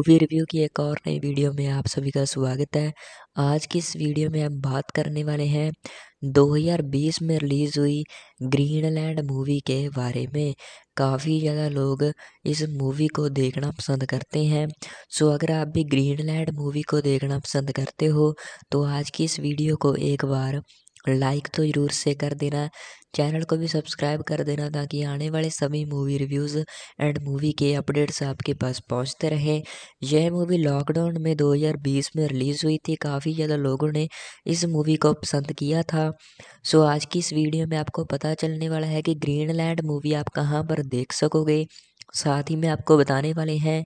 movie review की एक और नई वीडियो में आप सभी का स्वागत है आज की इस वीडियो में हम बात करने वाले हैं 2020 में रिलीज़ हुई ग्रीनलैंड मूवी के बारे में काफ़ी ज़्यादा लोग इस मूवी को देखना पसंद करते हैं सो अगर आप भी ग्रीनलैंड मूवी को देखना पसंद करते हो तो आज की इस वीडियो को एक बार लाइक तो ज़रूर से कर देना चैनल को भी सब्सक्राइब कर देना ताकि आने वाले सभी मूवी रिव्यूज़ एंड मूवी के अपडेट्स आपके पास पहुंचते रहें यह मूवी लॉकडाउन में 2020 में रिलीज़ हुई थी काफ़ी ज़्यादा लोगों ने इस मूवी को पसंद किया था सो आज की इस वीडियो में आपको पता चलने वाला है कि ग्रीन मूवी आप कहाँ पर देख सकोगे साथ ही मैं आपको बताने वाले हैं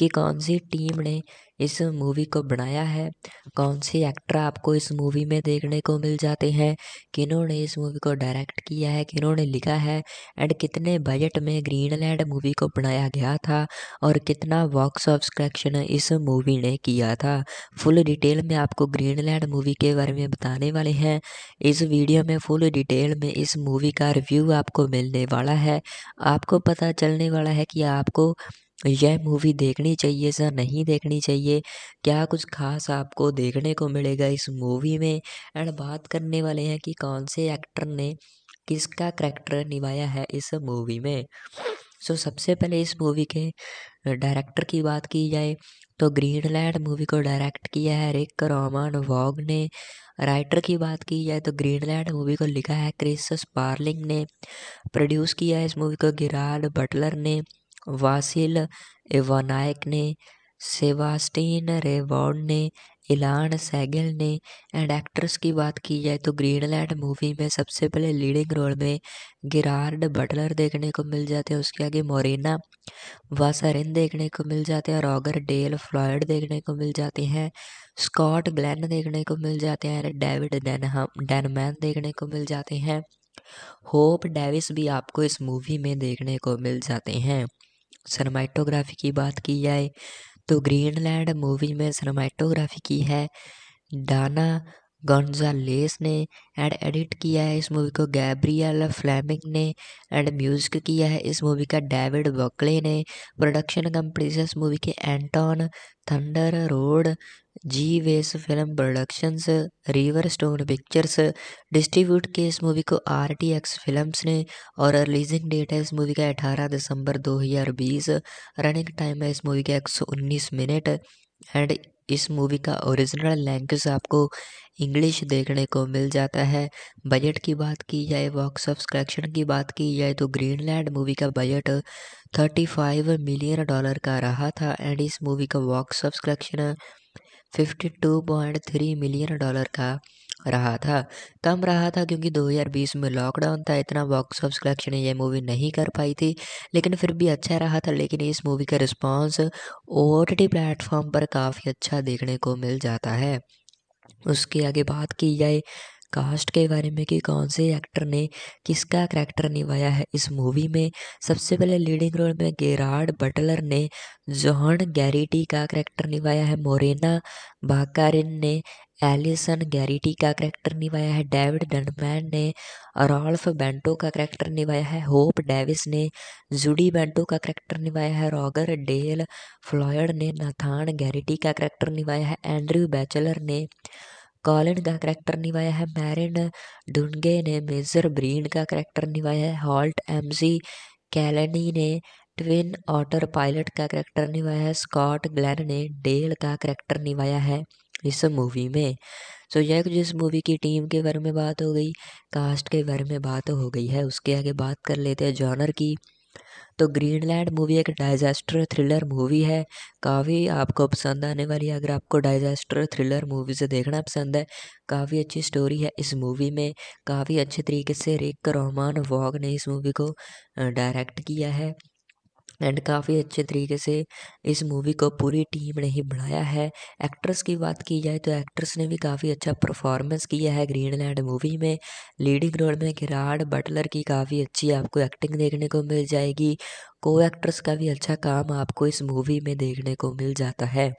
कि कौन सी टीम ने इस मूवी को बनाया है कौन से एक्टर आपको इस मूवी में देखने को मिल जाते हैं किन्होंने इस मूवी को डायरेक्ट किया है किन्होंने लिखा है एंड कितने बजट में ग्रीनलैंड मूवी को बनाया गया था और कितना बॉक्स ऑफ कलेक्शन इस मूवी ने किया था फुल डिटेल में आपको ग्रीनलैंड मूवी के बारे में बताने वाले हैं इस वीडियो में फुल डिटेल में इस मूवी का रिव्यू आपको मिलने वाला है आपको पता चलने वाला है कि आपको यह मूवी देखनी चाहिए सर नहीं देखनी चाहिए क्या कुछ खास आपको देखने को मिलेगा इस मूवी में एंड बात करने वाले हैं कि कौन से एक्टर ने किसका करैक्टर निभाया है इस मूवी में सो so, सबसे पहले इस मूवी के डायरेक्टर की बात की जाए तो ग्रीनलैंड मूवी को डायरेक्ट किया है रिक रोमान वॉग ने राइटर की बात की जाए तो ग्रीनलैंड मूवी को लिखा है क्रिस स्पार्लिंग ने प्रोड्यूस किया है इस मूवी को गिराड बटलर ने वासिल एवानायक ने सेवास्टीन रेवॉर्ड ने इलान सैगल ने एंड एक्ट्रेस की बात की जाए तो ग्रीनलैंड मूवी में सबसे पहले लीडिंग रोल में गिरार्ड बटलर देखने को मिल जाते हैं उसके आगे मोरिना वासरिन देखने को मिल जाते हैं रॉगर डेल फ्लॉयड देखने को मिल जाते हैं स्कॉट ग्लैन देखने को मिल जाते हैं डेविड डेनहम डेनमैन देखने को मिल जाते हैं होप डेविस भी आपको इस मूवी में देखने को मिल जाते हैं सनमाइटोग्राफी की बात की जाए तो ग्रीनलैंड मूवी में सनमाइटोग्राफी की है डाना लेस ने एंड एडिट किया है इस मूवी को गैब्रियल फ्लैमिंग ने एंड म्यूजिक किया है इस मूवी का डेविड बकले ने प्रोडक्शन कंपनी से इस मूवी के एंटॉन थंडर रोड जी वेस film productions river stone pictures distribute किए इस मूवी को आर टी एक्स फिल्म ने और रिलीजिंग डेट है इस मूवी का 18 दिसंबर 2020 रनिंग टाइम है इस मूवी का 119 मिनट एंड इस मूवी का ओरिजिनल लैंग्वेज आपको इंग्लिश देखने को मिल जाता है बजट की बात की जाए बॉक्स ऑफ कलेक्शन की बात की जाए तो ग्रीनलैंड मूवी का बजट 35 मिलियन डॉलर का रहा था एंड इस मूवी का box office collection 52.3 million dollar का रहा था कम रहा था क्योंकि 2020 में लॉकडाउन था इतना बॉक्स ऑफ कलेक्शन ये मूवी नहीं कर पाई थी लेकिन फिर भी अच्छा रहा था लेकिन इस मूवी का रिस्पांस ओ टी प्लेटफॉर्म पर काफ़ी अच्छा देखने को मिल जाता है उसके आगे बात की जाए कास्ट के बारे में कि कौन से एक्टर ने किसका करैक्टर निभाया है इस मूवी में सबसे पहले लीडिंग रोल में गेराड बटलर ने जॉन गैरिटी का करैक्टर निभाया है मोरेना बाकारिन ने एलिसन गैरिटी का करैक्टर निभाया है डेविड डनमैन ने रॉल्फ बेंटो का करैक्टर निभाया है होप डेविस ने जूडी बेंटो का करैक्टर निभाया है रॉगर डेल फ्लॉयड ने नाथान गैरिटी का करैक्टर निभाया है एंड्रयू बैचलर ने कॉलिन का करैक्टर निभाया है मैरिन डुनगे ने मेजर ब्रीन का करैक्टर निभाया है हॉल्ट एमजी कैलनी ने ट्विन ऑटर पायलट का करैक्टर निभाया है स्कॉट ग्लैन ने डेल का करैक्टर निभाया है इस मूवी में सो यह कुछ इस मूवी की टीम के बारे में बात हो गई कास्ट के बारे में बात हो गई है उसके आगे बात कर लेते हैं जॉनर की तो ग्रीनलैंड मूवी एक डाइजेस्टर थ्रिलर मूवी है काफ़ी आपको पसंद आने वाली है अगर आपको डाइजेस्टर थ्रिलर मूवीज़ देखना पसंद है काफ़ी अच्छी स्टोरी है इस मूवी में काफ़ी अच्छे तरीके से रिक रोमान वॉग ने इस मूवी को डायरेक्ट किया है एंड काफ़ी अच्छे तरीके से इस मूवी को पूरी टीम ने ही बढ़ाया है एक्ट्रेस की बात की जाए तो एक्ट्रेस ने भी काफ़ी अच्छा परफॉर्मेंस किया है ग्रीनलैंड मूवी में लीडिंग रोल में गिराड बटलर की काफ़ी अच्छी आपको एक्टिंग देखने को मिल जाएगी को एक्ट्रेस का भी अच्छा काम आपको इस मूवी में देखने को मिल जाता है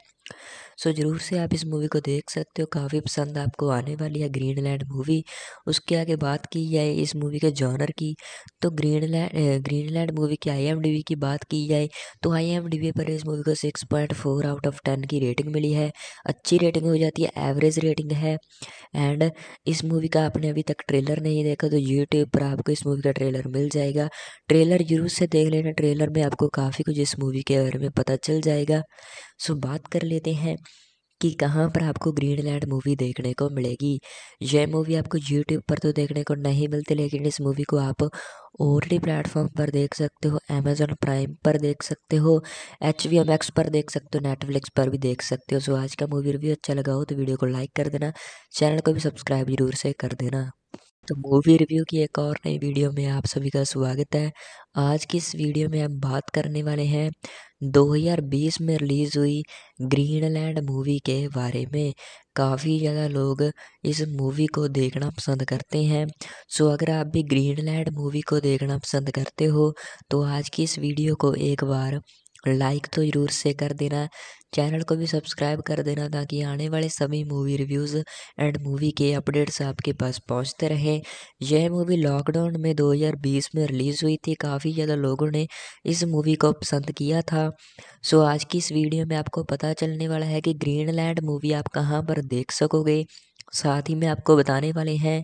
सो ज़रूर से आप इस मूवी को देख सकते हो काफ़ी पसंद आपको आने वाली है ग्रीन लैंड मूवी उसके आगे बात की जाए इस मूवी के जॉनर की तो Greenland Greenland movie की आई की बात की जाए तो आई पर इस मूवी को six point four out of ten की रेटिंग मिली है अच्छी रेटिंग हो जाती है एवरेज रेटिंग है एंड इस मूवी का आपने अभी तक ट्रेलर नहीं देखा तो यूट्यूब पर आपको इस मूवी का ट्रेलर मिल जाएगा ट्रेलर जरूर से देख लेना ट्रेलर में आपको काफ़ी कुछ इस मूवी के बारे में पता चल जाएगा सो बात कर लेते हैं कि कहाँ पर आपको ग्रीन लैंड मूवी देखने को मिलेगी यह मूवी आपको यूट्यूब पर तो देखने को नहीं मिलती लेकिन इस मूवी को आप और भी प्लेटफॉर्म पर देख सकते हो अमेजोन प्राइम पर देख सकते हो एच वी एम एक्स पर देख सकते हो नेटफ्लिक्स पर भी देख सकते हो सो आज का मूवी रिव्यू अच्छा लगा हो तो वीडियो को लाइक कर देना चैनल को भी सब्सक्राइब जरूर से कर देना तो मूवी रिव्यू की एक और नई वीडियो में आप सभी का स्वागत है आज की इस वीडियो में हम बात करने वाले हैं दो हज़ार बीस में रिलीज़ हुई ग्रीनलैंड मूवी के बारे में काफ़ी ज़्यादा लोग इस मूवी को देखना पसंद करते हैं सो अगर आप भी ग्रीनलैंड मूवी को देखना पसंद करते हो तो आज की इस वीडियो को एक बार लाइक तो ज़रूर से कर देना चैनल को भी सब्सक्राइब कर देना ताकि आने वाले सभी मूवी रिव्यूज़ एंड मूवी के अपडेट्स आपके पास पहुंचते रहें यह मूवी लॉकडाउन में 2020 में रिलीज़ हुई थी काफ़ी ज़्यादा लोगों ने इस मूवी को पसंद किया था सो आज की इस वीडियो में आपको पता चलने वाला है कि ग्रीनलैंड मूवी आप कहाँ पर देख सकोगे साथ ही में आपको बताने वाले हैं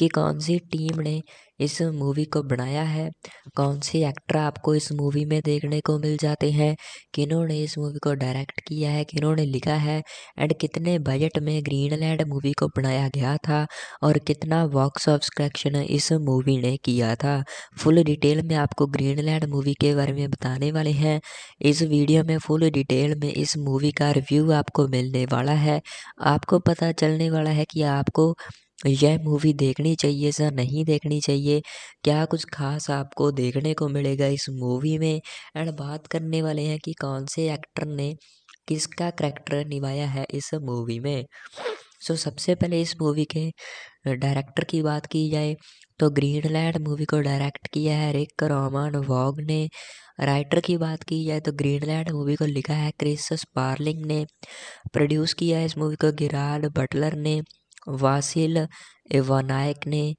कि कौन सी टीम ने इस मूवी को बनाया है कौन सी एक्टर आपको इस मूवी में देखने को मिल जाते हैं किन्होंने इस मूवी को डायरेक्ट किया है किन्होंने लिखा है एंड कितने बजट में ग्रीनलैंड मूवी को बनाया गया था और कितना बॉक्स ऑफ कलेक्शन इस मूवी ने किया था फुल डिटेल में आपको ग्रीनलैंड मूवी के बारे में बताने वाले हैं इस वीडियो में फुल डिटेल में इस मूवी का रिव्यू आपको मिलने वाला है आपको पता चलने वाला है कि आपको यह मूवी देखनी चाहिए सर नहीं देखनी चाहिए क्या कुछ खास आपको देखने को मिलेगा इस मूवी में एंड बात करने वाले हैं कि कौन से एक्टर ने किसका करैक्टर निभाया है इस मूवी में सो so, सबसे पहले इस मूवी के डायरेक्टर की बात की जाए तो ग्रीनलैंड मूवी को डायरेक्ट किया है रिक रोमान वॉग ने राइटर की बात की जाए तो ग्रीनलैंड मूवी को लिखा है क्रिस स्पार्लिंग ने प्रोड्यूस किया है इस मूवी को गिराड बटलर ने वासिल एवानायक ने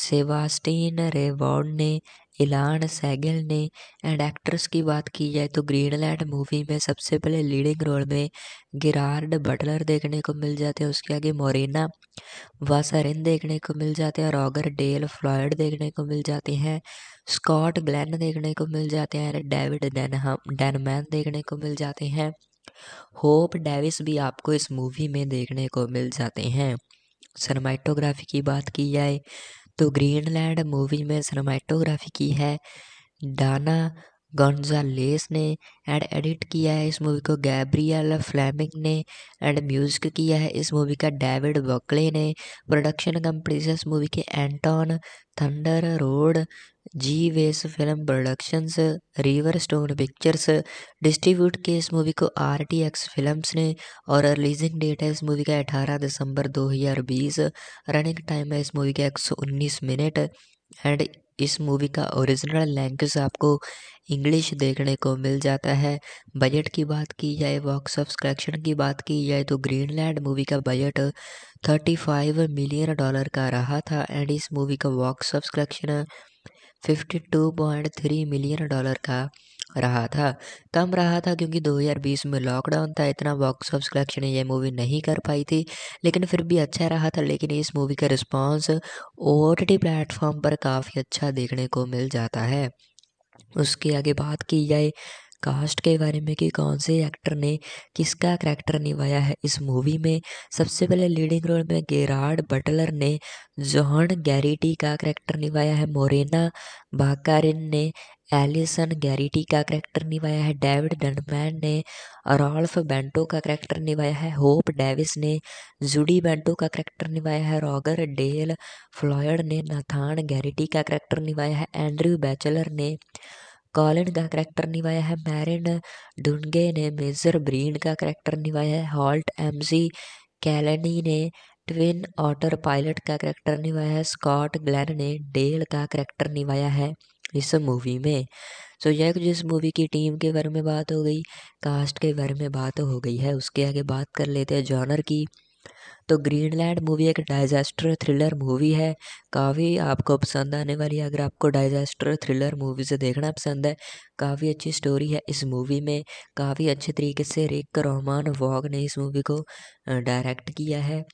सेवास्टीन रेवॉर्ड ने इलान सैगल ने एंड एक्ट्रेस की बात की जाए तो ग्रीनलैंड मूवी में सबसे पहले लीडिंग रोल में गिरार्ड बटलर देखने को मिल जाते हैं उसके आगे मोरिना वासरिन देखने को मिल जाते हैं रॉगर डेल फ्लॉयड देखने को मिल जाते हैं स्कॉट ग्लैन देखने को मिल जाते हैं डेविड डेनहम डेनमैन देखने को मिल जाते हैं होप डेविस भी आपको इस मूवी में देखने को मिल जाते हैं सिनेमाटोग्राफी की बात की जाए तो ग्रीनलैंड मूवी में सिनेमाटोग्राफी की है डाना लेस ने एंड एडिट किया है इस मूवी को गैब्रियल फ्लैमिंग ने एंड म्यूजिक किया है इस मूवी का डेविड बकले ने प्रोडक्शन कंपनी से इस मूवी के एंटॉन थंडर रोड जी वेस film productions river stone pictures distribute किए इस मूवी को आर टी एक्स फिल्म ने और रिलीजिंग डेट है इस मूवी का 18 दिसंबर 2020 रनिंग टाइम है इस मूवी का 119 मिनट एंड इस मूवी का ओरिजिनल लैंग्वेज आपको इंग्लिश देखने को मिल जाता है बजट की बात की जाए बॉक्स ऑफ कलेक्शन की बात की जाए तो ग्रीनलैंड मूवी का बजट 35 मिलियन डॉलर का रहा था एंड इस मूवी का box office collection 52.3 million dollar का रहा था कम रहा था क्योंकि 2020 में लॉकडाउन था इतना बॉक्स ऑफिस कलेक्शन ये मूवी नहीं कर पाई थी लेकिन फिर भी अच्छा रहा था लेकिन इस मूवी का रिस्पांस ओ टी प्लेटफॉर्म पर काफ़ी अच्छा देखने को मिल जाता है उसके आगे बात की जाए कास्ट के बारे में कि कौन से एक्टर ने किसका करैक्टर निभाया है इस मूवी में सबसे पहले लीडिंग रोल में गेराड बटलर ने जॉन गैरिटी का करैक्टर निभाया है मोरेना बाकारिन ने एलिसन गैरिटी का करैक्टर निभाया है डेविड डनमैन ने रॉल्फ बेंटो का करैक्टर निभाया है होप डेविस ने जुडी बेंटो का करैक्टर निभाया है रॉगर डेल फ्लॉयड ने नाथान गैरिटी का करैक्टर निभाया है एंड्रयू बैचलर ने कॉलिन का करैक्टर निभाया है मैरिन डुनगे ने मेजर ब्रीन का करैक्टर निभाया है हॉल्ट एमजी कैलनी ने ट्विन ऑटर पायलट का करैक्टर निभाया है स्कॉट ग्लैन ने डेल का करैक्टर निभाया है इस मूवी में सो यह कुछ इस मूवी की टीम के बारे में बात हो गई कास्ट के बारे में बात हो गई है उसके आगे बात कर लेते हैं जॉनर की तो ग्रीनलैंड मूवी एक डाइजेस्टर थ्रिलर मूवी है काफ़ी आपको पसंद आने वाली है अगर आपको डाइजेस्टर थ्रिलर मूवीज़ देखना पसंद है काफ़ी अच्छी स्टोरी है इस मूवी में काफ़ी अच्छे तरीके से रिक रोहमान वॉग ने इस मूवी को डायरेक्ट किया है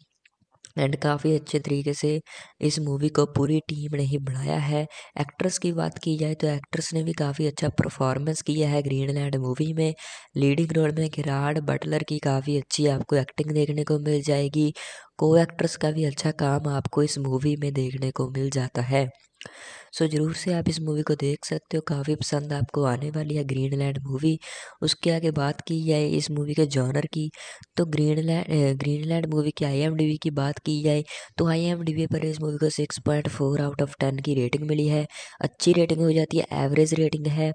एंड काफ़ी अच्छे तरीके से इस मूवी को पूरी टीम ने ही बनाया है एक्ट्रेस की बात की जाए तो एक्ट्रेस ने भी काफ़ी अच्छा परफॉर्मेंस किया है ग्रीनलैंड मूवी में लीडिंग रोल में किराड बटलर की काफ़ी अच्छी आपको एक्टिंग देखने को मिल जाएगी को एक्ट्रेस का भी अच्छा काम आपको इस मूवी में देखने को मिल जाता है सो ज़रूर से आप इस मूवी को देख सकते हो काफ़ी पसंद आपको आने वाली है ग्रीन लैंड मूवी उसके आगे बात की जाए इस मूवी के जॉनर की तो Greenland Greenland movie की आई की बात की जाए तो आई पर इस मूवी को six point four out of ten की रेटिंग मिली है अच्छी रेटिंग हो जाती है एवरेज रेटिंग है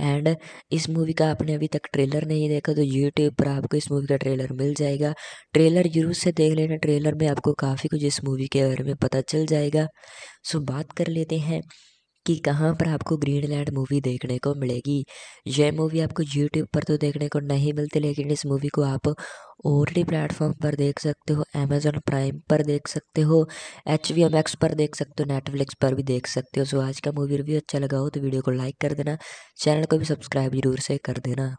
एंड इस मूवी का आपने अभी तक ट्रेलर नहीं देखा तो यूट्यूब पर आपको इस मूवी का ट्रेलर मिल जाएगा ट्रेलर जरूर से देख लेना ट्रेलर में आपको काफ़ी कुछ इस मूवी के बारे में पता चल जाएगा सो बात कर ले लेते हैं कि कहाँ पर आपको ग्रीन लैंड मूवी देखने को मिलेगी यह मूवी आपको यूट्यूब पर तो देखने को नहीं मिलती लेकिन इस मूवी को आप और टी प्लेटफॉर्म पर देख सकते हो अमेजोन प्राइम पर देख सकते हो एच वी एम एक्स पर देख सकते हो नेटफ्लिक्स पर भी देख सकते हो सो आज का मूवी रिव्यू अच्छा लगा हो तो वीडियो को लाइक कर देना चैनल को भी सब्सक्राइब जरूर से कर देना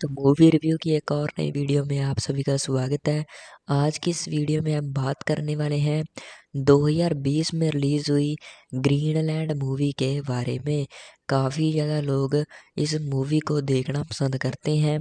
तो मूवी रिव्यू की एक और नई वीडियो में आप सभी का स्वागत है आज की इस वीडियो में हम बात करने वाले हैं 2020 में रिलीज़ हुई ग्रीनलैंड मूवी के बारे में काफ़ी ज़्यादा लोग इस मूवी को देखना पसंद करते हैं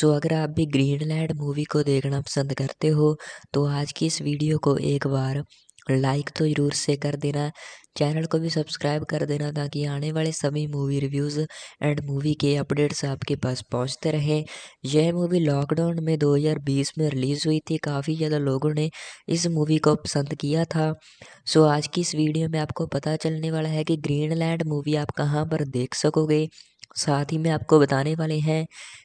सो अगर आप भी ग्रीनलैंड मूवी को देखना पसंद करते हो तो आज की इस वीडियो को एक बार लाइक तो ज़रूर से कर देना चैनल को भी सब्सक्राइब कर देना ताकि आने वाले सभी मूवी रिव्यूज़ एंड मूवी के अपडेट्स आपके पास पहुंचते रहें यह मूवी लॉकडाउन में 2020 में रिलीज़ हुई थी काफ़ी ज़्यादा लोगों ने इस मूवी को पसंद किया था सो आज की इस वीडियो में आपको पता चलने वाला है कि ग्रीन मूवी आप कहाँ पर देख सकोगे साथ ही मैं आपको बताने वाले हैं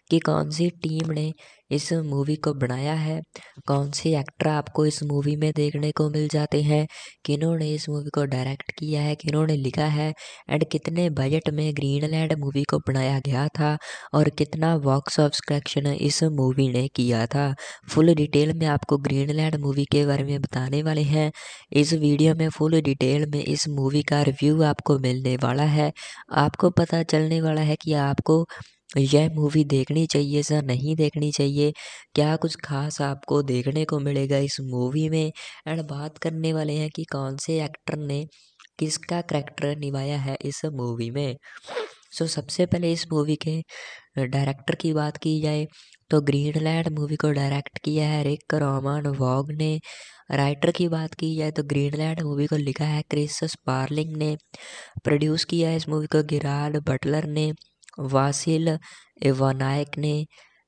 कि कौन सी टीम ने इस मूवी को बनाया है कौन से एक्टर आपको इस मूवी में देखने को मिल जाते हैं किन्होंने इस मूवी को डायरेक्ट किया है किन्होंने लिखा है एंड कितने बजट में ग्रीनलैंड मूवी को बनाया गया था और कितना बॉक्स ऑफ कलेक्शन इस मूवी ने किया था फुल डिटेल में आपको ग्रीनलैंड मूवी के बारे में बताने वाले हैं इस वीडियो में फुल डिटेल में इस मूवी का रिव्यू आपको मिलने वाला है आपको पता चलने वाला है कि आपको यह मूवी देखनी चाहिए सर नहीं देखनी चाहिए क्या कुछ खास आपको देखने को मिलेगा इस मूवी में एंड बात करने वाले हैं कि कौन से एक्टर ने किसका करैक्टर निभाया है इस मूवी में सो so, सबसे पहले इस मूवी के डायरेक्टर की बात की जाए तो ग्रीनलैंड मूवी को डायरेक्ट किया है रिक रोमान वॉग ने राइटर की बात की जाए तो ग्रीनलैंड मूवी को लिखा है क्रिस स्पार्लिंग ने प्रोड्यूस किया है इस मूवी को गिराड बटलर ने वासिल एवानायक ने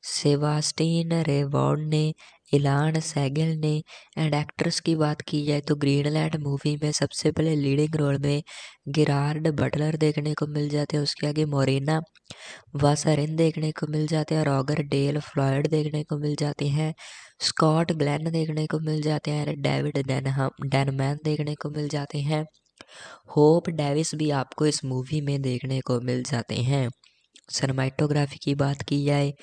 सेवास्टीन रेबॉर्ड ने इलान सैगल ने एंड एक्ट्रेस की बात की जाए तो ग्रीनलैंड मूवी में सबसे पहले लीडिंग रोल में गिरार्ड बटलर देखने को मिल जाते हैं उसके आगे मोरिना वासरिन देखने को मिल जाते हैं रॉगर डेल फ्लॉयड देखने को मिल जाते हैं स्कॉट ग्लैन देखने को मिल जाते हैं डेविड डेनहम डेनमैन देखने को मिल जाते हैं होप डेविस भी आपको इस मूवी में देखने को मिल जाते हैं सनमाइटोग्राफी की बात की जाए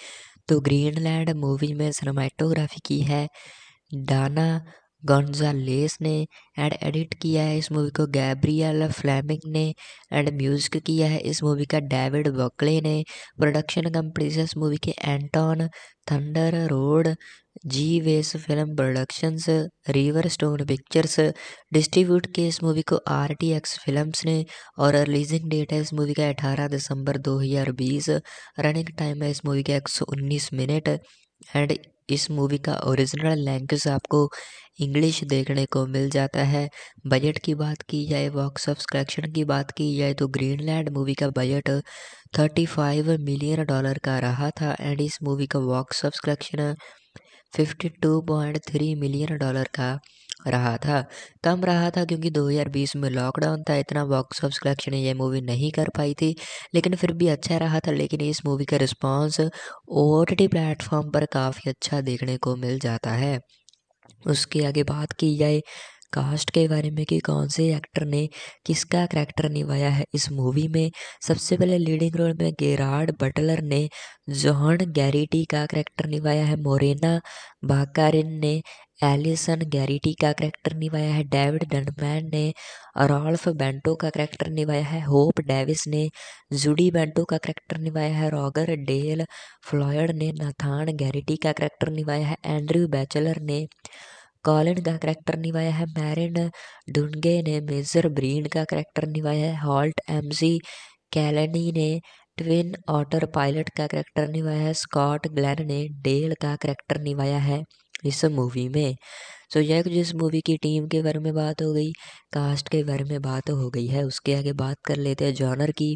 तो ग्रीनलैंड मूवी में सनमाइटोग्राफी की है डाना लेस ने एंड एडिट किया है इस मूवी को गैब्रियल फ्लैमिंग ने एंड म्यूजिक किया है इस मूवी का डेविड बकले ने प्रोडक्शन कंपनी से इस मूवी के एंटॉन थंडर रोड जी वेस film productions river stone pictures distribute किए इस मूवी को आर टी एक्स फिल्म ने और रिलीजिंग डेट है इस मूवी का 18 दिसंबर 2020 रनिंग टाइम है इस मूवी का 119 मिनट एंड इस मूवी का ओरिजिनल लैंग्वेज आपको इंग्लिश देखने को मिल जाता है बजट की बात की जाए बॉक्स ऑफ कलेक्शन की बात की जाए तो ग्रीनलैंड मूवी का बजट 35 मिलियन डॉलर का रहा था एंड इस मूवी का box office collection 52.3 million dollar का रहा था कम रहा था क्योंकि 2020 में लॉकडाउन था इतना बॉक्स ऑफिस कलेक्शन ये मूवी नहीं कर पाई थी लेकिन फिर भी अच्छा रहा था लेकिन इस मूवी का रिस्पांस ओ टी प्लेटफॉर्म पर काफ़ी अच्छा देखने को मिल जाता है उसके आगे बात की जाए कास्ट के बारे में कि कौन से एक्टर ने किसका करैक्टर निभाया है इस मूवी में सबसे पहले लीडिंग रोल में गेराड बटलर ने जॉन गैरिटी का करैक्टर निभाया है मोरेना बाकारिन ने एलिसन गैरिटी का करैक्टर निभाया है डेविड डनमैन ने रॉल्फ बेंटो का करैक्टर निभाया है होप डेविस ने जुडी बेंटो का करैक्टर निभाया है रॉगर डेल फ्लॉयड ने नाथान गैरिटी का करैक्टर निभाया है एंड्रयू बैचलर ने कॉलिन का करैक्टर निभाया है मैरिन डुनगे ने मेजर ब्रीन का करैक्टर निभाया है हॉल्ट एमजी कैलनी ने ट्विन ऑटर पायलट का करैक्टर निभाया है स्कॉट ग्लैन ने डेल का करैक्टर निभाया है इस मूवी में सो यह जिस मूवी की टीम के बारे में बात हो गई कास्ट के बारे में बात हो गई है उसके आगे बात कर लेते हैं जॉनर की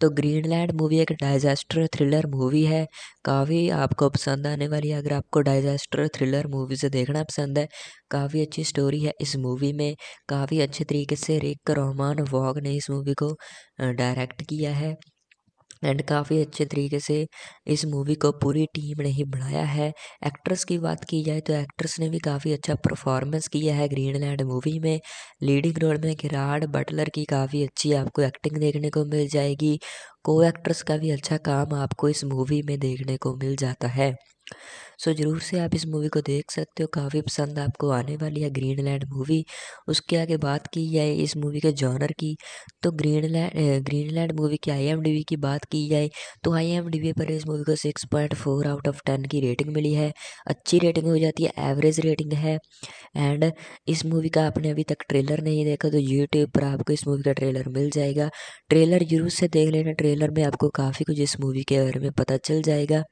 तो ग्रीनलैंड मूवी एक डाइजेस्टर थ्रिलर मूवी है काफ़ी आपको पसंद आने वाली है अगर आपको डाइजेस्टर थ्रिलर मूवीज़ देखना पसंद है काफ़ी अच्छी स्टोरी है इस मूवी में काफ़ी अच्छे तरीके से रिक रोमान वॉग ने इस मूवी को डायरेक्ट किया है एंड काफ़ी अच्छे तरीके से इस मूवी को पूरी टीम ने ही बढ़ाया है एक्ट्रेस की बात की जाए तो एक्ट्रेस ने भी काफ़ी अच्छा परफॉर्मेंस किया है ग्रीनलैंड मूवी में लीडिंग रोल में गिराड बटलर की काफ़ी अच्छी आपको एक्टिंग देखने को मिल जाएगी को एक्ट्रेस का भी अच्छा काम आपको इस मूवी में देखने को मिल जाता है सो ज़रूर से आप इस मूवी को देख सकते हो काफ़ी पसंद आपको आने वाली है ग्रीन लैंड मूवी उसके आगे बात की जाए इस मूवी के जॉनर की तो Greenland Greenland movie की आई की बात की जाए तो आई पर इस मूवी को six point four out of ten की रेटिंग मिली है अच्छी रेटिंग हो जाती है एवरेज रेटिंग है एंड इस मूवी का आपने अभी तक ट्रेलर नहीं देखा तो यूट्यूब पर आपको इस मूवी का ट्रेलर मिल जाएगा ट्रेलर जरूर से देख लेना ट्रेलर में आपको काफ़ी कुछ इस मूवी के बारे में पता चल जाएगा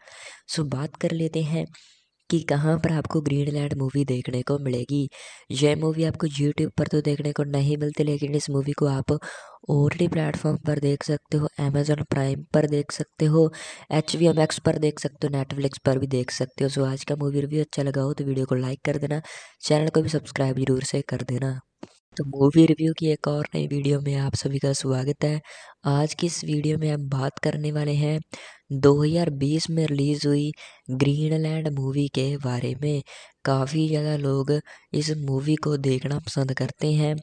सो बात कर लेते हैं कि कहाँ पर आपको ग्रीन लैंड मूवी देखने को मिलेगी यह मूवी आपको यूट्यूब पर तो देखने को नहीं मिलती लेकिन इस मूवी को आप और भी प्लेटफॉर्म पर देख सकते हो अमेजोन प्राइम पर देख सकते हो एच वी एम एक्स पर देख सकते हो नेटफ्लिक्स पर भी देख सकते हो सो आज का मूवी रिव्यू अच्छा लगा हो तो वीडियो को लाइक कर देना चैनल को भी सब्सक्राइब जरूर से कर देना तो मूवी रिव्यू की एक और नई वीडियो में आप सभी का स्वागत है आज की इस वीडियो में हम बात करने वाले हैं 2020 में रिलीज़ हुई ग्रीनलैंड मूवी के बारे में काफ़ी ज़्यादा लोग इस मूवी को देखना पसंद करते हैं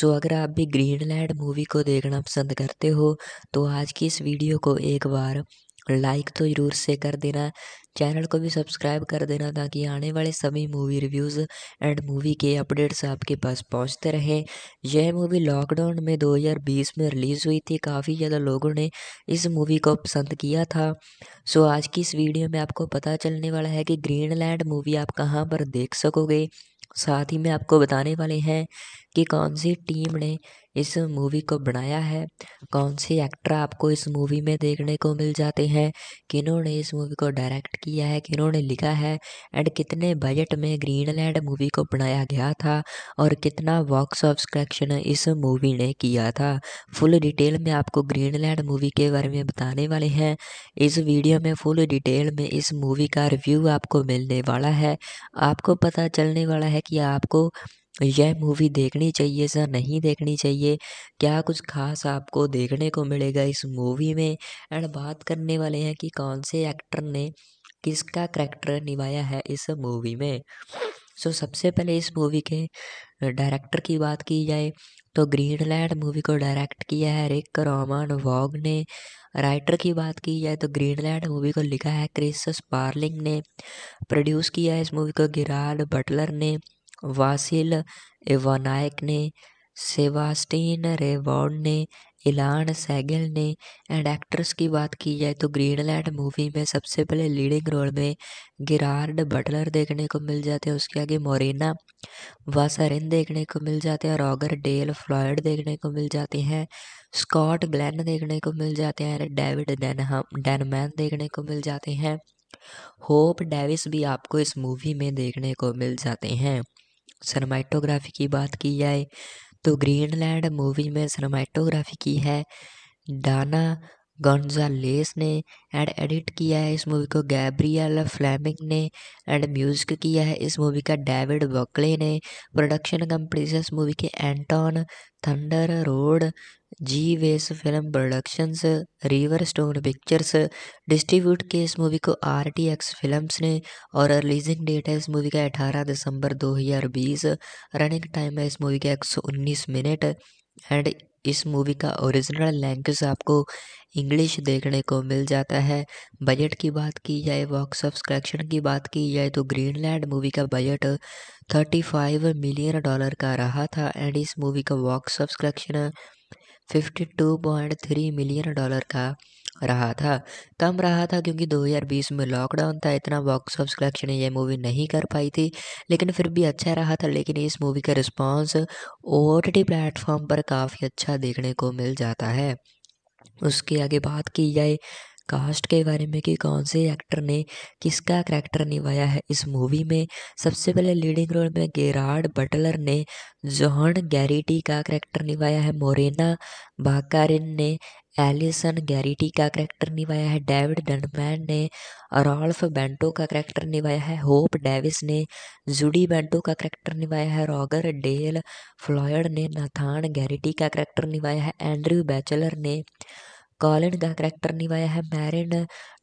सो अगर आप भी ग्रीनलैंड मूवी को देखना पसंद करते हो तो आज की इस वीडियो को एक बार लाइक तो ज़रूर से कर देना चैनल को भी सब्सक्राइब कर देना ताकि आने वाले सभी मूवी रिव्यूज़ एंड मूवी के अपडेट्स आपके पास पहुंचते रहें यह मूवी लॉकडाउन में 2020 में रिलीज़ हुई थी काफ़ी ज़्यादा लोगों ने इस मूवी को पसंद किया था सो आज की इस वीडियो में आपको पता चलने वाला है कि ग्रीनलैंड मूवी आप कहाँ पर देख सकोगे साथ ही मैं आपको बताने वाले हैं कि कौन सी टीम ने इस मूवी को बनाया है कौन से एक्टर आपको इस मूवी में देखने को मिल जाते हैं किन्होंने इस मूवी को डायरेक्ट किया है किन्होंने लिखा है एंड कितने बजट में ग्रीनलैंड मूवी को बनाया गया था और कितना बॉक्स ऑफ कलेक्शन इस मूवी ने किया था फुल डिटेल में आपको ग्रीनलैंड मूवी के बारे में बताने वाले हैं इस वीडियो में फुल डिटेल में इस मूवी का रिव्यू आपको मिलने वाला है आपको पता चलने वाला है कि आपको यह मूवी देखनी चाहिए सर नहीं देखनी चाहिए क्या कुछ खास आपको देखने को मिलेगा इस मूवी में एंड बात करने वाले हैं कि कौन से एक्टर ने किसका करैक्टर निभाया है इस मूवी में सो so, सबसे पहले इस मूवी के डायरेक्टर की बात की जाए तो ग्रीनलैंड मूवी को डायरेक्ट किया है रिक रोमान वॉग ने राइटर की बात की जाए तो ग्रीनलैंड मूवी को लिखा है क्रिस स्पार्लिंग ने प्रोड्यूस किया है इस मूवी को गिराड बटलर ने वासिल एवानायक ने सेवास्टीन रेबॉर्ड ने इलान सैगल ने एंड एक्ट्रेस की बात की जाए तो ग्रीनलैंड मूवी में सबसे पहले लीडिंग रोल में गिरार्ड बटलर देखने को मिल जाते हैं उसके आगे मोरिना वासरिन देखने को मिल जाते हैं रॉगर डेल फ्लॉयड देखने को मिल जाते हैं स्कॉट ग्लैन देखने को मिल जाते हैं डेविड डैनमैन देखने को मिल जाते हैं होप डेविस भी आपको इस मूवी में देखने को मिल जाते हैं सरमाइटोग्राफी की बात की जाए तो ग्रीनलैंड मूवी में सरमाइटोग्राफी की है डाना लेस ने एंड एडिट किया है इस मूवी को गैब्रियल फ्लैमिंग ने एंड म्यूजिक किया है इस मूवी का डेविड बकले ने प्रोडक्शन कंपनी से इस मूवी के एंटॉन थंडर रोड जी वेस film productions river stone pictures distribute किए इस मूवी को आर टी एक्स फिल्म ने और रिलीजिंग डेट है इस मूवी का 18 दिसंबर 2020 रनिंग टाइम है इस मूवी का 119 मिनट एंड इस मूवी का ओरिजिनल लैंग्वेज आपको इंग्लिश देखने को मिल जाता है बजट की बात की जाए वॉक्स ऑफ कलेक्शन की बात की जाए तो ग्रीनलैंड मूवी का बजट 35 मिलियन डॉलर का रहा था एंड इस मूवी का box office collection 52.3 million dollar का रहा था कम रहा था क्योंकि 2020 में लॉकडाउन था इतना बॉक्स ऑफ कलेक्शन ये मूवी नहीं कर पाई थी लेकिन फिर भी अच्छा रहा था लेकिन इस मूवी का रिस्पांस ओ टी प्लेटफॉर्म पर काफ़ी अच्छा देखने को मिल जाता है उसके आगे बात की जाए कास्ट के बारे में कि कौन से एक्टर ने किसका करैक्टर निभाया है इस मूवी में सबसे पहले लीडिंग रोल में गेराड बटलर ने जोहन गैरिटी का करैक्टर निभाया है मोरेना बाकारिन ने एलिसन गैरिटी का कैरेक्टर निभाया है डेविड डनमैन ने रॉल्फ बेंटो का करैक्टर निभाया है होप डेविस ने जूडी बेंटो का करैक्टर निभाया है रॉगर डेल फ्लॉयड ने नाथान गैरिटी का करैक्टर निभाया है एंड्रयू बैचलर ने कॉलिन का करैक्टर निभाया है मैरिन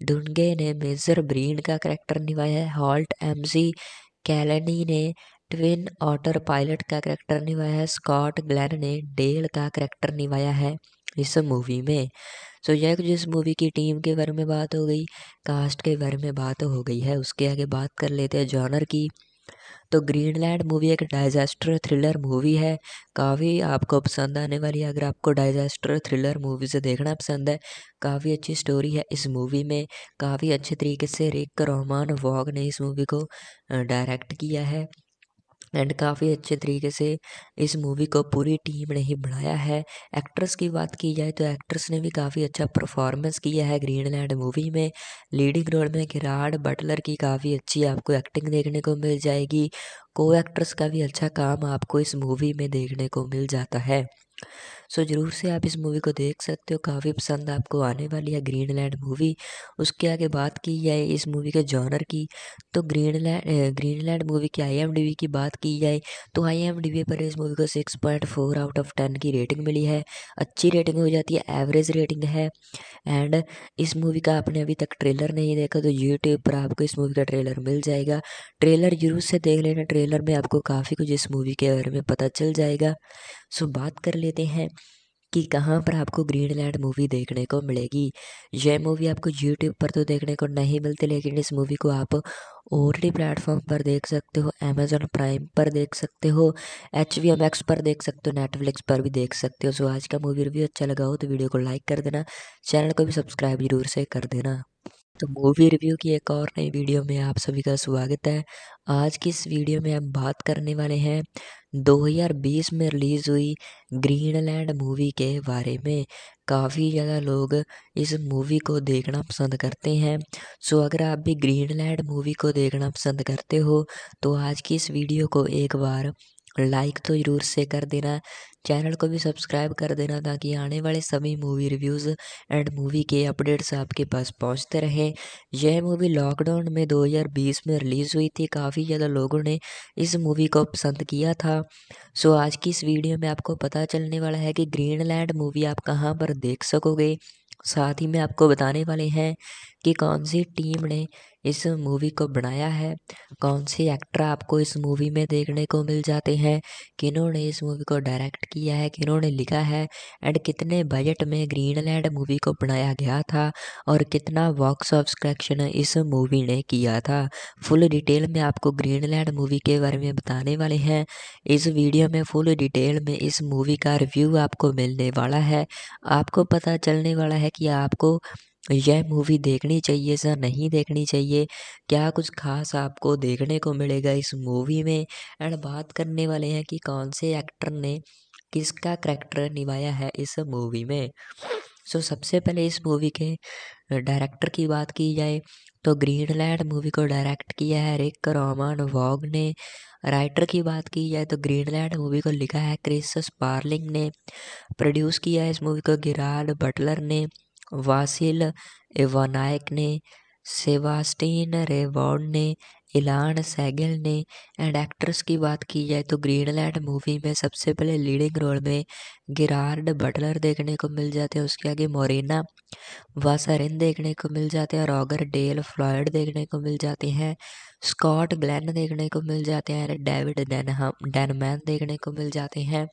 डुनगे ने मेजर ब्रीन का करैक्टर निभाया है हॉल्ट एमजी कैलनी ने ट्विन ऑटर पायलट का करैक्टर निभाया है स्कॉट ग्लैन ने डेल का करैक्टर निभाया है इस मूवी में सो so, यह जिस मूवी की टीम के बारे में बात हो गई कास्ट के बारे में बात हो गई है उसके आगे बात कर लेते हैं जॉनर की तो ग्रीनलैंड मूवी एक डाइजेस्टर थ्रिलर मूवी है काफ़ी आपको पसंद आने वाली है अगर आपको डाइजेस्टर थ्रिलर मूवीज़ देखना पसंद है काफ़ी अच्छी स्टोरी है इस मूवी में काफ़ी अच्छे तरीके से रिक रोमान वॉग ने इस मूवी को डायरेक्ट किया है एंड काफ़ी अच्छे तरीके से इस मूवी को पूरी टीम ने ही बढ़ाया है एक्ट्रेस की बात की जाए तो एक्ट्रेस ने भी काफ़ी अच्छा परफॉर्मेंस किया है ग्रीनलैंड मूवी में लीडिंग रोल में गिराड बटलर की काफ़ी अच्छी आपको एक्टिंग देखने को मिल जाएगी को एक्ट्रेस का भी अच्छा काम आपको इस मूवी में देखने को मिल जाता है सो ज़रूर से आप इस मूवी को देख सकते हो काफ़ी पसंद आपको आने वाली है ग्रीन लैंड मूवी उसके आगे बात की जाए इस मूवी के जॉनर की तो Greenland Greenland movie की आई की बात की जाए तो आई पर इस मूवी को six point four out of ten की रेटिंग मिली है अच्छी रेटिंग हो जाती है एवरेज रेटिंग है एंड इस मूवी का आपने अभी तक ट्रेलर नहीं देखा तो यूट्यूब पर आपको इस मूवी का ट्रेलर मिल जाएगा ट्रेलर जरूर से देख लेना ट्रेलर में आपको काफ़ी कुछ इस मूवी के बारे में पता चल जाएगा सो बात कर लेते देते हैं कि कहाँ पर आपको ग्रीनलैंड मूवी देखने को मिलेगी यह मूवी आपको यूट्यूब पर तो देखने को नहीं मिलती लेकिन इस मूवी को आप और डी प्लेटफॉर्म पर देख सकते हो अमेजोन प्राइम पर देख सकते हो एच वी एम एक्स पर देख सकते हो नेटफ्लिक्स पर भी देख सकते हो सो आज का मूवी रिव्यू अच्छा लगा हो तो वीडियो को लाइक कर देना चैनल को भी सब्सक्राइब जरूर से कर देना तो मूवी रिव्यू की एक और नई वीडियो में आप सभी का स्वागत है आज की इस वीडियो में हम बात करने वाले हैं 2020 में रिलीज़ हुई ग्रीनलैंड मूवी के बारे में काफ़ी ज़्यादा लोग इस मूवी को देखना पसंद करते हैं सो अगर आप भी ग्रीनलैंड मूवी को देखना पसंद करते हो तो आज की इस वीडियो को एक बार लाइक तो ज़रूर से कर देना चैनल को भी सब्सक्राइब कर देना ताकि आने वाले सभी मूवी रिव्यूज़ एंड मूवी के अपडेट्स आपके पास पहुंचते रहें यह मूवी लॉकडाउन में 2020 में रिलीज़ हुई थी काफ़ी ज़्यादा लोगों ने इस मूवी को पसंद किया था सो आज की इस वीडियो में आपको पता चलने वाला है कि ग्रीनलैंड मूवी आप कहाँ पर देख सकोगे साथ ही मैं आपको बताने वाले हैं कि कौन सी टीम ने इस मूवी को बनाया है कौन से एक्टर आपको इस मूवी में देखने को मिल जाते हैं किन्होंने इस मूवी को डायरेक्ट किया है किन्होंने लिखा है एंड कितने बजट में ग्रीनलैंड मूवी को बनाया गया था और कितना बॉक्स ऑफ कलेक्शन इस मूवी ने किया था फुल डिटेल में आपको ग्रीनलैंड मूवी के बारे में बताने वाले हैं इस वीडियो में फुल डिटेल में इस मूवी का रिव्यू आपको मिलने वाला है आपको पता चलने वाला है कि आपको यह मूवी देखनी चाहिए सर नहीं देखनी चाहिए क्या कुछ खास आपको देखने को मिलेगा इस मूवी में एंड बात करने वाले हैं कि कौन से एक्टर ने किसका करैक्टर निभाया है इस मूवी में सो so, सबसे पहले इस मूवी के डायरेक्टर की बात की जाए तो ग्रीनलैंड मूवी को डायरेक्ट किया है रिक रोमन वॉग ने राइटर की बात की जाए तो ग्रीनलैंड मूवी को लिखा है क्रिस स्पार्लिंग ने प्रोड्यूस किया है इस मूवी को गिराड बटलर ने वासिल एवानायक ने सेवास्टीन रेबॉन ने इलान सैगल ने एंड एक्ट्रेस की बात की जाए तो ग्रीनलैंड मूवी में सबसे पहले लीडिंग रोल में गिरार्ड बटलर देखने को मिल जाते हैं उसके आगे मोरिना वासरिन देखने को मिल जाते हैं रॉगर डेल फ्लॉयड देखने को मिल जाते हैं स्कॉट ग्लैन देखने को मिल जाते हैं डेविड डेनहम डेनमैन देखने को मिल जाते हैं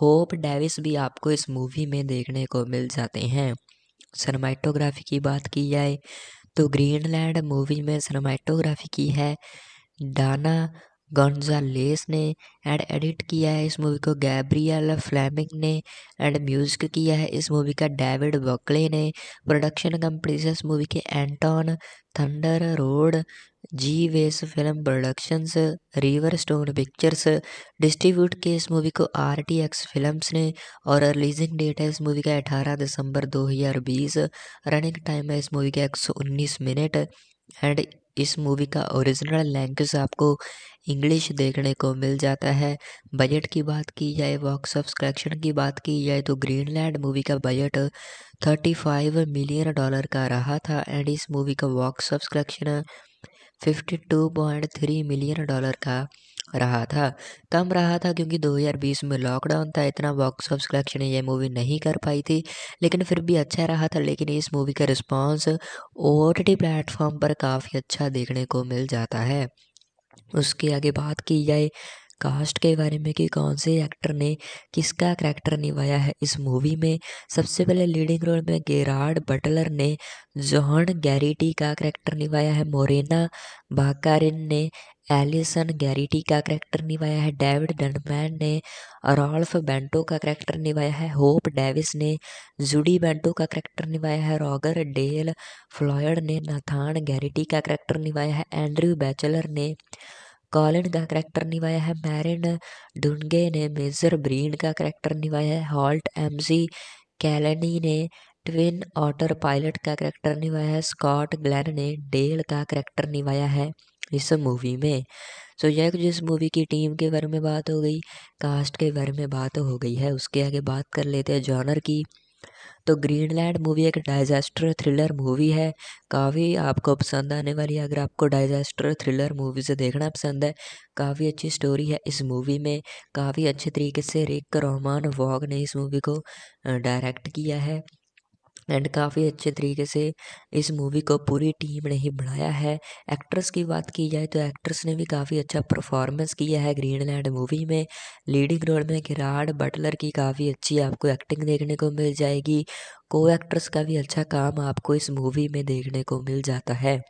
होप डेविस भी आपको इस मूवी में देखने को मिल जाते हैं सनमाइटोग्राफी की बात की जाए तो ग्रीनलैंड मूवी में सनमाइटोग्राफी की है डाना लेस ने एंड एडिट किया है इस मूवी को गैब्रियल फ्लैमिंग ने एंड म्यूजिक किया है इस मूवी का डेविड बकले ने प्रोडक्शन कंपनी से इस मूवी के एंटॉन थंडर रोड जी वेस film productions river stone pictures distribute के इस मूवी को आर टी एक्स फिल्म्स ने और रिलीजिंग डेट है इस मूवी का 18 दिसंबर 2020 रनिंग टाइम है इस मूवी का 119 मिनट एंड इस मूवी का ओरिजिनल लैंग्वेज आपको इंग्लिश देखने को मिल जाता है बजट की बात की जाए बॉक्स ऑफ कलेक्शन की बात की जाए तो ग्रीनलैंड मूवी का बजट 35 मिलियन डॉलर का रहा था एंड इस मूवी का box office collection 52.3 million dollar का रहा था कम रहा था क्योंकि 2020 में लॉकडाउन था इतना बॉक्स ऑफ कलेक्शन ये मूवी नहीं कर पाई थी लेकिन फिर भी अच्छा रहा था लेकिन इस मूवी का रिस्पांस ओ प्लेटफॉर्म पर काफ़ी अच्छा देखने को मिल जाता है उसके आगे बात की जाए कास्ट के बारे में कि कौन से एक्टर ने किसका करैक्टर निभाया है इस मूवी में सबसे पहले लीडिंग रोल में गेराड बटलर ने जॉन गैरिटी का करैक्टर निभाया है मोरेना बाकारिन ने एलिसन गैरिटी का करैक्टर निभाया है डेविड डनमैन ने रॉल्फ बेंटो का कैरेक्टर निभाया है होप डेविस ने जूडी बेंटो का करैक्टर निभाया है रॉगर डेल फ्लॉयड ने नाथान गैरिटी का करैक्टर निभाया है एंड्रयू बैचलर ने कॉलिन का करैक्टर निभाया है मैरिन डुनगे ने मेजर ब्रीन का करैक्टर निभाया है हॉल्ट एमजी कैलनी ने ट्विन ऑटर पायलट का करैक्टर निभाया है स्कॉट ग्लैन ने डेल का करैक्टर निभाया है इस मूवी में सो यह कुछ इस मूवी की टीम के बारे में बात हो गई कास्ट के बारे में बात हो गई है उसके आगे बात कर लेते हैं जॉनर की तो ग्रीनलैंड मूवी एक डाइजेस्टर थ्रिलर मूवी है काफ़ी आपको पसंद आने वाली है अगर आपको डाइजेस्टर थ्रिलर मूवीज़ देखना पसंद है काफ़ी अच्छी स्टोरी है इस मूवी में काफ़ी अच्छे तरीके से रिक रोमान वॉग ने इस मूवी को डायरेक्ट किया है एंड काफ़ी अच्छे तरीके से इस मूवी को पूरी टीम ने ही बढ़ाया है एक्ट्रेस की बात की जाए तो एक्ट्रेस ने भी काफ़ी अच्छा परफॉर्मेंस किया है ग्रीनलैंड मूवी में लीडिंग रोल में गिराड बटलर की काफ़ी अच्छी आपको एक्टिंग देखने को मिल जाएगी को एक्ट्रेस का भी अच्छा काम आपको इस मूवी में देखने को मिल जाता है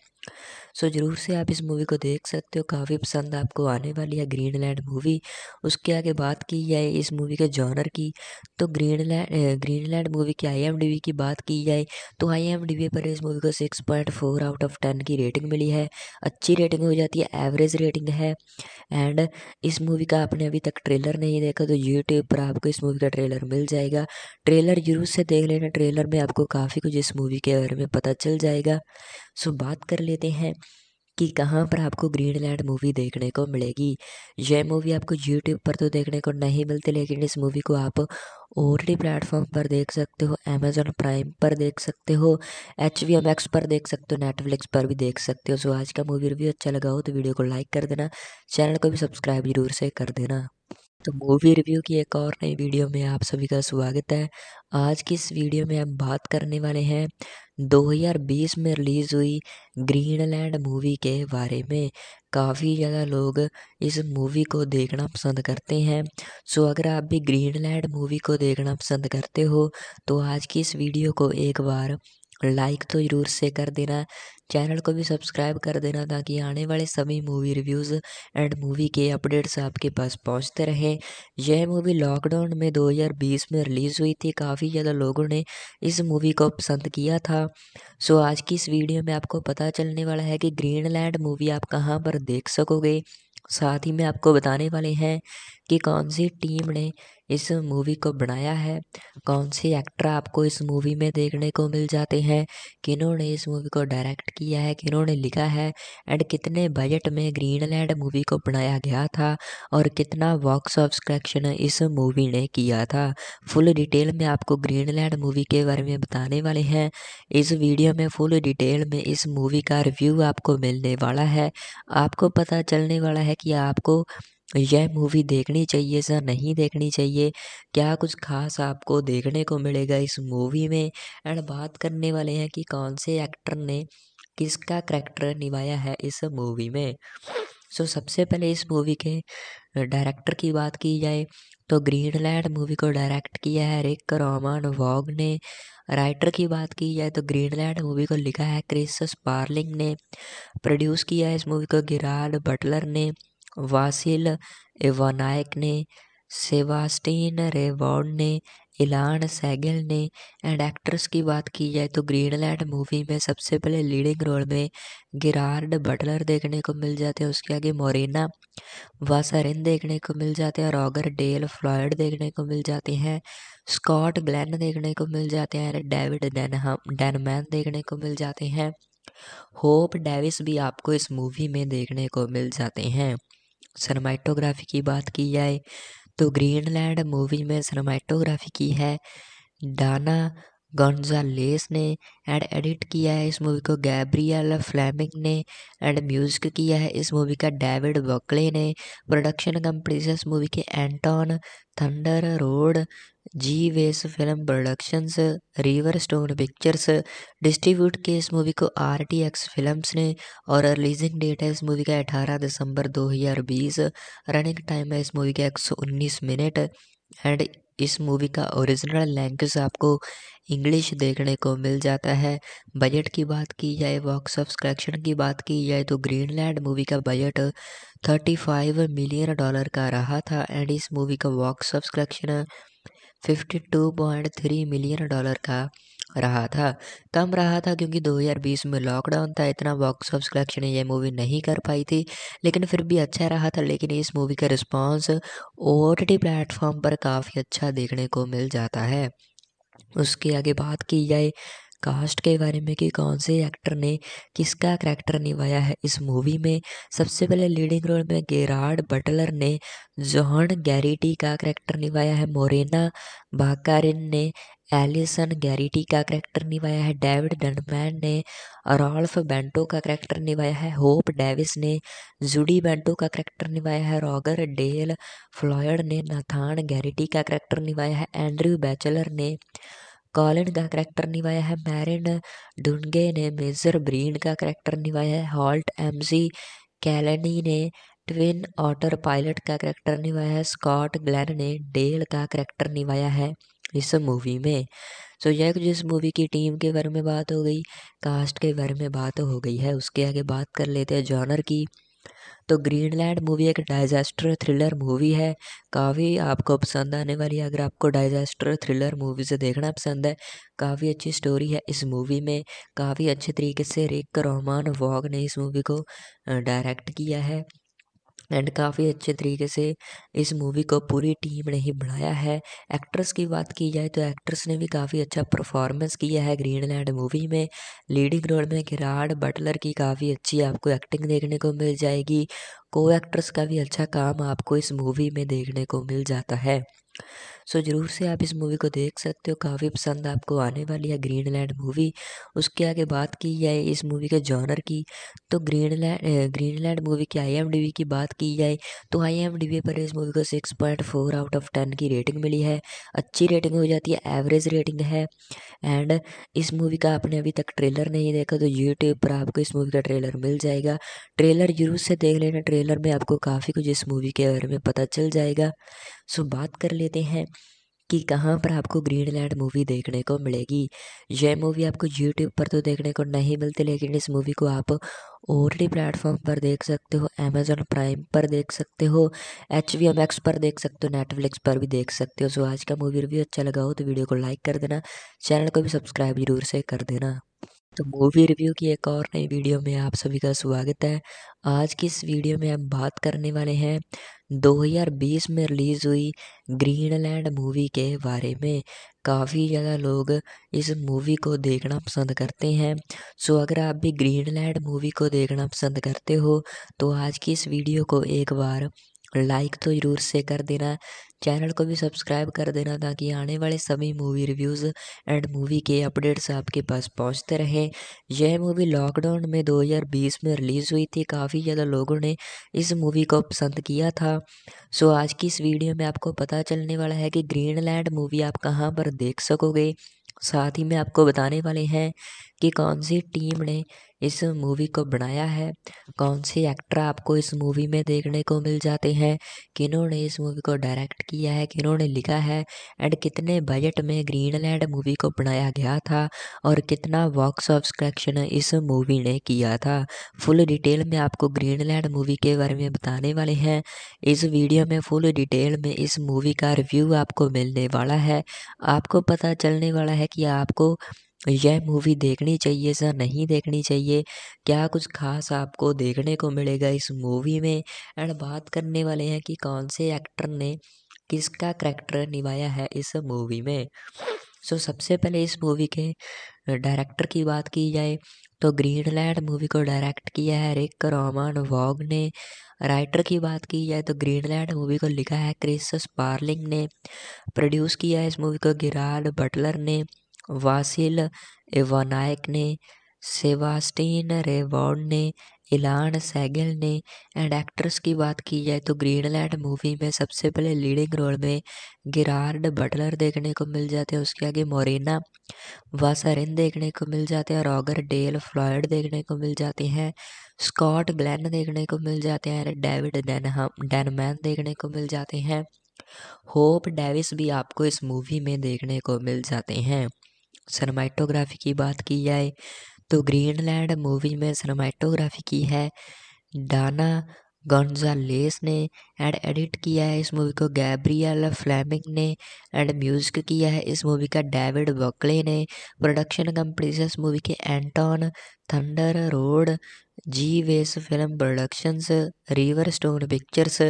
सो ज़रूर से आप इस मूवी को देख सकते हो काफ़ी पसंद आपको आने वाली है ग्रीन लैंड मूवी उसके आगे बात की जाए इस मूवी के जॉनर की तो Greenland Greenland movie की आई की बात की जाए तो आई पर इस मूवी को six point four out of ten की रेटिंग मिली है अच्छी रेटिंग हो जाती है एवरेज रेटिंग है एंड इस मूवी का आपने अभी तक ट्रेलर नहीं देखा तो यूट्यूब पर आपको इस मूवी का ट्रेलर मिल जाएगा ट्रेलर जरूर से देख लेना ट्रेलर में आपको काफ़ी कुछ इस मूवी के बारे में पता चल जाएगा सो बात कर लेते हैं कि कहाँ पर आपको ग्रीन लैंड मूवी देखने को मिलेगी यह मूवी आपको यूट्यूब पर तो देखने को नहीं मिलती लेकिन इस मूवी को आप ओ टी प्लेटफॉर्म पर देख सकते हो अमेजोन प्राइम पर देख सकते हो एच वी एम एक्स पर देख सकते हो नेटफ्लिक्स पर भी देख सकते हो सो आज का मूवी रिव्यू अच्छा लगा हो तो वीडियो को लाइक कर देना चैनल को भी सब्सक्राइब जरूर से कर देना तो मूवी रिव्यू की एक और नई वीडियो में आप सभी का स्वागत है आज की इस वीडियो में हम बात करने वाले हैं दो हज़ार बीस में रिलीज़ हुई ग्रीनलैंड मूवी के बारे में काफ़ी ज़्यादा लोग इस मूवी को देखना पसंद करते हैं सो अगर आप भी ग्रीनलैंड मूवी को देखना पसंद करते हो तो आज की इस वीडियो को एक बार लाइक तो ज़रूर से कर देना चैनल को भी सब्सक्राइब कर देना ताकि आने वाले सभी मूवी रिव्यूज़ एंड मूवी के अपडेट्स आपके पास पहुंचते रहें यह मूवी लॉकडाउन में 2020 में रिलीज़ हुई थी काफ़ी ज़्यादा लोगों ने इस मूवी को पसंद किया था सो आज की इस वीडियो में आपको पता चलने वाला है कि ग्रीन मूवी आप कहाँ पर देख सकोगे साथ ही मैं आपको बताने वाले हैं कि कौन सी टीम ने इस मूवी को बनाया है कौन से एक्टर आपको इस मूवी में देखने को मिल जाते हैं किन्होंने इस मूवी को डायरेक्ट किया है किन्होंने लिखा है एंड कितने बजट में ग्रीनलैंड मूवी को बनाया गया था और कितना बॉक्स ऑफ कलेक्शन इस मूवी ने किया था फुल डिटेल में आपको ग्रीनलैंड मूवी के बारे में बताने वाले हैं इस वीडियो में फुल डिटेल में इस मूवी का रिव्यू आपको मिलने वाला है आपको पता चलने वाला है कि आपको यह मूवी देखनी चाहिए सर नहीं देखनी चाहिए क्या कुछ खास आपको देखने को मिलेगा इस मूवी में एंड बात करने वाले हैं कि कौन से एक्टर ने किसका करैक्टर निभाया है इस मूवी में सो so, सबसे पहले इस मूवी के डायरेक्टर की बात की जाए तो ग्रीनलैंड मूवी को डायरेक्ट किया है रिक रोमन वॉग ने राइटर की बात की जाए तो ग्रीनलैंड मूवी को लिखा है क्रिस स्पार्लिंग ने प्रोड्यूस किया है इस मूवी को गिराड बटलर ने वासिल एवानायक ने सेवास्टीन रेवॉर्ड ने इलान सैगल ने एंड एक्ट्रेस की बात की जाए तो ग्रीनलैंड मूवी में सबसे पहले लीडिंग रोल में गिरार्ड बटलर देखने को मिल जाते हैं उसके आगे मोरिना वासरिन देखने को मिल जाते हैं रॉगर डेल फ्लॉयड देखने को मिल जाते हैं स्कॉट ग्लैन देखने को मिल जाते हैं डेविड डेनहम डेनमैन देखने को मिल जाते हैं होप डेविस भी आपको इस मूवी में देखने को मिल जाते हैं सनमाइटोग्राफी की बात की जाए तो ग्रीनलैंड मूवी में सनमाइटोग्राफी की है डाना लेस ने एंड एडिट किया है इस मूवी को गैब्रियल फ्लैमिंग ने एंड म्यूजिक किया है इस मूवी का डेविड बकले ने प्रोडक्शन कंपनी से इस मूवी के एंटोन थंडर रोड जी वेस film productions river stone pictures distribute किए इस मूवी को आर टी एक्स फिल्म ने और रिलीजिंग डेट है इस मूवी का 18 दिसंबर 2020 रनिंग टाइम है इस मूवी का 119 मिनट एंड इस मूवी का ओरिजिनल लैंग्वेज आपको इंग्लिश देखने को मिल जाता है बजट की बात की जाए वॉक्स ऑफ कलेक्शन की बात की जाए तो ग्रीनलैंड मूवी का बजट 35 मिलियन डॉलर का रहा था एंड इस मूवी का box office collection 52.3 million dollar का रहा था कम रहा था क्योंकि 2020 में लॉकडाउन था इतना बॉक्स ऑफ कलेक्शन ये मूवी नहीं कर पाई थी लेकिन फिर भी अच्छा रहा था लेकिन इस मूवी का रिस्पांस ओ टी प्लेटफॉर्म पर काफ़ी अच्छा देखने को मिल जाता है उसके आगे बात की जाए कास्ट के बारे में कि कौन से एक्टर ने किसका करैक्टर निभाया है इस मूवी में सबसे पहले लीडिंग रोल में गेराड बटलर ने जॉन गैरिटी का करैक्टर निभाया है मोरेना बाकारिन ने एलिसन गैरिटी का करैक्टर निभाया है डेविड डनमैन ने रॉल्फ बेंटो का कैरेक्टर निभाया है होप डेविस ने जूडी बेंटो का करैक्टर निभाया है रॉगर डेल फ्लॉयड ने नाथान गैरिटी का करैक्टर निभाया है एंड्रयू बैचलर ने कॉलिन का करैक्टर निभाया है मैरिन डुनगे ने मेजर ब्रीन का करैक्टर निभाया है हॉल्ट एमजी कैलनी ने ट्विन ऑटर पायलट का करैक्टर निभाया है स्कॉट ग्लैन ने डेल का करैक्टर निभाया है इस मूवी में सो यह कुछ इस मूवी की टीम के बारे में बात हो गई कास्ट के बारे में बात हो गई है उसके आगे बात कर लेते हैं जॉनर की तो ग्रीनलैंड मूवी एक डाइजेस्टर थ्रिलर मूवी है काफ़ी आपको पसंद आने वाली है अगर आपको डाइजेस्टर थ्रिलर मूवीज़ देखना पसंद है काफ़ी अच्छी स्टोरी है इस मूवी में काफ़ी अच्छे तरीके से रिक रोमान वॉग ने इस मूवी को डायरेक्ट किया है एंड काफ़ी अच्छे तरीके से इस मूवी को पूरी टीम ने ही बढ़ाया है एक्ट्रेस की बात की जाए तो एक्ट्रेस ने भी काफ़ी अच्छा परफॉर्मेंस किया है ग्रीनलैंड मूवी में लीडिंग रोल में गिराड बटलर की काफ़ी अच्छी आपको एक्टिंग देखने को मिल जाएगी को एक्ट्रेस का भी अच्छा काम आपको इस मूवी में देखने को मिल जाता है सो ज़रूर से आप इस मूवी को देख सकते हो काफ़ी पसंद आपको आने वाली है ग्रीन लैंड मूवी उसके आगे बात की जाए इस मूवी के जॉनर की तो Greenland Greenland movie की आई की बात की जाए तो आई पर इस मूवी को six point four out of ten की रेटिंग मिली है अच्छी रेटिंग हो जाती है एवरेज रेटिंग है एंड इस मूवी का आपने अभी तक ट्रेलर नहीं देखा तो यूट्यूब पर आपको इस मूवी का ट्रेलर मिल जाएगा ट्रेलर जरूर से देख लेना ट्रेलर में आपको काफ़ी कुछ इस मूवी के बारे में पता चल जाएगा सो बात कर ले देते हैं कि कहाँ पर आपको ग्रीन लैंड मूवी देखने को मिलेगी यह मूवी आपको यूट्यूब पर तो देखने को नहीं मिलती लेकिन इस मूवी को आप और टी प्लेटफॉर्म पर देख सकते हो अमेजोन प्राइम पर देख सकते हो एच वी एम एक्स पर देख सकते हो नेटफ्लिक्स पर भी देख सकते हो सो आज का मूवी रिव्यू अच्छा लगा हो तो वीडियो को लाइक कर देना चैनल को भी सब्सक्राइब जरूर से कर देना तो मूवी रिव्यू की एक और नई वीडियो में आप सभी का स्वागत है आज की इस वीडियो में हम बात करने वाले हैं 2020 में रिलीज़ हुई ग्रीनलैंड मूवी के बारे में काफ़ी ज़्यादा लोग इस मूवी को देखना पसंद करते हैं सो अगर आप भी ग्रीनलैंड मूवी को देखना पसंद करते हो तो आज की इस वीडियो को एक बार लाइक तो ज़रूर से कर देना चैनल को भी सब्सक्राइब कर देना ताकि आने वाले सभी मूवी रिव्यूज़ एंड मूवी के अपडेट्स आपके पास पहुंचते रहें यह मूवी लॉकडाउन में 2020 में रिलीज़ हुई थी काफ़ी ज़्यादा लोगों ने इस मूवी को पसंद किया था सो आज की इस वीडियो में आपको पता चलने वाला है कि लैंड मूवी आप कहाँ पर देख सकोगे साथ ही में आपको बताने वाले हैं कि कौन सी टीम ने इस मूवी को बनाया है कौन से एक्टर आपको इस मूवी में देखने को मिल जाते हैं किन्होंने इस मूवी को डायरेक्ट किया है किन्होंने लिखा है एंड कितने बजट में ग्रीनलैंड मूवी को बनाया गया था और कितना बॉक्स ऑफ कलेक्शन इस मूवी ने किया था फुल डिटेल में आपको ग्रीनलैंड मूवी के बारे में बताने वाले हैं इस वीडियो में फुल डिटेल में इस मूवी का रिव्यू आपको मिलने वाला है आपको पता चलने वाला है कि आपको यह मूवी देखनी चाहिए सर नहीं देखनी चाहिए क्या कुछ खास आपको देखने को मिलेगा इस मूवी में एंड बात करने वाले हैं कि कौन से एक्टर ने किसका करैक्टर निभाया है इस मूवी में सो so, सबसे पहले इस मूवी के डायरेक्टर की बात की जाए तो ग्रीनलैंड मूवी को डायरेक्ट किया है रिक रोमान वॉग ने राइटर की बात की जाए तो ग्रीनलैंड मूवी को लिखा है क्रिस स्पार्लिंग ने प्रोड्यूस किया है इस मूवी को गिराड बटलर ने वासिल एवानायक ने सेवास्टीन रेवॉर्ड ने इलान सैगल ने एंड एक्ट्रेस की बात की जाए तो ग्रीनलैंड मूवी में सबसे पहले लीडिंग रोल में गिरार्ड बटलर देखने को मिल जाते हैं उसके आगे मोरिना वासरिन देखने को मिल जाते हैं रॉगर डेल फ्लॉयड देखने को मिल जाते हैं स्कॉट ग्लैन देखने को मिल जाते हैं डेविड डेनहम डेनमैन देखने को मिल जाते हैं होप डेविस भी आपको इस मूवी में देखने को मिल जाते हैं सिनेमाटोग्राफी की बात की जाए तो ग्रीनलैंड मूवी में सिनेमाटोग्राफी की है डाना लेस ने एंड एडिट किया है इस मूवी को गैब्रियल फ्लैमिंग ने एंड म्यूजिक किया है इस मूवी का डेविड बकले ने प्रोडक्शन कंपनी इस मूवी के एंटॉन थंडर रोड जी वेस film productions river stone pictures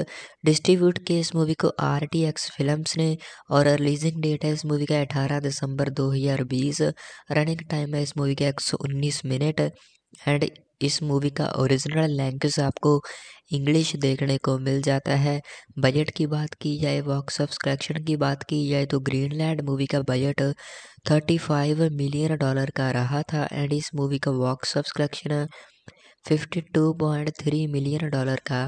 distribute किए इस मूवी को आर टी एक्स फिल्म्स ने और रिलीजिंग डेट है इस मूवी का 18 दिसंबर 2020 रनिंग टाइम है इस मूवी का 119 मिनट एंड इस मूवी का ओरिजिनल लैंग्वेज आपको इंग्लिश देखने को मिल जाता है बजट की बात की जाए बॉक्स ऑफ कलेक्शन की बात की जाए तो ग्रीनलैंड मूवी का बजट 35 मिलियन डॉलर का रहा था एंड इस मूवी का box office collection 52.3 million dollar का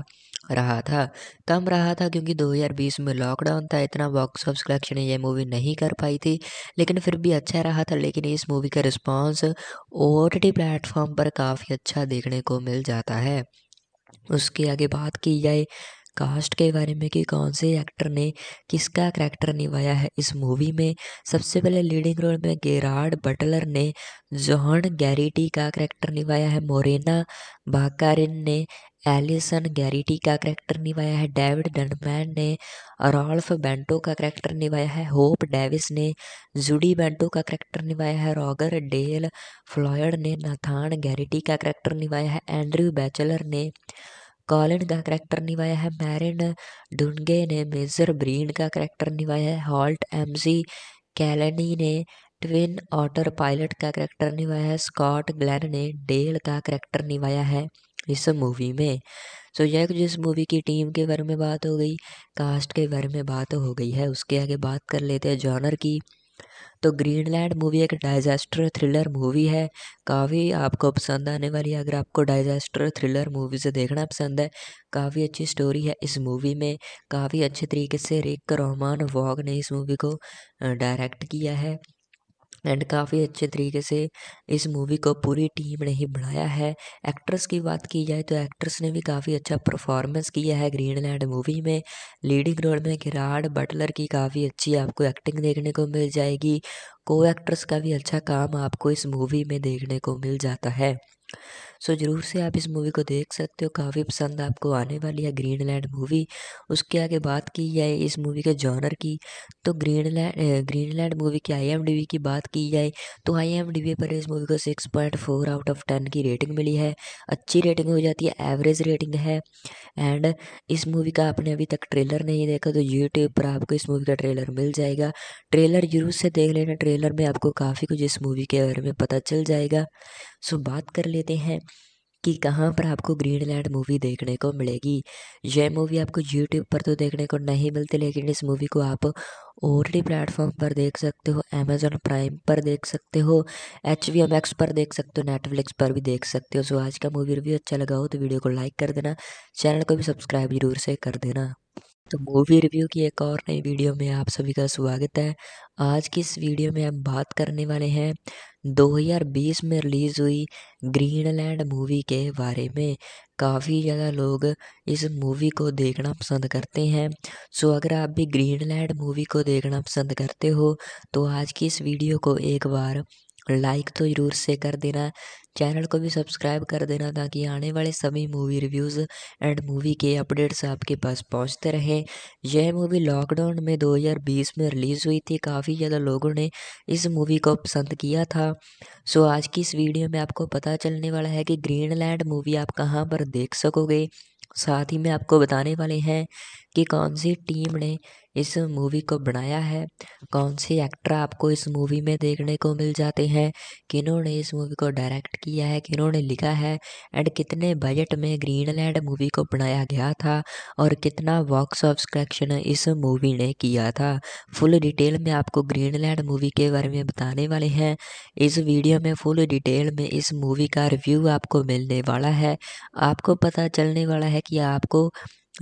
रहा था कम रहा था क्योंकि 2020 में लॉकडाउन था इतना बॉक्स ऑफिस कलेक्शन ये मूवी नहीं कर पाई थी लेकिन फिर भी अच्छा रहा था लेकिन इस मूवी का रिस्पांस ओ टी प्लेटफॉर्म पर काफ़ी अच्छा देखने को मिल जाता है उसके आगे बात की जाए कास्ट के बारे में कि कौन से एक्टर ने किसका करैक्टर निभाया है इस मूवी में सबसे पहले लीडिंग रोल में गेराड बटलर ने जॉन गैरिटी का करैक्टर निभाया है मोरेना बाकारिन ने एलिसन गैरिटी का करैक्टर निभाया है डेविड डनमैन ने रॉल्फ बेंटो का करैक्टर निभाया है होप डेविस ने जुडी बेंटो का करैक्टर निभाया है रॉगर डेल फ्लॉयड ने नाथान गैरिटी का करैक्टर निभाया है एंड्रयू बैचलर ने कॉलिन का करैक्टर निभाया है मैरिन डुनगे ने मेजर ब्रीन का करैक्टर निभाया है हॉल्ट एमजी कैलनी ने ट्विन ऑटर पायलट का करैक्टर निभाया है स्कॉट ग्लैन ने डेल का करैक्टर निभाया है इस मूवी में सो यह कुछ इस मूवी की टीम के बारे में बात हो गई कास्ट के बारे में बात हो गई है उसके आगे बात कर लेते हैं जॉनर की तो ग्रीनलैंड मूवी एक डाइजेस्टर थ्रिलर मूवी है काफ़ी आपको पसंद आने वाली है अगर आपको डाइजेस्टर थ्रिलर मूवीज़ देखना पसंद है काफ़ी अच्छी स्टोरी है इस मूवी में काफ़ी अच्छे तरीके से रिक रोमान वॉग ने इस मूवी को डायरेक्ट किया है एंड काफ़ी अच्छे तरीके से इस मूवी को पूरी टीम ने ही बनाया है एक्ट्रेस की बात की जाए तो एक्ट्रेस ने भी काफ़ी अच्छा परफॉर्मेंस किया है ग्रीनलैंड मूवी में लीडिंग रोल में किराड बटलर की काफ़ी अच्छी आपको एक्टिंग देखने को मिल जाएगी को एक्ट्रेस का भी अच्छा काम आपको इस मूवी में देखने को मिल जाता है सो ज़रूर से आप इस मूवी को देख सकते हो काफ़ी पसंद आपको आने वाली है ग्रीन लैंड मूवी उसके आगे बात की जाए इस मूवी के जॉनर की तो Greenland Greenland movie की आई की बात की जाए तो आई पर इस मूवी को six point four out of ten की रेटिंग मिली है अच्छी रेटिंग हो जाती है एवरेज रेटिंग है एंड इस मूवी का आपने अभी तक ट्रेलर नहीं देखा तो यूट्यूब पर आपको इस मूवी का ट्रेलर मिल जाएगा ट्रेलर जरूर से देख लेना ट्रेलर में आपको काफ़ी कुछ इस मूवी के बारे में पता चल जाएगा सो बात कर लेते हैं कि कहाँ पर आपको ग्रीन लैंड मूवी देखने को मिलेगी यह मूवी आपको यूट्यूब पर तो देखने को नहीं मिलती लेकिन इस मूवी को आप और टी प्लेटफॉर्म पर देख सकते हो अमेजोन प्राइम पर देख सकते हो एच वी एम एक्स पर देख सकते हो नेटफ्लिक्स पर भी देख सकते हो सो आज का मूवी रिव्यू अच्छा लगा हो तो वीडियो को लाइक कर देना चैनल को भी सब्सक्राइब जरूर से कर देना तो मूवी रिव्यू की एक और नई वीडियो में आप सभी का स्वागत है आज की इस वीडियो में हम बात करने वाले हैं 2020 में रिलीज़ हुई ग्रीनलैंड मूवी के बारे में काफ़ी ज़्यादा लोग इस मूवी को देखना पसंद करते हैं सो अगर आप भी ग्रीनलैंड मूवी को देखना पसंद करते हो तो आज की इस वीडियो को एक बार लाइक तो ज़रूर से कर देना चैनल को भी सब्सक्राइब कर देना ताकि आने वाले सभी मूवी रिव्यूज़ एंड मूवी के अपडेट्स आपके पास पहुंचते रहें यह मूवी लॉकडाउन में 2020 में रिलीज़ हुई थी काफ़ी ज़्यादा लोगों ने इस मूवी को पसंद किया था सो आज की इस वीडियो में आपको पता चलने वाला है कि ग्रीन मूवी आप कहाँ पर देख सकोगे साथ ही मैं आपको बताने वाले हैं कि कौन सी टीम ने इस मूवी को बनाया है कौन से एक्टर आपको इस मूवी में देखने को मिल जाते हैं किन्होंने इस मूवी को डायरेक्ट किया है किन्होंने लिखा है एंड कितने बजट में ग्रीनलैंड मूवी को बनाया गया था और कितना बॉक्स ऑफ कलेक्शन इस मूवी ने किया था फुल डिटेल में आपको ग्रीनलैंड मूवी के बारे में बताने वाले हैं इस वीडियो में फुल डिटेल में इस मूवी का रिव्यू आपको मिलने वाला है आपको पता चलने वाला है कि आपको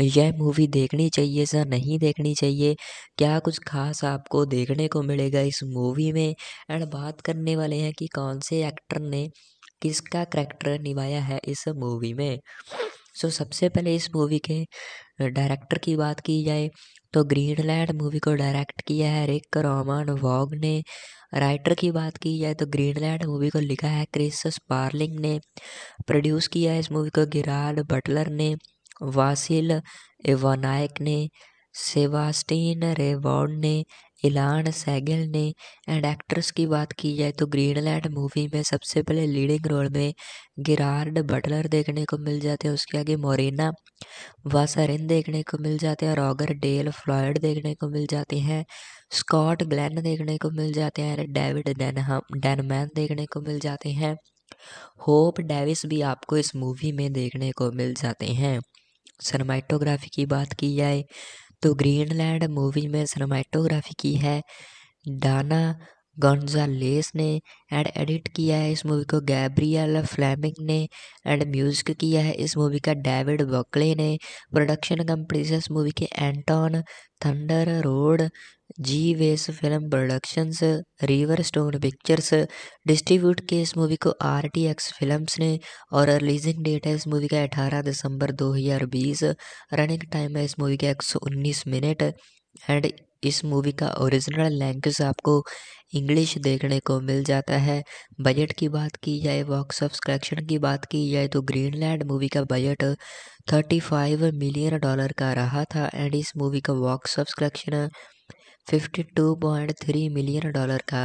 यह मूवी देखनी चाहिए सर नहीं देखनी चाहिए क्या कुछ खास आपको देखने को मिलेगा इस मूवी में एंड बात करने वाले हैं कि कौन से एक्टर ने किसका करैक्टर निभाया है इस मूवी में सो so, सबसे पहले इस मूवी के डायरेक्टर की बात की जाए तो ग्रीनलैंड मूवी को डायरेक्ट किया है रिक रोमान वॉग ने राइटर की बात की जाए तो ग्रीनलैंड मूवी को लिखा है क्रिस स्पार्लिंग ने प्रोड्यूस किया है इस मूवी को गिराड बटलर ने वासिल एवानायक ने सेवास्टीन रेबॉर्ड ने इलान सैगल ने एंड एक्ट्रेस की बात की जाए तो ग्रीनलैंड मूवी में सबसे पहले लीडिंग रोल में गिरार्ड बटलर देखने को मिल जाते हैं उसके आगे मोरिना वासरिन देखने को मिल जाते हैं रॉगर डेल फ्लॉयड देखने को मिल जाते हैं स्कॉट ग्लैन देखने को मिल जाते हैं डेविड डेनहम डेनमैन देखने को मिल जाते हैं होप डेविस भी आपको इस मूवी में देखने को मिल जाते हैं सनमाइटोग्राफी की बात की जाए तो ग्रीनलैंड मूवी में सनमाइटोग्राफी की है डाना लेस ने एंड एडिट किया है इस मूवी को गैब्रियल फ्लैमिंग ने एंड म्यूजिक किया है इस मूवी का डेविड बकले ने प्रोडक्शन कंपनी से इस मूवी के एंटॉन थंडर रोड जी वेस film productions river stone pictures distribute किए इस मूवी को आर टी एक्स फिल्म ने और रिलीजिंग डेट है इस मूवी का अठारह दिसंबर दो हज़ार बीस रनिंग टाइम है इस मूवी का एक सौ उन्नीस मिनट एंड इस मूवी का ओरिजिनल लैंग्वेज आपको इंग्लिश देखने को मिल जाता है बजट की बात की जाए बॉक्स ऑफ कलेक्शन की बात की जाए तो ग्रीनलैंड मूवी का बजट 35 मिलियन डॉलर का रहा था एंड इस मूवी का box office collection 52.3 million dollar का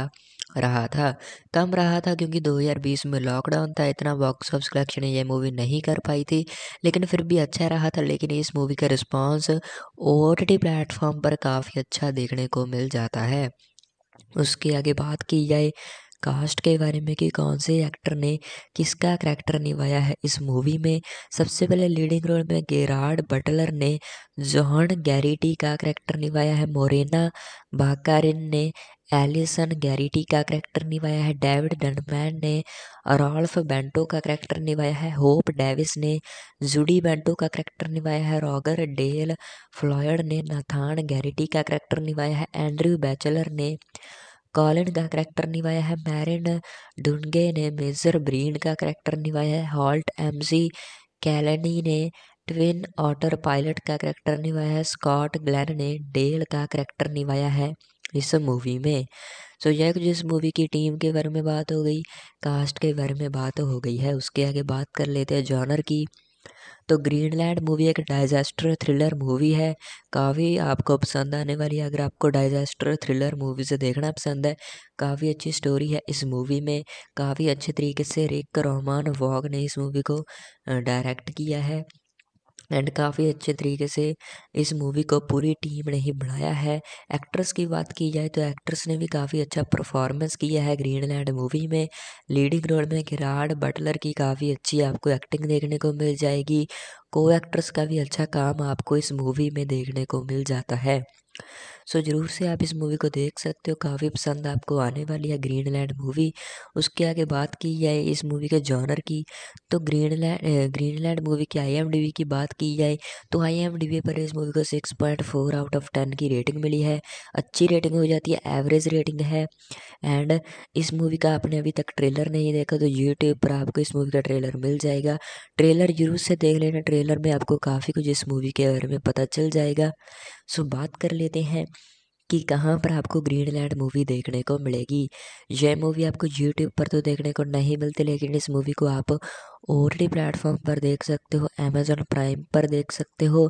रहा था कम रहा था क्योंकि 2020 में लॉकडाउन था इतना बॉक्स ऑफिस कलेक्शन ये मूवी नहीं कर पाई थी लेकिन फिर भी अच्छा रहा था लेकिन इस मूवी का रिस्पांस ओ टी प्लेटफॉर्म पर काफ़ी अच्छा देखने को मिल जाता है उसके आगे बात की जाए कास्ट के बारे में कि कौन से एक्टर ने किसका करैक्टर निभाया है इस मूवी में सबसे पहले लीडिंग रोल में गेराड बटलर ने जॉन गैरिटी का करैक्टर निभाया है मोरेना बाकारिन ने एलिसन गैरिटी का करैक्टर निभाया है डेविड डनमैन ने रॉल्फ बेंटो का करैक्टर निभाया है होप डेविस ने जुडी बेंटो का करैक्टर निभाया है रॉगर डेल फ्लॉयड ने नाथान गैरिटी का करैक्टर निभाया है एंड्रयू बैचलर ने कॉलिन का करैक्टर निभाया है मैरिन डुनगे ने मेजर ब्रीन का करैक्टर निभाया है हॉल्ट एमजी कैलनी ने ट्विन ऑटर पायलट का करैक्टर निभाया है स्कॉट ग्लैन ने डेल का करैक्टर निभाया है इस मूवी में सो यह जिस मूवी की टीम के बारे में बात हो गई कास्ट के बारे में बात हो गई है उसके आगे बात कर लेते हैं जॉनर की तो ग्रीनलैंड मूवी एक डाइजेस्टर थ्रिलर मूवी है काफ़ी आपको पसंद आने वाली है अगर आपको डाइजेस्टर थ्रिलर मूवीज़ देखना पसंद है काफ़ी अच्छी स्टोरी है इस मूवी में काफ़ी अच्छे तरीके से रिक रोमान वॉग ने इस मूवी को डायरेक्ट किया है एंड काफ़ी अच्छे तरीके से इस मूवी को पूरी टीम ने ही बढ़ाया है एक्ट्रेस की बात की जाए तो एक्ट्रेस ने भी काफ़ी अच्छा परफॉर्मेंस किया है ग्रीनलैंड मूवी में लीडिंग रोल में गिराड बटलर की काफ़ी अच्छी आपको एक्टिंग देखने को मिल जाएगी को एक्ट्रेस का भी अच्छा काम आपको इस मूवी में देखने को मिल जाता है सो ज़रूर से आप इस मूवी को देख सकते हो काफ़ी पसंद आपको आने वाली है ग्रीन लैंड मूवी उसके आगे बात की जाए इस मूवी के जॉनर की तो Greenland Greenland movie की आई की बात की जाए तो आई पर इस मूवी को six point four out of ten की रेटिंग मिली है अच्छी रेटिंग हो जाती है एवरेज रेटिंग है एंड इस मूवी का आपने अभी तक ट्रेलर नहीं देखा तो यूट्यूब पर आपको इस मूवी का ट्रेलर मिल जाएगा ट्रेलर जरूर से देख लेना ट्रेलर में आपको काफ़ी कुछ इस मूवी के बारे में पता चल जाएगा सो बात कर लेते हैं कि कहाँ पर आपको ग्रीन लैंड मूवी देखने को मिलेगी यह मूवी आपको यूट्यूब पर तो देखने को नहीं मिलती लेकिन इस मूवी को आप और डी प्लेटफॉर्म पर देख सकते हो अमेजोन प्राइम पर देख सकते हो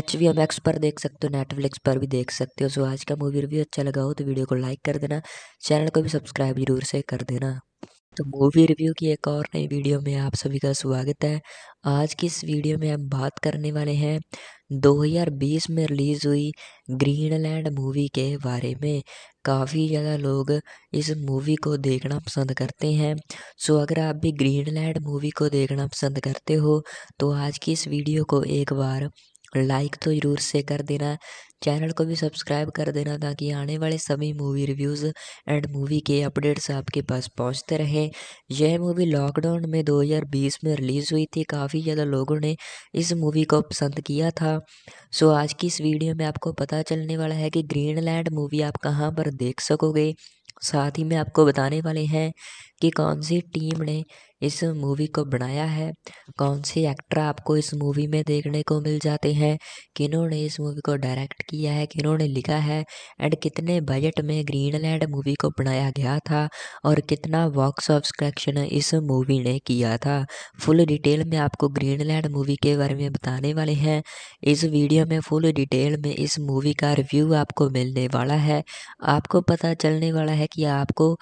एच वी एम एक्स पर देख सकते हो नेटफ्लिक्स पर भी देख सकते हो सो आज का मूवी रिव्यू अच्छा लगा हो तो वीडियो को लाइक कर देना चैनल को भी सब्सक्राइब जरूर से कर देना तो मूवी रिव्यू की एक और नई वीडियो में आप सभी का स्वागत है आज की इस वीडियो में हम बात करने वाले हैं 2020 में रिलीज़ हुई ग्रीनलैंड मूवी के बारे में काफ़ी ज़्यादा लोग इस मूवी को देखना पसंद करते हैं सो अगर आप भी ग्रीनलैंड मूवी को देखना पसंद करते हो तो आज की इस वीडियो को एक बार लाइक तो ज़रूर से कर देना चैनल को भी सब्सक्राइब कर देना ताकि आने वाले सभी मूवी रिव्यूज़ एंड मूवी के अपडेट्स आपके पास पहुंचते रहें यह मूवी लॉकडाउन में 2020 में रिलीज़ हुई थी काफ़ी ज़्यादा लोगों ने इस मूवी को पसंद किया था सो आज की इस वीडियो में आपको पता चलने वाला है कि ग्रीनलैंड मूवी आप कहाँ पर देख सकोगे साथ ही मैं आपको बताने वाले हैं कि कौन सी टीम ने इस मूवी को बनाया है कौन से एक्टर आपको इस मूवी में देखने को मिल जाते हैं किन्होंने इस मूवी को डायरेक्ट किया है किन्होंने लिखा है एंड कितने बजट में ग्रीनलैंड मूवी को बनाया गया था और कितना बॉक्स ऑफ कलेक्शन इस मूवी ने किया था फुल डिटेल में आपको ग्रीनलैंड मूवी के बारे में बताने वाले हैं इस वीडियो में फुल डिटेल में इस मूवी का रिव्यू आपको मिलने वाला है आपको पता चलने वाला है कि आपको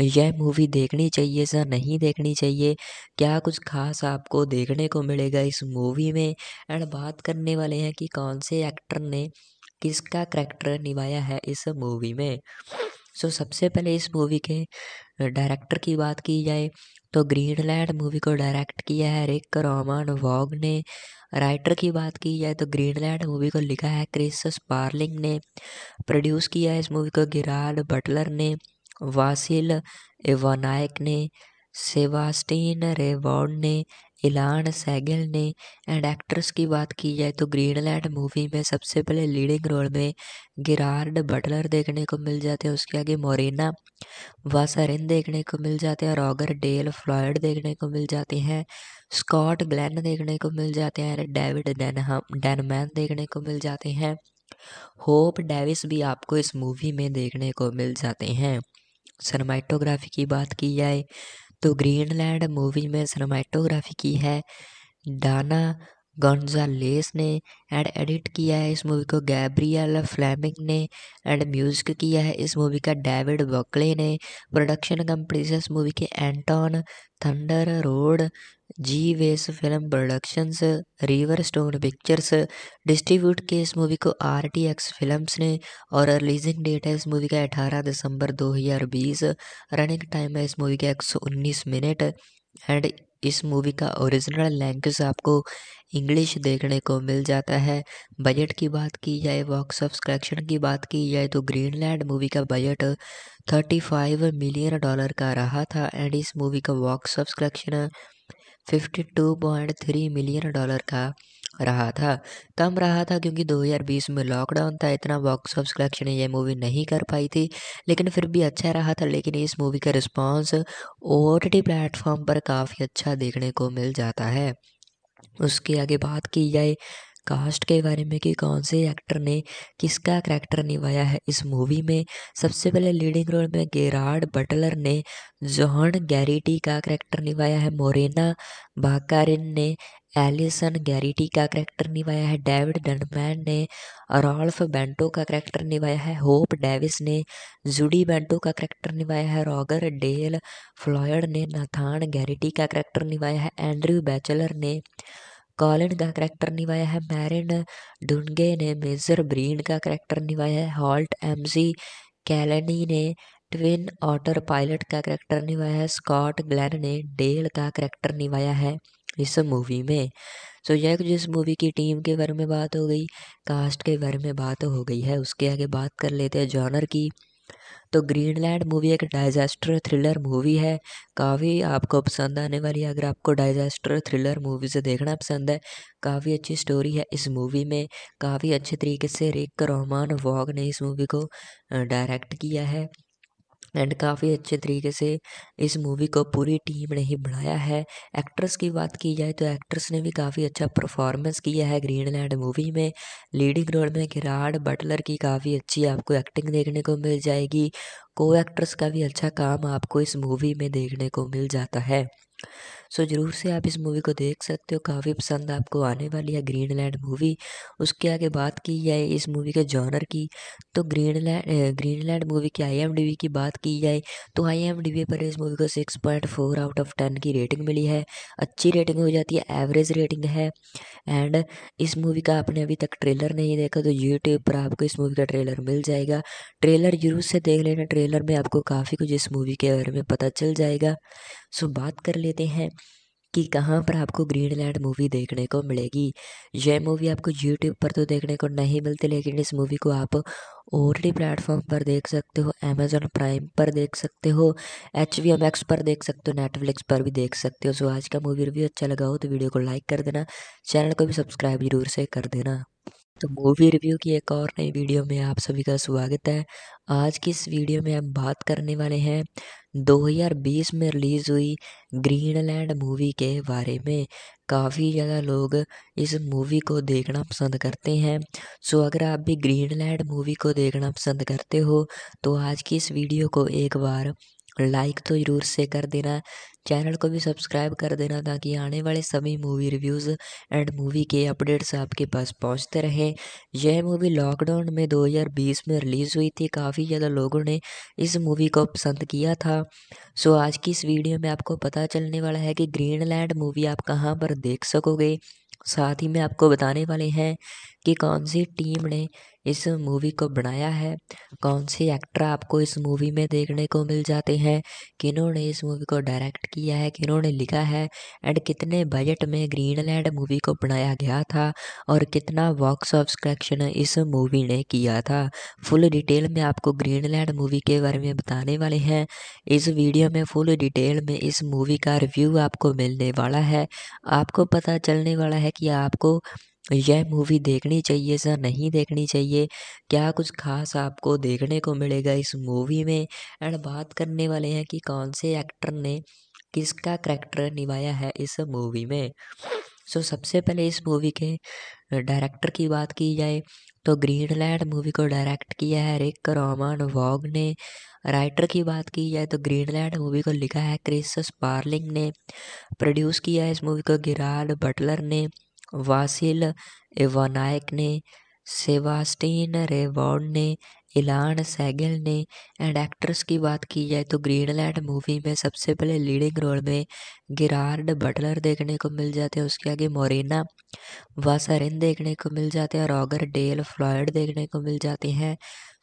यह मूवी देखनी चाहिए सर नहीं देखनी चाहिए क्या कुछ खास आपको देखने को मिलेगा इस मूवी में एंड बात करने वाले हैं कि कौन से एक्टर ने किसका करैक्टर निभाया है इस मूवी में सो so, सबसे पहले इस मूवी के डायरेक्टर की बात की जाए तो ग्रीनलैंड मूवी को डायरेक्ट किया है रिक रोमान वॉग ने राइटर की बात की जाए तो ग्रीनलैंड मूवी को लिखा है क्रिस स्पार्लिंग ने प्रोड्यूस किया है इस मूवी को गिराल बटलर ने वासिल एवानायक ने सेवास्टीन रेबॉर्ड ने इलान सैगल ने एंड एक्ट्रेस की बात की जाए तो ग्रीनलैंड मूवी में सबसे पहले लीडिंग रोल में गिरार्ड बटलर देखने को मिल जाते हैं उसके आगे मोरिना वासरिन देखने को मिल जाते हैं रॉगर डेल फ्लॉयड देखने को मिल जाते हैं स्कॉट ग्लैन देखने को मिल जाते हैं डेविड डैनमैन देखने को मिल जाते हैं होप डेविस भी आपको इस मूवी में देखने को मिल जाते हैं सरमाइटोग्राफी की बात की जाए तो ग्रीनलैंड मूवी में सरमाइटोग्राफी की है डाना लेस ने एंड एडिट किया है इस मूवी को गैब्रियल फ्लैमिंग ने एंड म्यूजिक किया है इस मूवी का डेविड बकले ने प्रोडक्शन कंपनी से इस मूवी के एंटॉन थंडर रोड जी वेस film productions river stone pictures distribute किए इस मूवी को आर टी एक्स फिल्म्स ने और रिलीजिंग डेट है इस मूवी का 18 दिसंबर 2020 रनिंग टाइम है इस मूवी का 119 मिनट एंड इस मूवी का ओरिजिनल लैंग्वेज आपको इंग्लिश देखने को मिल जाता है बजट की बात की जाए बॉक्स ऑफ कलेक्शन की बात की जाए तो ग्रीनलैंड मूवी का बजट 35 मिलियन डॉलर का रहा था एंड इस मूवी का box office collection 52.3 million dollar का रहा था कम रहा था क्योंकि 2020 में लॉकडाउन था इतना बॉक्स ऑफ कलेक्शन ये मूवी नहीं कर पाई थी लेकिन फिर भी अच्छा रहा था लेकिन इस मूवी का रिस्पांस ओ टी प्लेटफॉर्म पर काफ़ी अच्छा देखने को मिल जाता है उसके आगे बात की जाए कास्ट के बारे में कि कौन से एक्टर ने किसका करैक्टर निभाया है इस मूवी में सबसे पहले लीडिंग रोल में गेराड बटलर ने जोहन गैरिटी का करैक्टर निभाया है मोरेना बाकारिन ने एलिसन गैरिटी का करैक्टर निभाया है डेविड डनमैन ने रॉल्फ बेंटो का करैक्टर निभाया है होप डेविस ने जूडी बेंटो का करैक्टर निभाया है रॉगर डेल फ्लॉयड ने नाथान गैरिटी का करैक्टर निभाया है एंड्रयू बैचलर ने कॉलिन का करैक्टर निभाया है मैरिन डुनगे ने मेजर ब्रीन का करैक्टर निभाया है हॉल्ट एमजी कैलनी ने ट्विन ऑटर पायलट का करैक्टर निभाया है स्कॉट ग्लैन ने डेल का करैक्टर निभाया है इस मूवी में सो so, यह जिस मूवी की टीम के बारे में बात हो गई कास्ट के बारे में बात हो गई है उसके आगे बात कर लेते हैं जॉनर की तो ग्रीनलैंड मूवी एक डाइजेस्टर थ्रिलर मूवी है काफ़ी आपको पसंद आने वाली है अगर आपको डाइजेस्टर थ्रिलर मूवीज़ देखना पसंद है काफ़ी अच्छी स्टोरी है इस मूवी में काफ़ी अच्छे तरीके से रिक रोमान वॉग ने इस मूवी को डायरेक्ट किया है एंड काफ़ी अच्छे तरीके से इस मूवी को पूरी टीम ने ही बनाया है एक्ट्रेस की बात की जाए तो एक्ट्रेस ने भी काफ़ी अच्छा परफॉर्मेंस किया है ग्रीनलैंड मूवी में लीडिंग रोल में गिराड बटलर की काफ़ी अच्छी आपको एक्टिंग देखने को मिल जाएगी को एक्ट्रेस का भी अच्छा काम आपको इस मूवी में देखने को मिल जाता है सो ज़रूर से आप इस मूवी को देख सकते हो काफ़ी पसंद आपको आने वाली है ग्रीन लैंड मूवी उसके आगे बात की जाए इस मूवी के जॉनर की तो Greenland Greenland movie की आई की बात की जाए तो आई पर इस मूवी को six point four out of ten की रेटिंग मिली है अच्छी रेटिंग हो जाती है एवरेज रेटिंग है एंड इस मूवी का आपने अभी तक ट्रेलर नहीं देखा तो यूट्यूब पर आपको इस मूवी का ट्रेलर मिल जाएगा ट्रेलर जरूर से देख लेना ट्रेलर में आपको काफ़ी कुछ इस मूवी के बारे में पता चल जाएगा सो बात कर लेते हैं कि कहाँ पर आपको ग्रीनलैंड मूवी देखने को मिलेगी यह मूवी आपको यूट्यूब पर तो देखने को नहीं मिलती लेकिन इस मूवी को आप और डी प्लेटफॉर्म पर देख सकते हो अमेजोन प्राइम पर देख सकते हो एच वी एम एक्स पर देख सकते हो नेटफ्लिक्स पर भी देख सकते हो सो आज का मूवी रिव्यू अच्छा लगा हो तो वीडियो को लाइक कर देना चैनल को भी सब्सक्राइब जरूर से कर देना तो मूवी रिव्यू की एक और नई वीडियो में आप सभी का स्वागत है आज की इस वीडियो में हम बात करने वाले हैं 2020 में रिलीज़ हुई ग्रीनलैंड मूवी के बारे में काफ़ी ज़्यादा लोग इस मूवी को देखना पसंद करते हैं सो अगर आप भी ग्रीनलैंड मूवी को देखना पसंद करते हो तो आज की इस वीडियो को एक बार लाइक तो ज़रूर से कर देना चैनल को भी सब्सक्राइब कर देना ताकि आने वाले सभी मूवी रिव्यूज़ एंड मूवी के अपडेट्स आपके पास पहुंचते रहें यह मूवी लॉकडाउन में 2020 में रिलीज़ हुई थी काफ़ी ज़्यादा लोगों ने इस मूवी को पसंद किया था सो आज की इस वीडियो में आपको पता चलने वाला है कि ग्रीनलैंड मूवी आप कहाँ पर देख सकोगे साथ ही मैं आपको बताने वाले हैं कि कौन सी टीम ने इस मूवी को बनाया है कौन से एक्टर आपको इस मूवी में देखने को मिल जाते हैं किन्होंने इस मूवी को डायरेक्ट किया है किन्होंने लिखा है एंड कितने बजट में ग्रीनलैंड मूवी को बनाया गया था और कितना बॉक्स ऑफ कलेक्शन इस मूवी ने किया था फुल डिटेल में आपको ग्रीनलैंड मूवी के बारे में बताने वाले हैं इस वीडियो में फुल डिटेल में इस मूवी का रिव्यू आपको मिलने वाला है आपको पता चलने वाला है कि आपको यह मूवी देखनी चाहिए सर नहीं देखनी चाहिए क्या कुछ खास आपको देखने को मिलेगा इस मूवी में एंड बात करने वाले हैं कि कौन से एक्टर ने किसका करैक्टर निभाया है इस मूवी में सो so, सबसे पहले इस मूवी के डायरेक्टर की बात की जाए तो ग्रीनलैंड मूवी को डायरेक्ट किया है रिक रोमन वॉग ने राइटर की बात की जाए तो ग्रीनलैंड मूवी को लिखा है क्रिस स्पार्लिंग ने प्रोड्यूस किया है इस मूवी को गिराड बटलर ने वासिल एवानायक ने सेवास्टीन रेबॉन ने इलान सैगल ने एंड एक्ट्रेस की बात की जाए तो ग्रीनलैंड मूवी में सबसे पहले लीडिंग रोल में गिरार्ड बटलर देखने को मिल जाते हैं उसके आगे मोरिना वासरिन देखने को मिल जाते हैं रॉगर डेल फ्लॉयड देखने को मिल जाते हैं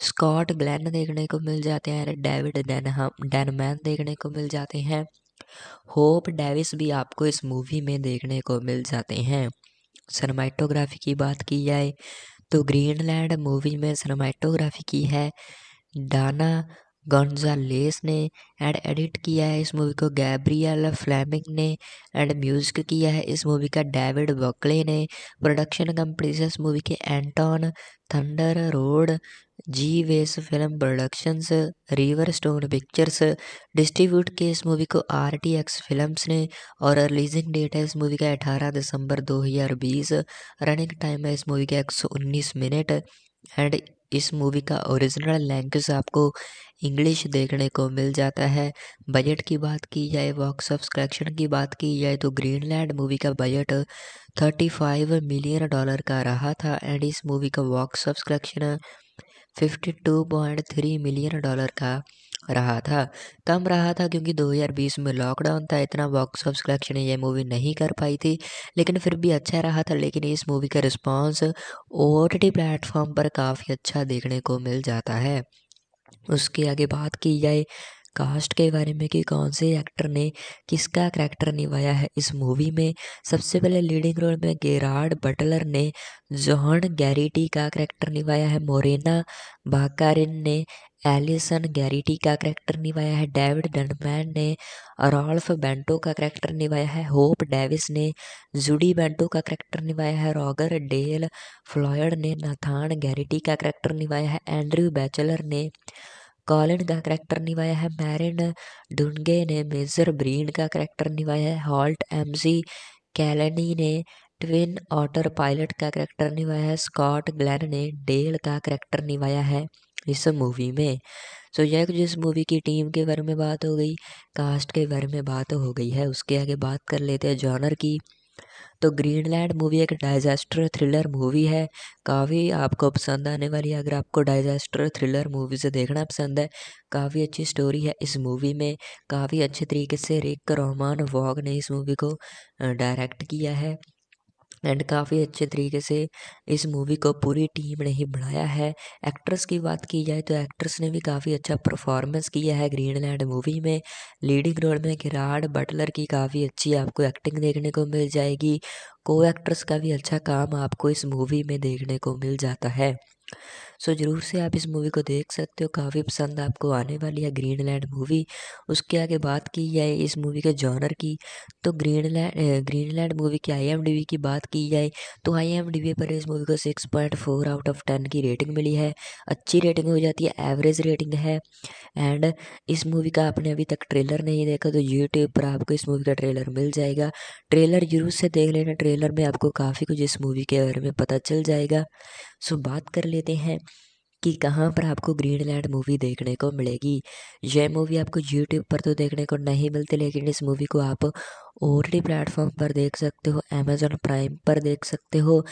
स्कॉट ग्लैन देखने को मिल जाते हैं डेविड डेनहम डेनमैन देखने को मिल जाते हैं होप डेविस भी आपको इस मूवी में देखने को मिल जाते हैं सनमाइटोग्राफी की बात की जाए तो ग्रीनलैंड मूवी में सनमाइटोग्राफी की है डाना लेस ने एंड एडिट किया है इस मूवी को गैब्रियल फ्लैमिंग ने एंड म्यूजिक किया है इस मूवी का डेविड बकले ने प्रोडक्शन कंपनी से इस मूवी के एंटॉन थंडर रोड जी वेस film productions river stone pictures distribute के इस मूवी को आर टी एक्स फिल्म्स ने और रिलीजिंग डेट है इस मूवी का अठारह दिसंबर दो रनिंग टाइम है इस मूवी का एक मिनट एंड इस मूवी का ओरिजिनल लैंग्वेज आपको इंग्लिश देखने को मिल जाता है बजट की बात की जाए वॉक्स ऑफ कलेक्शन की बात की जाए तो ग्रीनलैंड मूवी का बजट 35 मिलियन डॉलर का रहा था एंड इस मूवी का box office collection 52.3 million dollar का रहा था कम रहा था क्योंकि 2020 में लॉकडाउन था इतना बॉक्स ऑफिस कलेक्शन ये मूवी नहीं कर पाई थी लेकिन फिर भी अच्छा रहा था लेकिन इस मूवी का रिस्पांस ओ टी प्लेटफॉर्म पर काफ़ी अच्छा देखने को मिल जाता है उसके आगे बात की जाए कास्ट के बारे में कि कौन से एक्टर ने किसका करैक्टर निभाया है इस मूवी में सबसे पहले लीडिंग रोल में गेराड बटलर ने जोहन गैरिटी का करैक्टर निभाया है मोरेना बाकारिन ने एलिसन गैरिटी का करैक्टर निभाया है डेविड डनमैन ने रॉल्फ बेंटो का कैरेक्टर निभाया है होप डेविस ने जूडी बेंटो का करैक्टर निभाया है रॉगर डेल फ्लॉयड ने नाथान गैरिटी का करैक्टर निभाया है एंड्रयू बैचलर ने कॉलिन का करैक्टर निभाया है मैरिन डुनगे ने मेजर ब्रीन का करैक्टर निभाया है हॉल्ट एमजी कैलनी ने ट्विन ऑटर पायलट का करैक्टर निभाया है स्कॉट ग्लैन ने डेल का करैक्टर निभाया है इस मूवी में सो यह कुछ इस मूवी की टीम के बारे में बात हो गई कास्ट के बारे में बात हो गई है उसके आगे बात कर लेते हैं जॉनर की तो ग्रीनलैंड मूवी एक डाइजेस्टर थ्रिलर मूवी है काफ़ी आपको पसंद आने वाली है अगर आपको डाइजेस्टर थ्रिलर मूवीज़ देखना पसंद है काफ़ी अच्छी स्टोरी है इस मूवी में काफ़ी अच्छे तरीके से रिक रोहमान वॉग ने इस मूवी को डायरेक्ट किया है एंड काफ़ी अच्छे तरीके से इस मूवी को पूरी टीम ने ही बढ़ाया है एक्ट्रेस की बात की जाए तो एक्ट्रेस ने भी काफ़ी अच्छा परफॉर्मेंस किया है ग्रीनलैंड मूवी में लीडिंग रोल में गिराड बटलर की काफ़ी अच्छी आपको एक्टिंग देखने को मिल जाएगी को एक्ट्रेस का भी अच्छा काम आपको इस मूवी में देखने को मिल जाता है सो ज़रूर से आप इस मूवी को देख सकते हो काफ़ी पसंद आपको आने वाली है ग्रीन लैंड मूवी उसके आगे बात की जाए इस मूवी के जॉनर की तो Greenland Greenland movie की आई की बात की जाए तो आई पर इस मूवी को six point four out of ten की रेटिंग मिली है अच्छी रेटिंग हो जाती है एवरेज रेटिंग है एंड इस मूवी का आपने अभी तक ट्रेलर नहीं देखा तो यूट्यूब पर आपको इस मूवी का ट्रेलर मिल जाएगा ट्रेलर जरूर से देख लेना ट्रेलर में आपको काफ़ी कुछ इस मूवी के बारे में पता चल जाएगा सो बात कर ले देते हैं कि कहाँ पर आपको ग्रीन लैंड मूवी देखने को मिलेगी यह मूवी आपको यूट्यूब पर तो देखने को नहीं मिलती लेकिन इस मूवी को आप ओ टी प्लेटफॉर्म पर देख सकते हो अमेजोन प्राइम पर देख सकते हो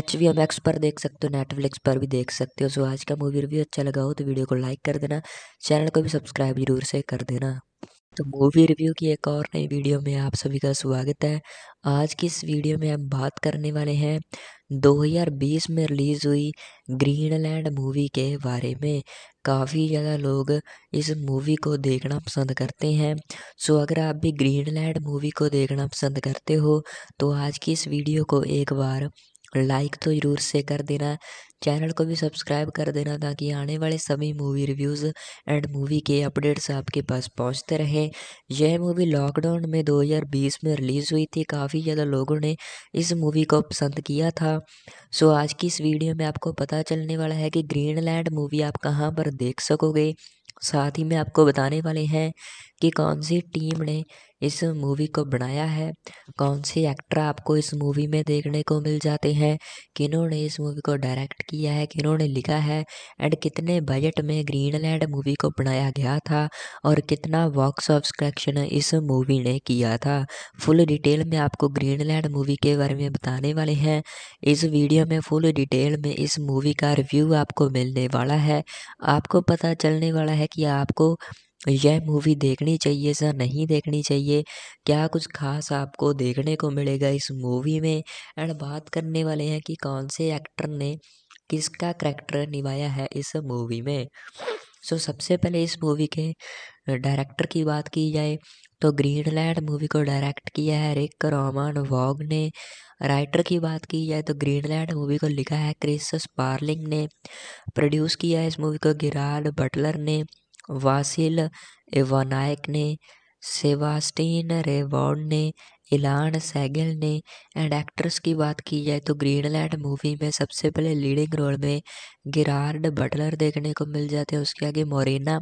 एच वी एम एक्स पर देख सकते हो नेटफ्लिक्स पर भी देख सकते हो सो आज का मूवी रिव्यू अच्छा लगा हो तो वीडियो को लाइक कर देना चैनल को भी सब्सक्राइब जरूर से कर देना तो मूवी रिव्यू की एक और नई वीडियो में आप सभी का स्वागत है आज की इस वीडियो में हम बात करने वाले हैं 2020 में रिलीज़ हुई ग्रीनलैंड मूवी के बारे में काफ़ी ज़्यादा लोग इस मूवी को देखना पसंद करते हैं सो अगर आप भी ग्रीनलैंड मूवी को देखना पसंद करते हो तो आज की इस वीडियो को एक बार लाइक तो ज़रूर से कर देना चैनल को भी सब्सक्राइब कर देना ताकि आने वाले सभी मूवी रिव्यूज़ एंड मूवी के अपडेट्स आपके पास पहुंचते रहें यह मूवी लॉकडाउन में 2020 में रिलीज़ हुई थी काफ़ी ज़्यादा लोगों ने इस मूवी को पसंद किया था सो आज की इस वीडियो में आपको पता चलने वाला है कि ग्रीन मूवी आप कहाँ पर देख सकोगे साथ ही मैं आपको बताने वाले हैं कि कौन सी टीम ने इस मूवी को बनाया है कौन से एक्टर आपको इस मूवी में देखने को मिल जाते हैं किन्होंने इस मूवी को डायरेक्ट किया है किन्होंने लिखा है एंड कितने बजट में ग्रीनलैंड मूवी को बनाया गया था और कितना बॉक्स ऑफ कलेक्शन इस मूवी ने किया था फुल डिटेल में आपको ग्रीनलैंड मूवी के बारे में बताने वाले हैं इस वीडियो में फुल डिटेल में इस मूवी का रिव्यू आपको मिलने वाला है आपको पता चलने वाला है कि आपको यह मूवी देखनी चाहिए सर नहीं देखनी चाहिए क्या कुछ खास आपको देखने को मिलेगा इस मूवी में एंड बात करने वाले हैं कि कौन से एक्टर ने किसका करैक्टर निभाया है इस मूवी में सो so, सबसे पहले इस मूवी के डायरेक्टर की बात की जाए तो ग्रीनलैंड मूवी को डायरेक्ट किया है रिक रोमान वॉग ने राइटर की बात की जाए तो ग्रीनलैंड मूवी को लिखा है क्रिस स्पार्लिंग ने प्रोड्यूस किया है इस मूवी को गिराड बटलर ने वासिल एवानायक ने सेवास्टीन रेवॉर्ड ने इलान सैगल ने एंड एक्ट्रेस की बात की जाए तो ग्रीनलैंड मूवी में सबसे पहले लीडिंग रोल में गिरार्ड बटलर देखने को मिल जाते हैं उसके आगे मोरिना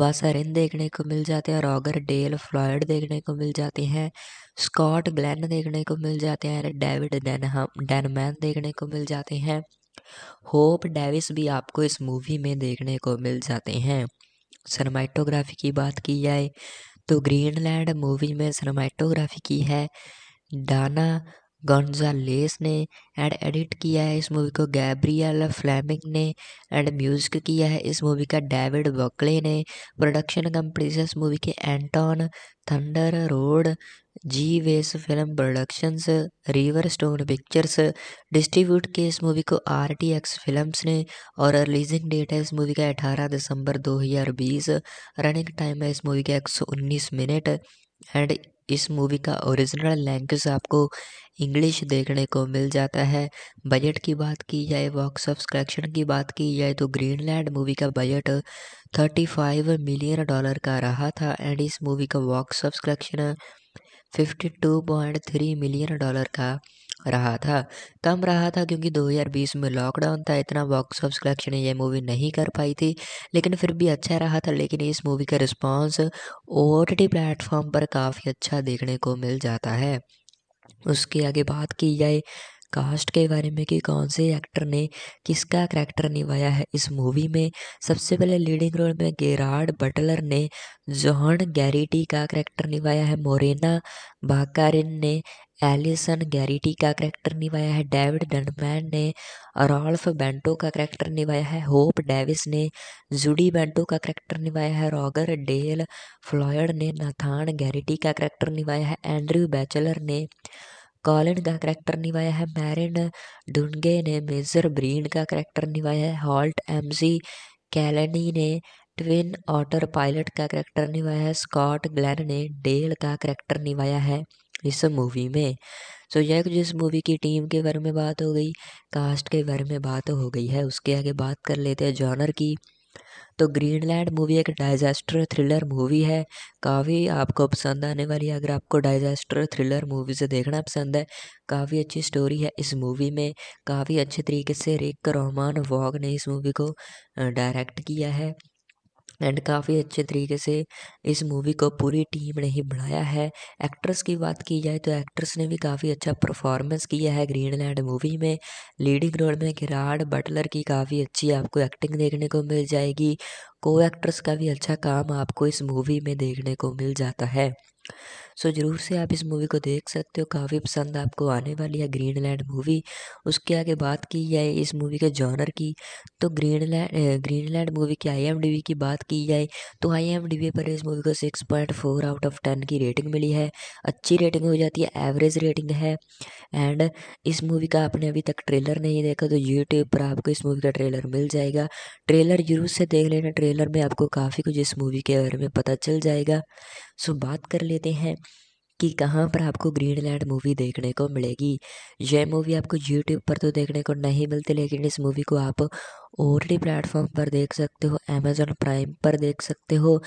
वासरिन देखने को मिल जाते हैं रॉगर डेल फ्लॉयड देखने को मिल जाते हैं स्कॉट ग्लैन देखने को मिल जाते हैं डेविड डेनहम डेनमैन देखने को मिल जाते हैं होप डेविस भी आपको इस मूवी में देखने को मिल जाते हैं सनमाइटोग्राफी की बात की जाए तो ग्रीनलैंड मूवी में सनमाइटोग्राफी की है डाना लेस ने एंड एडिट किया है इस मूवी को गैब्रियल फ्लैमिंग ने एंड म्यूजिक किया है इस मूवी का डेविड बकले ने प्रोडक्शन कंपनी से इस मूवी के एंटॉन थंडर रोड जी वेस film productions river stone pictures distribute किए इस मूवी को आर टी एक्स फिल्म ने और रिलीजिंग डेट है इस मूवी का 18 दिसंबर 2020 रनिंग टाइम है इस मूवी का 119 मिनट एंड इस मूवी का ओरिजिनल लैंग्वेज आपको इंग्लिश देखने को मिल जाता है बजट की बात की जाए बॉक्स ऑफ कलेक्शन की बात की जाए तो ग्रीनलैंड मूवी का बजट 35 मिलियन डॉलर का रहा था एंड इस मूवी का box office collection 52.3 million dollar का रहा था कम रहा था क्योंकि 2020 में लॉकडाउन था इतना बॉक्स ऑफ कलेक्शन ये मूवी नहीं कर पाई थी लेकिन फिर भी अच्छा रहा था लेकिन इस मूवी का रिस्पांस ओ टी प्लेटफॉर्म पर काफ़ी अच्छा देखने को मिल जाता है उसके आगे बात की जाए कास्ट के बारे में कि कौन से एक्टर ने किसका करैक्टर निभाया है इस मूवी में सबसे पहले लीडिंग रोल में गेराड बटलर ने जॉन गैरिटी का करैक्टर निभाया है मोरेना बाकारिन ने एलिसन गैरिटी का करैक्टर निभाया है डेविड डनमैन ने रॉल्फ बेंटो का करैक्टर निभाया है होप डेविस ने जूडी बेंटो का करैक्टर निभाया है रॉगर डेल फ्लॉयड ने नाथान गैरिटी का करैक्टर निभाया है एंड्रयू बैचलर ने कॉलिन का करैक्टर निभाया है मैरिन डुनगे ने मेजर ब्रीन का करैक्टर निभाया है हॉल्ट एमजी कैलनी ने ट्विन ऑटर पायलट का करैक्टर निभाया है स्कॉट ग्लैन ने डेल का करैक्टर निभाया है इस मूवी में सो यह कुछ इस मूवी की टीम के बारे में बात हो गई कास्ट के बारे में बात हो गई है उसके आगे बात कर लेते हैं जॉनर की तो ग्रीनलैंड मूवी एक डाइजेस्टर थ्रिलर मूवी है काफ़ी आपको पसंद आने वाली है अगर आपको डाइजेस्टर थ्रिलर मूवीज़ देखना पसंद है काफ़ी अच्छी स्टोरी है इस मूवी में काफ़ी अच्छे तरीके से रिक रोमान वॉग ने इस मूवी को डायरेक्ट किया है एंड काफ़ी अच्छे तरीके से इस मूवी को पूरी टीम ने ही बढ़ाया है एक्ट्रेस की बात की जाए तो एक्ट्रेस ने भी काफ़ी अच्छा परफॉर्मेंस किया है ग्रीनलैंड मूवी में लीडिंग रोल में गिराड बटलर की काफ़ी अच्छी आपको एक्टिंग देखने को मिल जाएगी को एक्ट्रेस का भी अच्छा काम आपको इस मूवी में देखने को मिल जाता है सो ज़रूर से आप इस मूवी को देख सकते हो काफ़ी पसंद आपको आने वाली है ग्रीन लैंड मूवी उसके आगे बात की जाए इस मूवी के जॉनर की तो Greenland Greenland movie की आई की बात की जाए तो आई पर इस मूवी को six point four out of ten की रेटिंग मिली है अच्छी रेटिंग हो जाती है एवरेज रेटिंग है एंड इस मूवी का आपने अभी तक ट्रेलर नहीं देखा तो यूट्यूब पर आपको इस मूवी का ट्रेलर मिल जाएगा ट्रेलर जरूर से देख लेना ट्रेलर में आपको काफ़ी कुछ इस मूवी के बारे में पता चल जाएगा सो बात कर लेते हैं कि कहाँ पर आपको ग्रीन लैंड मूवी देखने को मिलेगी यह मूवी आपको यूट्यूब पर तो देखने को नहीं मिलती लेकिन इस मूवी को आप और भी प्लेटफॉर्म पर देख सकते हो अमेजोन प्राइम पर देख सकते हो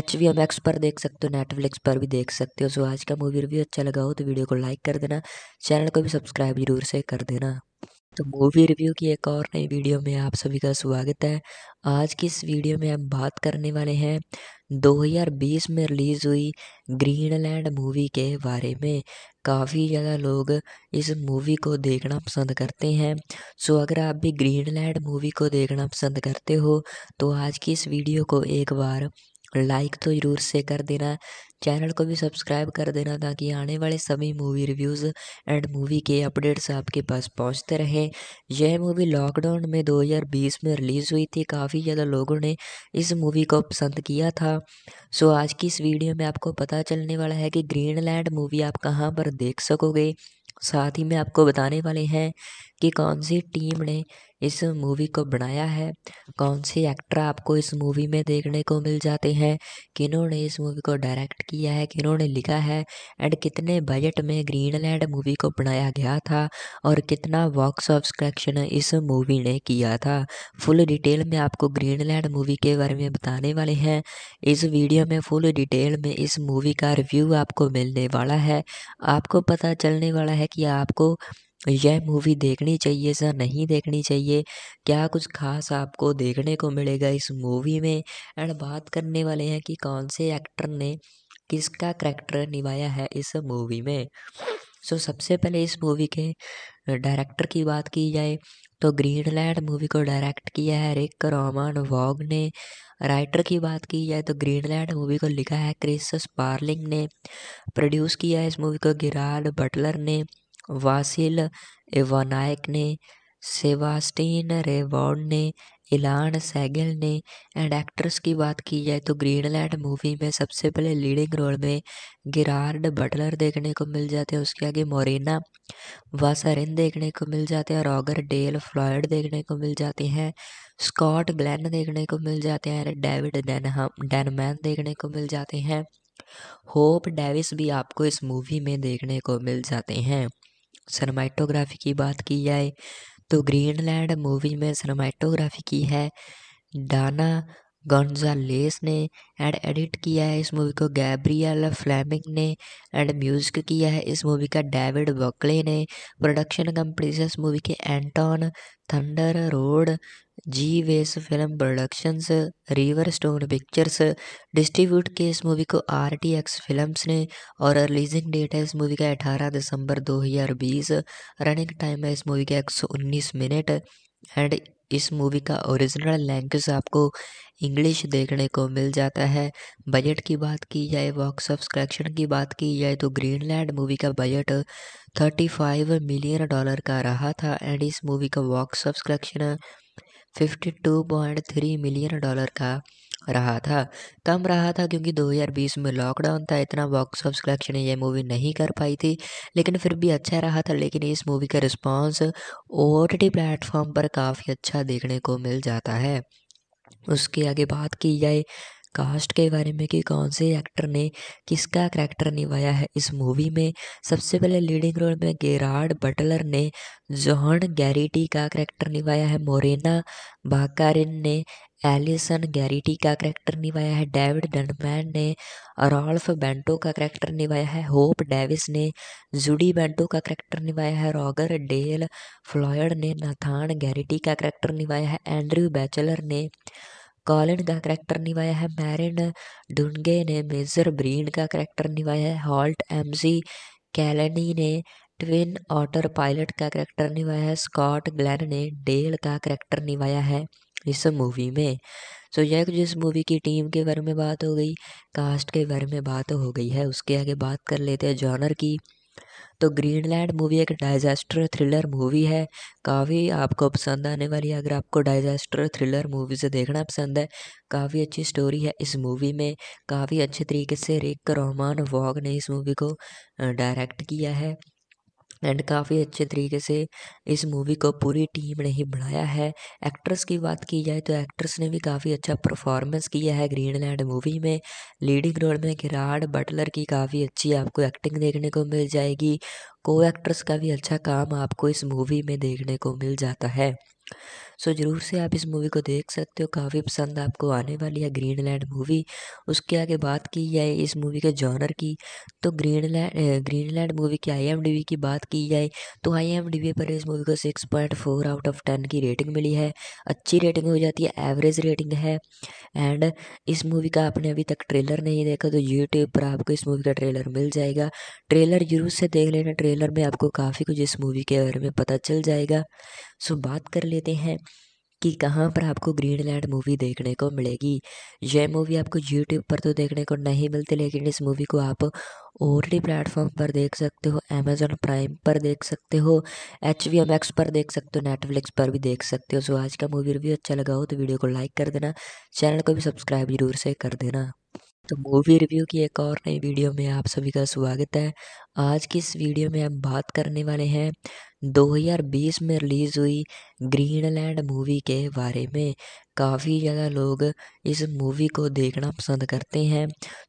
एच वी एम एक्स पर देख सकते हो नेटफ्लिक्स पर भी देख सकते हो सो आज का मूवी रिव्यू अच्छा लगा हो तो वीडियो को लाइक कर देना चैनल को भी सब्सक्राइब जरूर से कर देना तो मूवी रिव्यू की एक और नई वीडियो में आप सभी का स्वागत है आज की इस वीडियो में हम बात करने वाले हैं दो हज़ार बीस में रिलीज़ हुई ग्रीनलैंड मूवी के बारे में काफ़ी ज़्यादा लोग इस मूवी को देखना पसंद करते हैं सो अगर आप भी ग्रीनलैंड मूवी को देखना पसंद करते हो तो आज की इस वीडियो को एक बार लाइक तो ज़रूर से कर देना चैनल को भी सब्सक्राइब कर देना ताकि आने वाले सभी मूवी रिव्यूज़ एंड मूवी के अपडेट्स आपके पास पहुंचते रहें यह मूवी लॉकडाउन में 2020 में रिलीज़ हुई थी काफ़ी ज़्यादा लोगों ने इस मूवी को पसंद किया था सो आज की इस वीडियो में आपको पता चलने वाला है कि लैंड मूवी आप कहाँ पर देख सकोगे साथ ही में आपको बताने वाले हैं कि कौन सी टीम ने इस मूवी को बनाया है कौन सी एक्टर आपको इस मूवी में देखने को मिल जाते हैं किन्होंने इस मूवी को डायरेक्ट किया है किन्होंने लिखा है एंड कितने बजट में ग्रीनलैंड मूवी को बनाया गया था और कितना बॉक्स ऑफ कलेक्शन इस मूवी ने किया था फुल डिटेल में आपको ग्रीनलैंड मूवी के बारे में बताने वाले हैं इस वीडियो में फुल डिटेल में इस मूवी का रिव्यू आपको मिलने वाला है आपको पता चलने वाला है कि आपको यह मूवी देखनी चाहिए सर नहीं देखनी चाहिए क्या कुछ खास आपको देखने को मिलेगा इस मूवी में एंड बात करने वाले हैं कि कौन से एक्टर ने किसका करैक्टर निभाया है इस मूवी में सो so, सबसे पहले इस मूवी के डायरेक्टर की बात की जाए तो ग्रीनलैंड मूवी को डायरेक्ट किया है रिक रोमान वॉग ने राइटर की बात की जाए तो ग्रीनलैंड मूवी को लिखा है क्रिस स्पार्लिंग ने प्रोड्यूस किया है इस मूवी को गिराड बटलर ने वासिल एवानायक ने सेवास्टीन रेवॉर्ड ने इलान सैगल ने एंड एक्ट्रेस की बात की जाए तो ग्रीनलैंड मूवी में सबसे पहले लीडिंग रोल में गिरार्ड बटलर देखने को मिल जाते हैं उसके आगे मोरिना वासरिन देखने को मिल जाते हैं रॉगर डेल फ्लॉयड देखने को मिल जाते हैं स्कॉट ग्लैन देखने को मिल जाते हैं डेविड डेनहम डेनमैन देखने को मिल जाते हैं होप डेविस भी आपको इस मूवी में देखने को मिल जाते हैं सिनेमाटोग्राफी की बात की जाए तो ग्रीनलैंड मूवी में सिनेमाटोग्राफी की है डाना लेस ने एंड एडिट किया है इस मूवी को गैब्रियल फ्लैमिंग ने एंड म्यूजिक किया है इस मूवी का डेविड बकले ने प्रोडक्शन कंपनी से इस मूवी के एंटॉन थंडर रोड जी वेस film productions river stone pictures distribute के इस मूवी को आर टी एक्स फिल्म ने और रिलीजिंग डेट है इस मूवी का 18 दिसंबर 2020 रनिंग टाइम है इस मूवी का 119 मिनट एंड इस मूवी का ओरिजिनल लैंग्वेज आपको इंग्लिश देखने को मिल जाता है बजट की बात की जाए बॉक्स ऑफ कलेक्शन की बात की जाए तो ग्रीनलैंड मूवी का बजट 35 मिलियन डॉलर का रहा था एंड इस मूवी का box office collection 52.3 million dollar का रहा था कम रहा था क्योंकि 2020 में लॉकडाउन था इतना बॉक्स ऑफिस कलेक्शन ये मूवी नहीं कर पाई थी लेकिन फिर भी अच्छा रहा था लेकिन इस मूवी का रिस्पांस ओ टी प्लेटफॉर्म पर काफ़ी अच्छा देखने को मिल जाता है उसके आगे बात की जाए कास्ट के बारे में कि कौन से एक्टर ने किसका करैक्टर निभाया है इस मूवी में सबसे पहले लीडिंग रोल में गेराड बटलर ने जॉन गैरिटी का करैक्टर निभाया है मोरेना बाकारिन ने एलिसन गैरिटी का करैक्टर निभाया है डेविड डनमैन ने रॉल्फ बेंटो का करैक्टर निभाया है होप डेविस ने जुडी बेंटो का करैक्टर निभाया है रॉगर डेल फ्लॉयड ने नाथान गैरिटी का करैक्टर निभाया है एंड्रयू बैचलर ने कॉलिन का करैक्टर निभाया है मैरिन डुनगे ने मेजर ब्रीन का करैक्टर निभाया है हॉल्ट एमजी कैलनी ने ट्विन ऑटर पायलट का करैक्टर निभाया है स्कॉट ग्लैन ने डेल का करैक्टर निभाया है इस मूवी में सो यह कुछ इस मूवी की टीम के बारे में बात हो गई कास्ट के बारे में बात हो गई है उसके आगे बात कर लेते हैं जॉनर की तो ग्रीनलैंड मूवी एक डाइजेस्टर थ्रिलर मूवी है काफ़ी आपको पसंद आने वाली है अगर आपको डाइजेस्टर थ्रिलर मूवीज़ देखना पसंद है काफ़ी अच्छी स्टोरी है इस मूवी में काफ़ी अच्छे तरीके से रिक रोमान वॉग ने इस मूवी को डायरेक्ट किया है एंड काफ़ी अच्छे तरीके से इस मूवी को पूरी टीम ने ही बनाया है एक्ट्रेस की बात की जाए तो एक्ट्रेस ने भी काफ़ी अच्छा परफॉर्मेंस किया है ग्रीनलैंड मूवी में लीडिंग रोल में किराड बटलर की काफ़ी अच्छी आपको एक्टिंग देखने को मिल जाएगी को एक्ट्रेस का भी अच्छा काम आपको इस मूवी में देखने को मिल जाता है सो ज़रूर से आप इस मूवी को देख सकते हो काफ़ी पसंद आपको आने वाली है ग्रीन लैंड मूवी उसके आगे बात की जाए इस मूवी के जॉनर की तो Greenland Greenland movie की आई की बात की जाए तो आई पर इस मूवी को six point four out of ten की रेटिंग मिली है अच्छी रेटिंग हो जाती है एवरेज रेटिंग है एंड इस मूवी का आपने अभी तक ट्रेलर नहीं देखा तो यूट्यूब पर आपको इस मूवी का ट्रेलर मिल जाएगा ट्रेलर जरूर से देख लेना ट्रेलर में आपको काफ़ी कुछ इस मूवी के बारे में पता चल जाएगा सो बात कर ले लेते हैं कि कहाँ पर आपको ग्रीन लैंड मूवी देखने को मिलेगी यह मूवी आपको यूट्यूब पर तो देखने को नहीं मिलती लेकिन इस मूवी को आप ओ टी प्लेटफॉर्म पर देख सकते हो अमेजोन प्राइम पर देख सकते हो एच वी एम एक्स पर देख सकते हो नेटफ्लिक्स पर भी देख सकते हो सो आज का मूवी रिव्यू अच्छा लगा हो तो वीडियो को लाइक कर देना चैनल को भी सब्सक्राइब जरूर से कर देना तो मूवी रिव्यू की एक और नई वीडियो में आप सभी का स्वागत है आज की इस वीडियो में हम बात करने वाले हैं 2020 में रिलीज़ हुई ग्रीनलैंड मूवी के बारे में काफ़ी ज़्यादा लोग इस मूवी को देखना पसंद करते हैं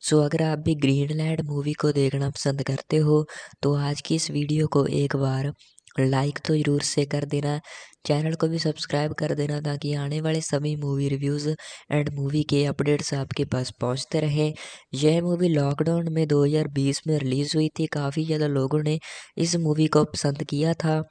सो अगर आप भी ग्रीनलैंड मूवी को देखना पसंद करते हो तो आज की इस वीडियो को एक बार लाइक तो ज़रूर से कर देना चैनल को भी सब्सक्राइब कर देना ताकि आने वाले सभी मूवी रिव्यूज़ एंड मूवी के अपडेट्स आपके पास पहुंचते रहें यह मूवी लॉकडाउन में 2020 में रिलीज़ हुई थी काफ़ी ज़्यादा लोगों ने इस मूवी को पसंद किया था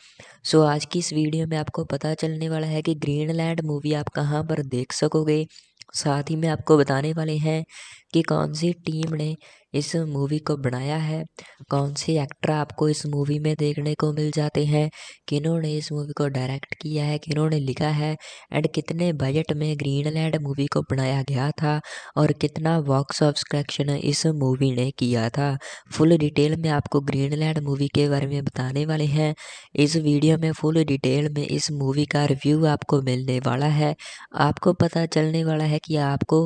सो आज की इस वीडियो में आपको पता चलने वाला है कि ग्रीन मूवी आप कहाँ पर देख सकोगे साथ ही मैं आपको बताने वाले हैं कि कौन सी टीम ने इस मूवी को बनाया है कौन से एक्टर आपको इस मूवी में देखने को मिल जाते हैं किन्होंने इस मूवी को डायरेक्ट किया है किन्होंने लिखा है एंड कितने बजट में ग्रीनलैंड मूवी को बनाया गया था और कितना बॉक्स ऑफ कलेक्शन इस मूवी ने किया था फुल डिटेल में आपको ग्रीनलैंड मूवी के बारे में बताने वाले हैं इस वीडियो में फुल डिटेल में इस मूवी का रिव्यू आपको मिलने वाला है आपको पता चलने वाला है कि आपको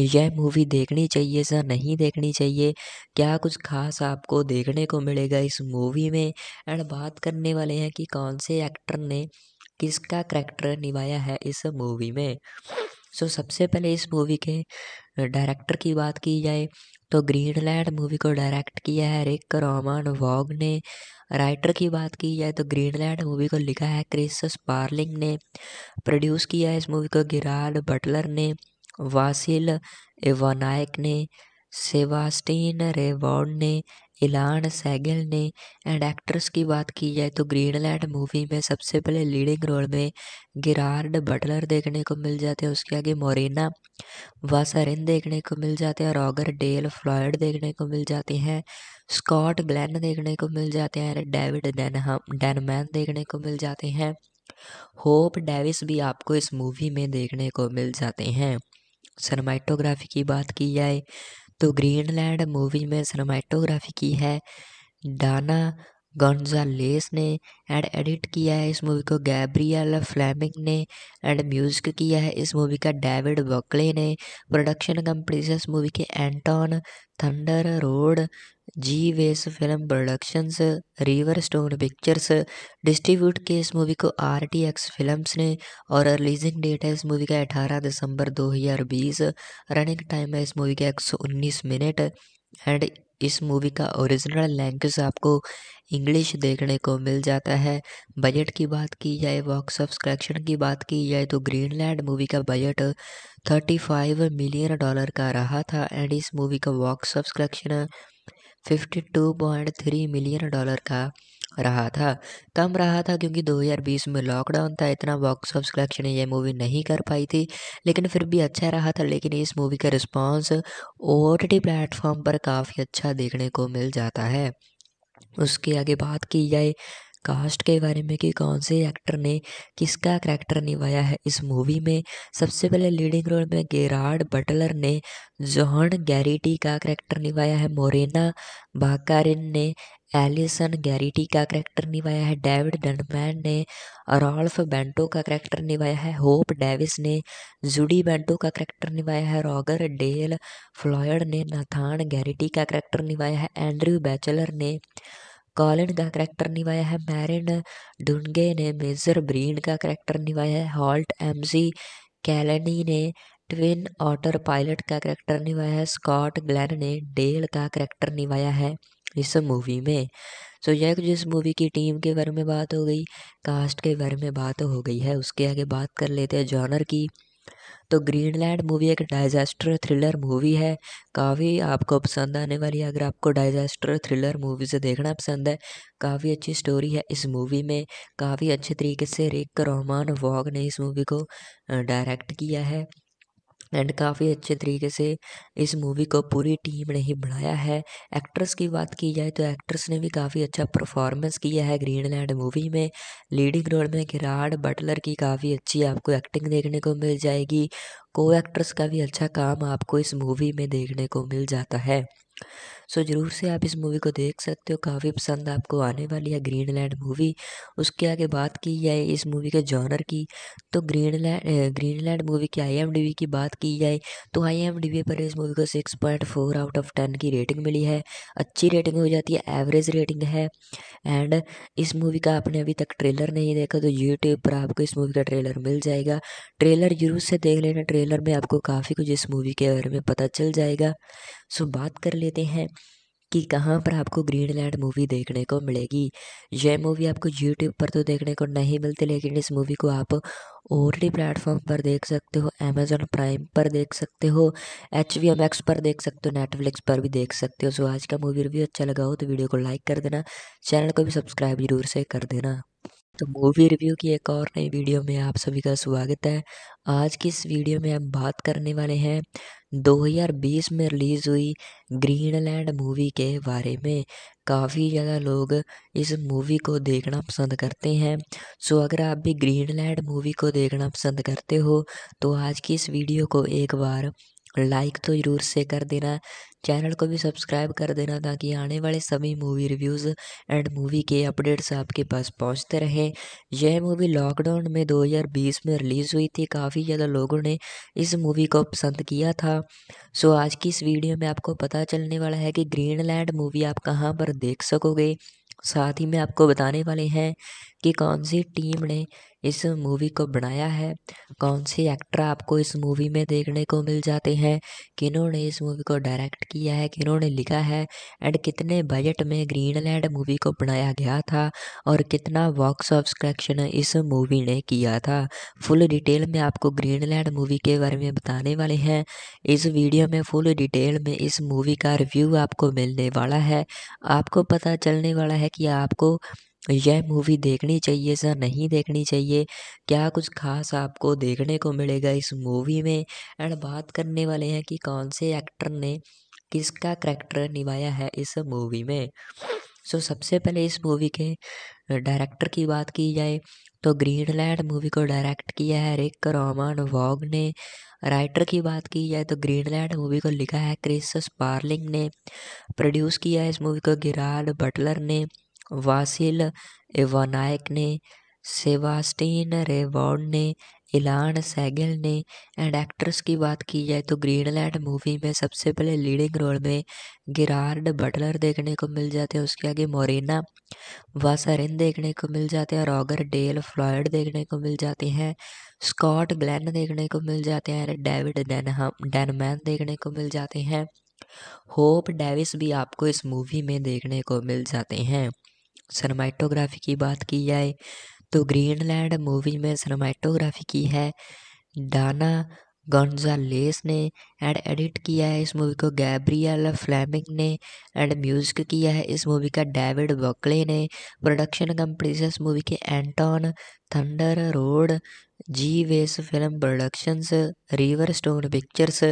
यह मूवी देखनी चाहिए सर नहीं देखनी चाहिए क्या कुछ खास आपको देखने को मिलेगा इस मूवी में एंड बात करने वाले हैं कि कौन से एक्टर ने किसका करैक्टर निभाया है इस मूवी में सो so, सबसे पहले इस मूवी के डायरेक्टर की बात की जाए तो ग्रीनलैंड मूवी को डायरेक्ट किया है रिक रोमान वॉग ने राइटर की बात की जाए तो ग्रीनलैंड मूवी को लिखा है क्रिस स्पार्लिंग ने प्रोड्यूस किया है इस मूवी को गिराड बटलर ने वासिल एवानायक ने सेवास्टीन रेबॉर्ड ने इलान सैगल ने एंड एक्ट्रेस की बात की जाए तो ग्रीनलैंड मूवी में सबसे पहले लीडिंग रोल में गिरार्ड बटलर देखने को मिल जाते हैं उसके आगे मोरिना वासरिन देखने को मिल जाते हैं रॉगर डेल फ्लॉयड देखने को मिल जाते हैं स्कॉट ग्लैन देखने को मिल जाते हैं डेविड डेनहम डेनमैन देखने को मिल जाते हैं होप डेविस भी आपको इस मूवी में देखने को मिल जाते हैं सरमाइटोग्राफी की बात की जाए तो ग्रीनलैंड मूवी में सरमाइटोग्राफी की है डाना लेस ने एंड एडिट किया है इस मूवी को गैब्रियल फ्लैमिंग ने एंड म्यूजिक किया है इस मूवी का डेविड बकले ने प्रोडक्शन कंपनी से इस मूवी के एंटॉन थंडर रोड जी वेस film productions river stone pictures distribute किए इस मूवी को आर टी एक्स फिल्म ने और रिलीजिंग डेट है इस मूवी का 18 दिसंबर 2020 रनिंग टाइम है इस मूवी का 119 मिनट एंड इस मूवी का ओरिजिनल लैंग्वेज आपको इंग्लिश देखने को मिल जाता है बजट की बात की जाए बॉक्स ऑफ कलेक्शन की बात की जाए तो ग्रीनलैंड मूवी का बजट 35 मिलियन डॉलर का रहा था एंड इस मूवी का box office collection 52.3 million dollar का रहा था कम रहा था क्योंकि 2020 में लॉकडाउन था इतना बॉक्स ऑफिस कलेक्शन ये मूवी नहीं कर पाई थी लेकिन फिर भी अच्छा रहा था लेकिन इस मूवी का रिस्पांस ओ टी प्लेटफॉर्म पर काफ़ी अच्छा देखने को मिल जाता है उसके आगे बात की जाए कास्ट के बारे में कि कौन से एक्टर ने किसका करैक्टर निभाया है इस मूवी में सबसे पहले लीडिंग रोल में गेराड बटलर ने जॉन गैरिटी का करैक्टर निभाया है मोरेना बाकारिन ने एलिसन गैरिटी का करैक्टर निभाया है डेविड डनमैन ने रॉल्फ बेंटो का करैक्टर निभाया है होप डेविस ने जुडी बेंटो का करैक्टर निभाया है रॉगर डेल फ्लॉयड ने नाथान गैरिटी का करैक्टर निभाया है एंड्रयू बैचलर ने कॉलिन का करैक्टर निभाया है मैरिन डुनगे ने मेजर ब्रीन का करैक्टर निभाया है हॉल्ट एमजी कैलनी ने ट्विन ऑटर पायलट का करैक्टर निभाया है स्कॉट ग्लैन ने डेल का करैक्टर निभाया है इस मूवी में सो यह जिस मूवी की टीम के बारे में बात हो गई कास्ट के बारे में बात हो गई है उसके आगे बात कर लेते हैं जॉनर की तो ग्रीनलैंड मूवी एक डाइजेस्टर थ्रिलर मूवी है काफ़ी आपको पसंद आने वाली है अगर आपको डाइजेस्टर थ्रिलर मूवीज़ देखना पसंद है काफ़ी अच्छी स्टोरी है इस मूवी में काफ़ी अच्छे तरीके से रिक रोमान वॉग ने इस मूवी को डायरेक्ट किया है एंड काफ़ी अच्छे तरीके से इस मूवी को पूरी टीम ने ही बढ़ाया है एक्ट्रेस की बात की जाए तो एक्ट्रेस ने भी काफ़ी अच्छा परफॉर्मेंस किया है ग्रीनलैंड मूवी में लीडिंग रोल में किराड बटलर की काफ़ी अच्छी आपको एक्टिंग देखने को मिल जाएगी को एक्ट्रेस का भी अच्छा काम आपको इस मूवी में देखने को मिल जाता है सो ज़रूर से आप इस मूवी को देख सकते हो काफ़ी पसंद आपको आने वाली है ग्रीन लैंड मूवी उसके आगे बात की जाए इस मूवी के जॉनर की तो Greenland Greenland movie की आई की बात की जाए तो आई पर इस मूवी को six point four out of ten की रेटिंग मिली है अच्छी रेटिंग हो जाती है एवरेज रेटिंग है एंड इस मूवी का आपने अभी तक ट्रेलर नहीं देखा तो यूट्यूब पर आपको इस मूवी का ट्रेलर मिल जाएगा ट्रेलर जरूर से देख लेना ट्रेलर में आपको काफ़ी कुछ इस मूवी के बारे में पता चल जाएगा सो बात कर लेते हैं कि कहाँ पर आपको ग्रीन लैंड मूवी देखने को मिलेगी यह मूवी आपको यूट्यूब पर तो देखने को नहीं मिलती लेकिन इस मूवी को आप और भी प्लेटफॉर्म पर देख सकते हो अमेजोन प्राइम पर देख सकते हो एच वी एम एक्स पर देख सकते हो नेटफ्लिक्स पर भी देख सकते हो सो आज का मूवी रिव्यू अच्छा लगा हो तो वीडियो को लाइक कर देना चैनल को भी सब्सक्राइब जरूर से कर देना तो मूवी रिव्यू की एक और नई वीडियो में आप सभी का स्वागत है आज की इस वीडियो में हम बात करने वाले हैं 2020 में रिलीज़ हुई ग्रीनलैंड मूवी के बारे में काफ़ी ज़्यादा लोग इस मूवी को देखना पसंद करते हैं सो अगर आप भी ग्रीनलैंड मूवी को देखना पसंद करते हो तो आज की इस वीडियो को एक बार लाइक तो ज़रूर से कर देना चैनल को भी सब्सक्राइब कर देना ताकि आने वाले सभी मूवी रिव्यूज़ एंड मूवी के अपडेट्स आपके पास पहुंचते रहें यह मूवी लॉकडाउन में 2020 में रिलीज़ हुई थी काफ़ी ज़्यादा लोगों ने इस मूवी को पसंद किया था सो आज की इस वीडियो में आपको पता चलने वाला है कि ग्रीनलैंड मूवी आप कहाँ पर देख सकोगे साथ ही मैं आपको बताने वाले हैं कि कौन सी टीम ने इस मूवी को बनाया है कौन से एक्टर आपको इस मूवी में देखने को मिल जाते हैं किन्होंने इस मूवी को डायरेक्ट किया है किन्होंने लिखा है एंड कितने बजट में ग्रीनलैंड मूवी को बनाया गया था और कितना बॉक्स ऑफ कलेक्शन इस मूवी ने किया था फुल डिटेल में आपको ग्रीनलैंड मूवी के बारे में बताने वाले हैं इस वीडियो में फुल डिटेल में इस मूवी का रिव्यू आपको मिलने वाला है आपको पता चलने वाला है कि आपको यह मूवी देखनी चाहिए सर नहीं देखनी चाहिए क्या कुछ खास आपको देखने को मिलेगा इस मूवी में एंड बात करने वाले हैं कि कौन से एक्टर ने किसका करैक्टर निभाया है इस मूवी में सो so, सबसे पहले इस मूवी के डायरेक्टर की बात की जाए तो ग्रीनलैंड मूवी को डायरेक्ट किया है रिक रोमान वॉग ने राइटर की बात की जाए तो ग्रीनलैंड मूवी को लिखा है क्रिस स्पार्लिंग ने प्रोड्यूस किया है इस मूवी को गिराल बटलर ने वासिल एवानायक ने सेवास्टीन रेबॉर्ड ने इलान सैगल ने एंड एक्ट्रेस की बात की जाए तो ग्रीनलैंड मूवी में सबसे पहले लीडिंग रोल में गिरार्ड बटलर देखने को मिल जाते हैं उसके आगे मोरिना वासरिन देखने को मिल जाते हैं रॉगर डेल फ्लॉयड देखने को मिल जाते हैं स्कॉट ग्लैन देखने को मिल जाते हैं डेविड डैनमैन देखने को मिल जाते हैं होप डेविस भी आपको इस मूवी में देखने को मिल जाते हैं सरमाइटोग्राफी की बात की जाए तो ग्रीनलैंड मूवी में सरमाइटोग्राफी की है डाना लेस ने एंड एडिट किया है इस मूवी को गैब्रियल फ्लैमिंग ने एंड म्यूजिक किया है इस मूवी का डेविड बकले ने प्रोडक्शन कंपनी से इस मूवी के एंटॉन थंडर रोड जी वेस film productions river stone pictures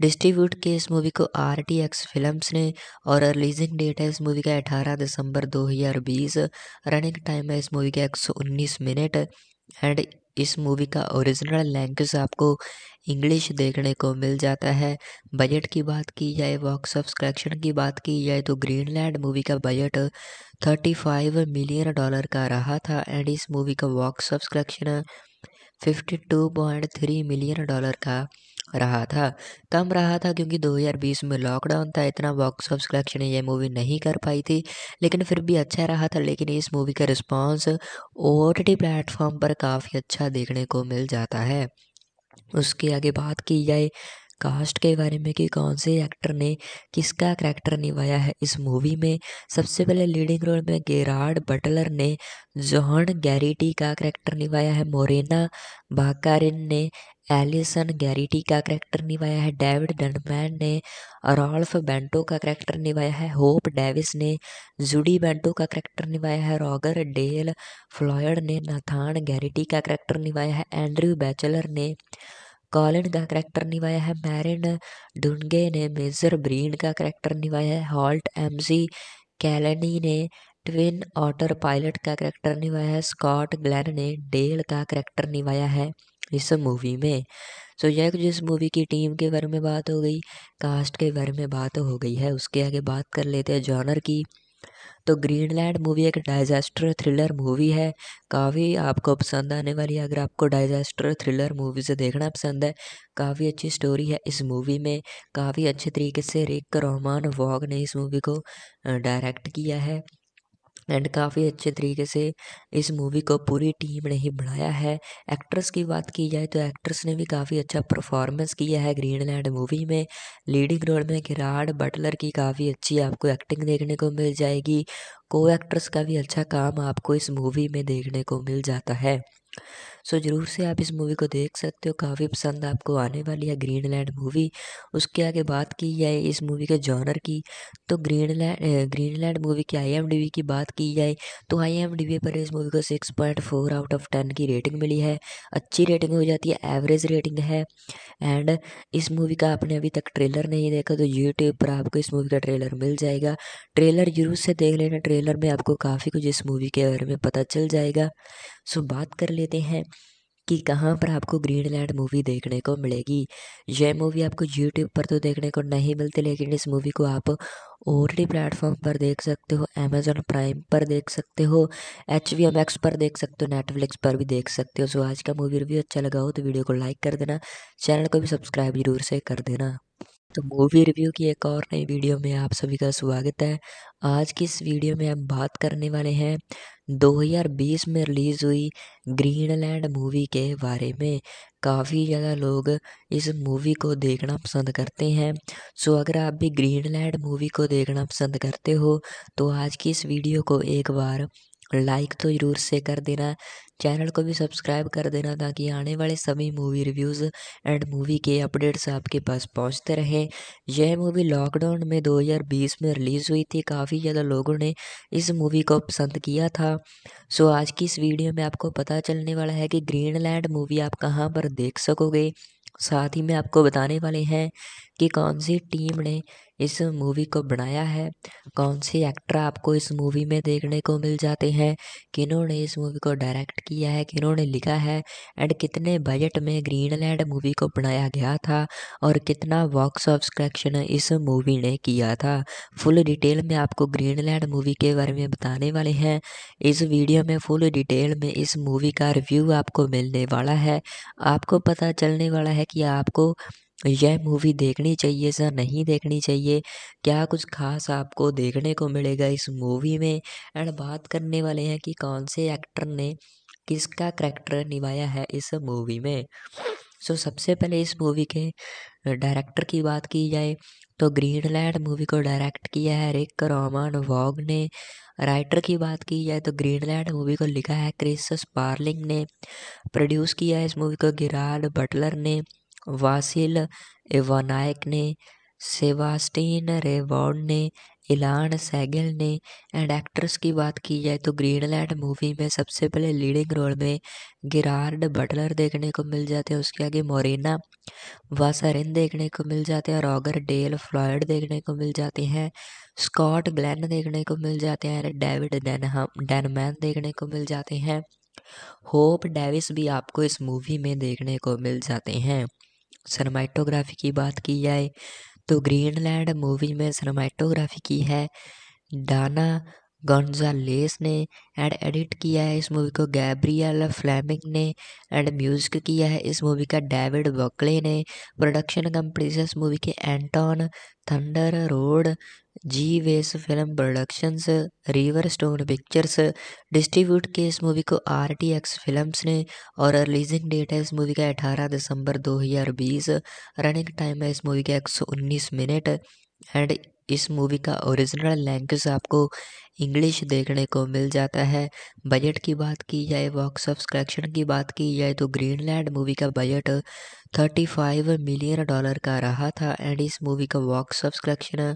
distribute किए इस मूवी को आर टी एक्स फिल्म ने और रिलीजिंग डेट है इस मूवी का 18 दिसंबर 2020 रनिंग टाइम है इस मूवी का 119 मिनट एंड इस मूवी का ओरिजिनल लैंग्वेज आपको इंग्लिश देखने को मिल जाता है बजट की बात की जाए बॉक्स ऑफ कलेक्शन की बात की जाए तो ग्रीनलैंड मूवी का बजट 35 मिलियन डॉलर का रहा था एंड इस मूवी का box office collection 52.3 million dollar का रहा था कम रहा था क्योंकि 2020 में लॉकडाउन था इतना बॉक्स ऑफ कलेक्शन ये मूवी नहीं कर पाई थी लेकिन फिर भी अच्छा रहा था लेकिन इस मूवी का रिस्पांस ओ टी प्लेटफॉर्म पर काफ़ी अच्छा देखने को मिल जाता है उसके आगे बात की जाए कास्ट के बारे में कि कौन से एक्टर ने किसका करैक्टर निभाया है इस मूवी में सबसे पहले लीडिंग रोल में गेराड बटलर ने जोहन गैरिटी का करैक्टर निभाया है मोरेना बाकारिन ने एलिसन गैरिटी का करैक्टर निभाया है डेविड डनमैन ने रॉल्फ बेंटो का करैक्टर निभाया है होप डेविस ने जूडी बेंटो का करैक्टर निभाया है रॉगर डेल फ्लॉयड ने नाथान गैरिटी का करैक्टर निभाया है एंड्रयू बैचलर ने कॉलिन का करैक्टर निभाया है मैरिन डुनगे ने मेजर ब्रीन का करैक्टर निभाया है हॉल्ट एमजी कैलनी ने ट्विन ऑटर पायलट का करैक्टर निभाया है स्कॉट ग्लैन ने डेल का करैक्टर निभाया है इस मूवी में सो so, यह जिस मूवी की टीम के बारे में बात हो गई कास्ट के बारे में बात हो गई है उसके आगे बात कर लेते हैं जॉनर की तो ग्रीनलैंड मूवी एक डाइजेस्टर थ्रिलर मूवी है काफ़ी आपको पसंद आने वाली है अगर आपको डाइजेस्टर थ्रिलर मूवीज़ देखना पसंद है काफ़ी अच्छी स्टोरी है इस मूवी में काफ़ी अच्छे तरीके से रिक रोमान वॉग ने इस मूवी को डायरेक्ट किया है एंड काफ़ी अच्छे तरीके से इस मूवी को पूरी टीम ने ही बढ़ाया है एक्ट्रेस की बात की जाए तो एक्ट्रेस ने भी काफ़ी अच्छा परफॉर्मेंस किया है ग्रीनलैंड मूवी में लीडिंग रोल में गिराड बटलर की काफ़ी अच्छी आपको एक्टिंग देखने को मिल जाएगी को एक्ट्रेस का भी अच्छा काम आपको इस मूवी में देखने को मिल जाता है सो ज़रूर से आप इस मूवी को देख सकते हो काफ़ी पसंद आपको आने वाली है ग्रीन लैंड मूवी उसके आगे बात की जाए इस मूवी के जॉनर की तो Greenland Greenland movie की आई की बात की जाए तो आई पर इस मूवी को six point four out of ten की रेटिंग मिली है अच्छी रेटिंग हो जाती है एवरेज रेटिंग है एंड इस मूवी का आपने अभी तक ट्रेलर नहीं देखा तो यूट्यूब पर आपको इस मूवी का ट्रेलर मिल जाएगा ट्रेलर जरूर से देख लेना ट्रेलर में आपको काफ़ी कुछ इस मूवी के बारे में पता चल जाएगा सो बात कर लेते देते हैं कि कहाँ पर आपको ग्रीनलैंड मूवी देखने को मिलेगी यह मूवी आपको यूट्यूब पर तो देखने को नहीं मिलती लेकिन इस मूवी को आप और डी प्लेटफॉर्म पर देख सकते हो अमेजोन प्राइम पर देख सकते हो एच वी एम एक्स पर देख सकते हो नेटफ्लिक्स पर भी देख सकते हो सो आज का मूवी रिव्यू अच्छा लगा हो तो वीडियो को लाइक कर देना चैनल को भी सब्सक्राइब जरूर से कर देना तो मूवी रिव्यू की एक और नई वीडियो में आप सभी का स्वागत है आज की इस वीडियो में हम बात करने वाले हैं 2020 में रिलीज़ हुई ग्रीनलैंड मूवी के बारे में काफ़ी ज़्यादा लोग इस मूवी को देखना पसंद करते हैं सो अगर आप भी ग्रीनलैंड मूवी को देखना पसंद करते हो तो आज की इस वीडियो को एक बार लाइक तो ज़रूर से कर देना चैनल को भी सब्सक्राइब कर देना ताकि आने वाले सभी मूवी रिव्यूज़ एंड मूवी के अपडेट्स आपके पास पहुंचते रहें यह मूवी लॉकडाउन में 2020 में रिलीज़ हुई थी काफ़ी ज़्यादा लोगों ने इस मूवी को पसंद किया था सो आज की इस वीडियो में आपको पता चलने वाला है कि ग्रीनलैंड मूवी आप कहाँ पर देख सकोगे साथ ही मैं आपको बताने वाले हैं कि कौन सी टीम ने इस मूवी को बनाया है कौन से एक्टर आपको इस मूवी में देखने को मिल जाते हैं किन्होंने इस मूवी को डायरेक्ट किया है किन्होंने लिखा है एंड कितने बजट में ग्रीनलैंड मूवी को बनाया गया था और कितना बॉक्स ऑफ कलेक्शन इस मूवी ने किया था फुल डिटेल में आपको ग्रीनलैंड मूवी के बारे में बताने वाले हैं इस वीडियो में फुल डिटेल में इस मूवी का रिव्यू आपको मिलने वाला है आपको पता चलने वाला है कि आपको यह मूवी देखनी चाहिए सर नहीं देखनी चाहिए क्या कुछ खास आपको देखने को मिलेगा इस मूवी में एंड बात करने वाले हैं कि कौन से एक्टर ने किसका करैक्टर निभाया है इस मूवी में सो so, सबसे पहले इस मूवी के डायरेक्टर की बात की जाए तो ग्रीनलैंड मूवी को डायरेक्ट किया है रिक रोमन वॉग ने राइटर की बात की जाए तो ग्रीनलैंड मूवी को लिखा है क्रिस स्पार्लिंग ने प्रोड्यूस किया है इस मूवी को गिराड बटलर ने वासिल एवानायक ने सेवास्टीन रेबॉन ने इलान सैगल ने एंड एक्ट्रेस की बात की जाए तो ग्रीनलैंड मूवी में सबसे पहले लीडिंग रोल में गिरार्ड बटलर देखने को मिल जाते हैं उसके आगे मोरिना वासरिन देखने को मिल जाते हैं रॉगर डेल फ्लॉयड देखने को मिल जाते हैं स्कॉट ग्लैन देखने को मिल जाते हैं डेविड डेनहम डेनमैन देखने को मिल जाते हैं होप डेविस भी आपको इस मूवी में देखने को मिल जाते हैं सनमाइटोग्राफी की बात की जाए तो ग्रीनलैंड मूवी में सनमाइटोग्राफी की है डाना लेस ने एंड एडिट किया है इस मूवी को गैब्रियल फ्लैमिंग ने एंड म्यूजिक किया है इस मूवी का डेविड बकले ने प्रोडक्शन कंपनी से इस मूवी के एंटॉन थंडर रोड जी वेस film productions river stone pictures distribute के इस मूवी को आर टी एक्स फिल्म्स ने और रिलीजिंग डेट है इस मूवी का 18 दिसंबर 2020 रनिंग टाइम है इस मूवी का 119 मिनट एंड इस मूवी का ओरिजिनल लैंग्वेज आपको इंग्लिश देखने को मिल जाता है बजट की बात की जाए बॉक्स ऑफ कलेक्शन की बात की जाए तो ग्रीनलैंड मूवी का बजट 35 मिलियन डॉलर का रहा था एंड इस मूवी का box office collection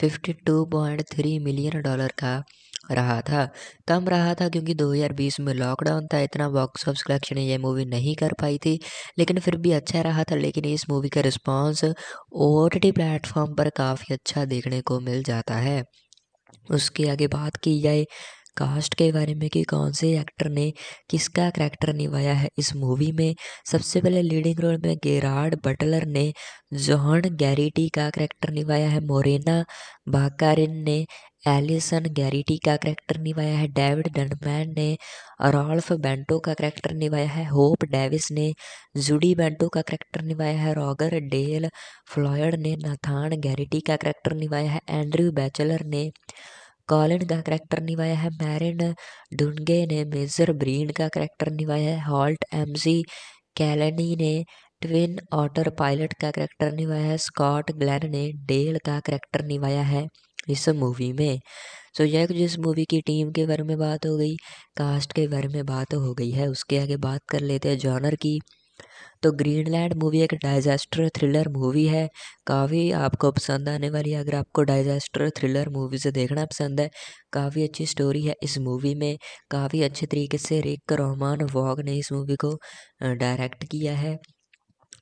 52.3 million dollar का रहा था कम रहा था क्योंकि 2020 में लॉकडाउन था इतना बॉक्स ऑफिस कलेक्शन ये मूवी नहीं कर पाई थी लेकिन फिर भी अच्छा रहा था लेकिन इस मूवी का रिस्पांस ओ टी प्लेटफॉर्म पर काफ़ी अच्छा देखने को मिल जाता है उसके आगे बात की जाए कास्ट के बारे में कि कौन से एक्टर ने किसका करैक्टर निभाया है इस मूवी में सबसे पहले लीडिंग रोल में गेराड बटलर ने जोहन गैरिटी का करैक्टर निभाया है मोरेना बाकारिन ने एलिसन गैरिटी का करैक्टर निभाया है डेविड डनमैन ने रॉल्फ बेंटो का कैरेक्टर निभाया है होप डेविस ने जूडी बेंटो का करैक्टर निभाया है रॉगर डेल फ्लॉयड ने नाथान गैरिटी का करैक्टर निभाया है एंड्रयू बैचलर ने कॉलिन का करैक्टर निभाया है मैरिन डुनगे ने मेजर ब्रीन का करैक्टर निभाया है हॉल्ट एमजी कैलनी ने ट्विन ऑटर पायलट का करैक्टर निभाया है स्कॉट ग्लैन ने डेल का करैक्टर निभाया है इस मूवी में सो यह कुछ इस मूवी की टीम के बारे में बात हो गई कास्ट के बारे में बात हो गई है उसके आगे बात कर लेते हैं जॉनर की तो ग्रीनलैंड मूवी एक डाइजेस्टर थ्रिलर मूवी है काफ़ी आपको पसंद आने वाली है अगर आपको डाइजेस्टर थ्रिलर मूवीज़ देखना पसंद है काफ़ी अच्छी स्टोरी है इस मूवी में काफ़ी अच्छे तरीके से रिक रोहमान वॉग ने इस मूवी को डायरेक्ट किया है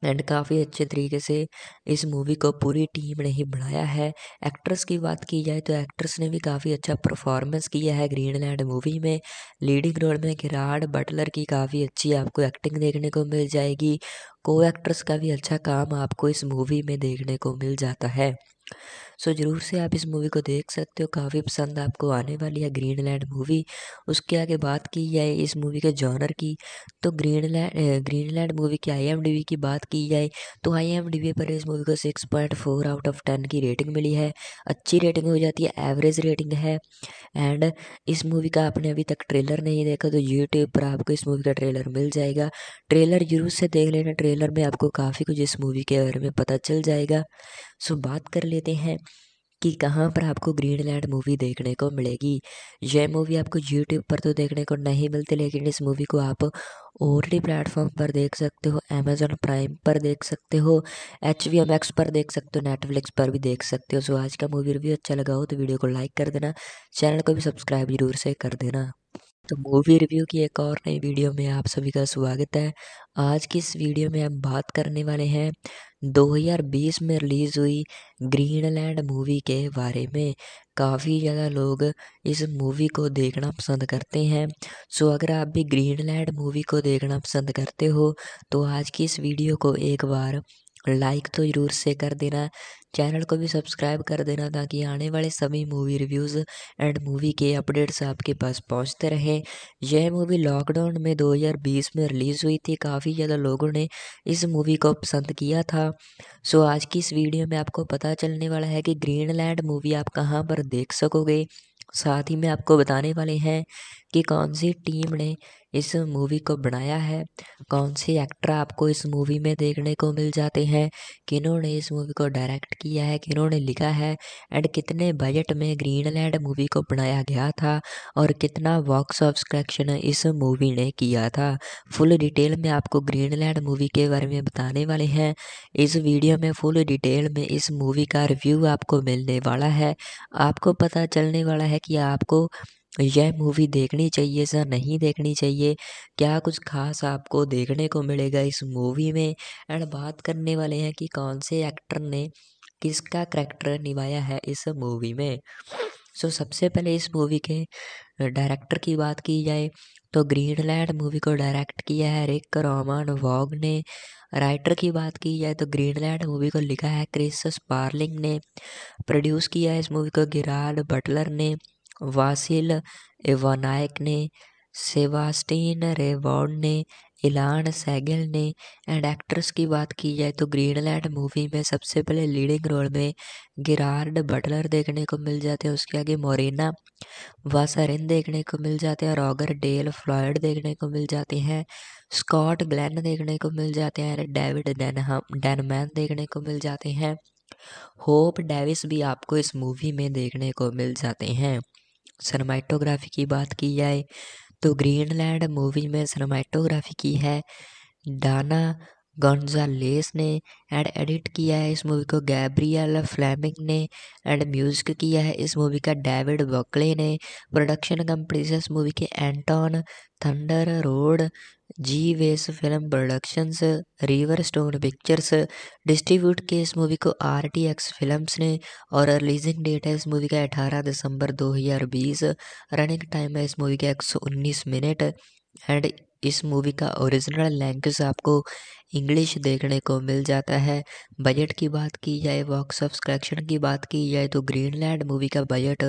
एंड काफ़ी अच्छे तरीके से इस मूवी को पूरी टीम ने ही बढ़ाया है एक्ट्रेस की बात की जाए तो एक्ट्रेस ने भी काफ़ी अच्छा परफॉर्मेंस किया है ग्रीनलैंड मूवी में लीडिंग रोल में गिराड बटलर की काफ़ी अच्छी आपको एक्टिंग देखने को मिल जाएगी को एक्ट्रेस का भी अच्छा काम आपको इस मूवी में देखने को मिल जाता है सो ज़रूर से आप इस मूवी को देख सकते हो काफ़ी पसंद आपको आने वाली है ग्रीन लैंड मूवी उसके आगे बात की जाए इस मूवी के जॉनर की तो Greenland Greenland movie की आई की बात की जाए तो आई पर इस मूवी को six point four out of ten की रेटिंग मिली है अच्छी रेटिंग हो जाती है एवरेज रेटिंग है एंड इस मूवी का आपने अभी तक ट्रेलर नहीं देखा तो यूट्यूब पर आपको इस मूवी का ट्रेलर मिल जाएगा ट्रेलर जरूर से देख लेना ट्रेलर में आपको काफ़ी कुछ इस मूवी के बारे में पता चल जाएगा सो बात कर लेते हैं कि कहाँ पर आपको ग्रीन लैंड मूवी देखने को मिलेगी यह मूवी आपको यूट्यूब पर तो देखने को नहीं मिलती लेकिन इस मूवी को आप ओ टी प्लेटफॉर्म पर देख सकते हो अमेजोन प्राइम पर देख सकते हो एच वी एम एक्स पर देख सकते हो नेटफ्लिक्स पर भी देख सकते हो सो आज का मूवी रिव्यू अच्छा लगा हो तो वीडियो को लाइक कर देना चैनल को भी सब्सक्राइब जरूर से कर देना तो मूवी रिव्यू की एक और नई वीडियो में आप सभी का स्वागत है आज की इस वीडियो में हम बात करने वाले हैं दो हज़ार बीस में रिलीज़ हुई ग्रीनलैंड मूवी के बारे में काफ़ी ज़्यादा लोग इस मूवी को देखना पसंद करते हैं सो अगर आप भी ग्रीनलैंड मूवी को देखना पसंद करते हो तो आज की इस वीडियो को एक बार लाइक तो ज़रूर से कर देना चैनल को भी सब्सक्राइब कर देना ताकि आने वाले सभी मूवी रिव्यूज़ एंड मूवी के अपडेट्स आपके पास पहुंचते रहें यह मूवी लॉकडाउन में 2020 में रिलीज़ हुई थी काफ़ी ज़्यादा लोगों ने इस मूवी को पसंद किया था सो आज की इस वीडियो में आपको पता चलने वाला है कि लैंड मूवी आप कहाँ पर देख सकोगे साथ ही मैं आपको बताने वाले हैं कि कौन सी टीम ने इस मूवी को बनाया है कौन से एक्टर आपको इस मूवी में देखने को मिल जाते हैं किन्होंने इस मूवी को डायरेक्ट किया है किन्होंने लिखा है एंड कितने बजट में ग्रीनलैंड मूवी को बनाया गया था और कितना बॉक्स ऑफ कलेक्शन इस मूवी ने किया था फुल डिटेल में आपको ग्रीनलैंड मूवी के बारे में बताने वाले हैं इस वीडियो में फुल डिटेल में इस मूवी का रिव्यू आपको मिलने वाला है आपको पता चलने वाला है कि आपको यह मूवी देखनी चाहिए सर नहीं देखनी चाहिए क्या कुछ खास आपको देखने को मिलेगा इस मूवी में एंड बात करने वाले हैं कि कौन से एक्टर ने किसका करैक्टर निभाया है इस मूवी में सो so, सबसे पहले इस मूवी के डायरेक्टर की बात की जाए तो ग्रीनलैंड मूवी को डायरेक्ट किया है रिक रोमन वॉग ने राइटर की बात की जाए तो ग्रीनलैंड मूवी को लिखा है क्रिस स्पार्लिंग ने प्रोड्यूस किया है इस मूवी को गिराड बटलर ने वासिल एवानायक ने सेवास्टीन रेवॉर्ड ने इलान सैगल ने एंड एक्ट्रेस की बात की जाए तो ग्रीनलैंड मूवी में सबसे पहले लीडिंग रोल में गिरार्ड बटलर देखने को मिल जाते हैं उसके आगे मोरिना वासरिन देखने को मिल जाते हैं रॉगर डेल फ्लॉयड देखने को मिल जाते हैं स्कॉट ग्लैन देखने को मिल जाते हैं डेविड डेनहम डेनमैन देखने को मिल जाते हैं होप डेविस भी आपको इस मूवी में देखने को मिल जाते हैं सनमाइटोग्राफी की बात की जाए तो ग्रीनलैंड मूवी में सनमाइटोग्राफी की है डाना लेस ने एंड एडिट किया है इस मूवी को गैब्रियल फ्लैमिंग ने एंड म्यूजिक किया है इस मूवी का डेविड बकले ने प्रोडक्शन कंपनी से इस मूवी के एंटोन थंडर रोड जी वेस film productions river stone pictures distribute किए इस मूवी को आर टी एक्स फिल्म ने और रिलीजिंग डेट है इस मूवी का 18 दिसंबर 2020 रनिंग टाइम है इस मूवी का उन्नीस मिनट एंड इस मूवी का ओरिजिनल लैंग्वेज आपको इंग्लिश देखने को मिल जाता है बजट की बात की जाए वॉक्स ऑफ कलेक्शन की बात की जाए तो ग्रीनलैंड मूवी का बजट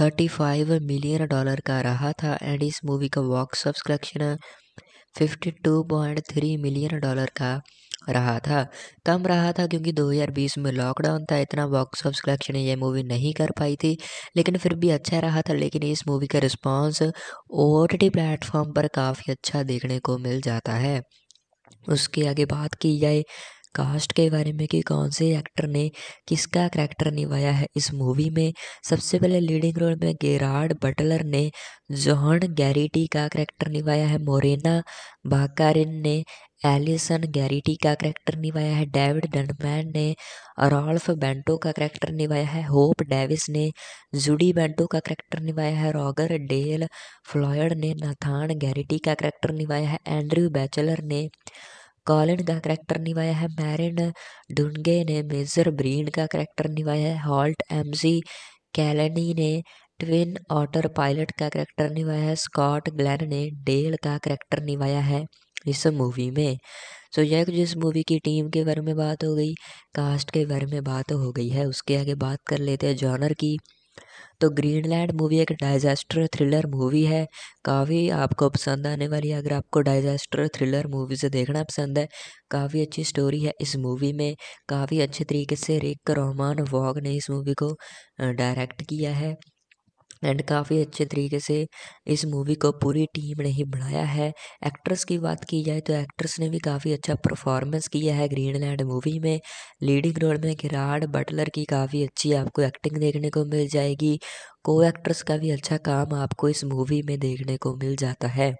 35 मिलियन डॉलर का रहा था एंड इस मूवी का box office collection 52.3 million dollar का रहा था कम रहा था क्योंकि 2020 में लॉकडाउन था इतना बॉक्स ऑफ कलेक्शन ये मूवी नहीं कर पाई थी लेकिन फिर भी अच्छा रहा था लेकिन इस मूवी का रिस्पांस ओ टी प्लेटफॉर्म पर काफ़ी अच्छा देखने को मिल जाता है उसके आगे बात की जाए कास्ट के बारे में कि कौन से एक्टर ने किसका करैक्टर निभाया है इस मूवी में सबसे पहले लीडिंग रोल में गेराड बटलर ने जॉन गैरिटी का करैक्टर निभाया है मोरेना बाकारिन ने एलिसन गैरिटी का करैक्टर निभाया है डेविड डनमैन ने रॉल्फ बेंटो का कैरेक्टर निभाया है होप डेविस ने जूडी बेंटो का करैक्टर निभाया है रॉगर डेल फ्लॉयड ने नाथान गैरिटी का करैक्टर निभाया है एंड्रयू बैचलर ने कॉलिन का करैक्टर निभाया है मैरिन डुनगे ने मेजर ब्रीन का करैक्टर निभाया है हॉल्ट एमजी कैलनी ने ट्विन ऑटर पायलट का करैक्टर निभाया है स्कॉट ग्लैन ने डेल का करैक्टर निभाया है इस मूवी में सो यह कुछ इस मूवी की टीम के बारे में बात हो गई कास्ट के बारे में बात हो गई है उसके आगे बात कर लेते हैं जॉनर की तो ग्रीनलैंड मूवी एक डाइजेस्टर थ्रिलर मूवी है काफ़ी आपको पसंद आने वाली है अगर आपको डाइजेस्टर थ्रिलर मूवीज़ देखना पसंद है काफ़ी अच्छी स्टोरी है इस मूवी में काफ़ी अच्छे तरीके से रेक रोमान वॉग ने इस मूवी को डायरेक्ट किया है एंड काफ़ी अच्छे तरीके से इस मूवी को पूरी टीम ने ही बढ़ाया है एक्ट्रेस की बात की जाए तो एक्ट्रेस ने भी काफ़ी अच्छा परफॉर्मेंस किया है ग्रीनलैंड मूवी में लीडिंग रोल में गिराड बटलर की काफ़ी अच्छी आपको एक्टिंग देखने को मिल जाएगी को एक्ट्रेस का भी अच्छा काम आपको इस मूवी में देखने को मिल जाता है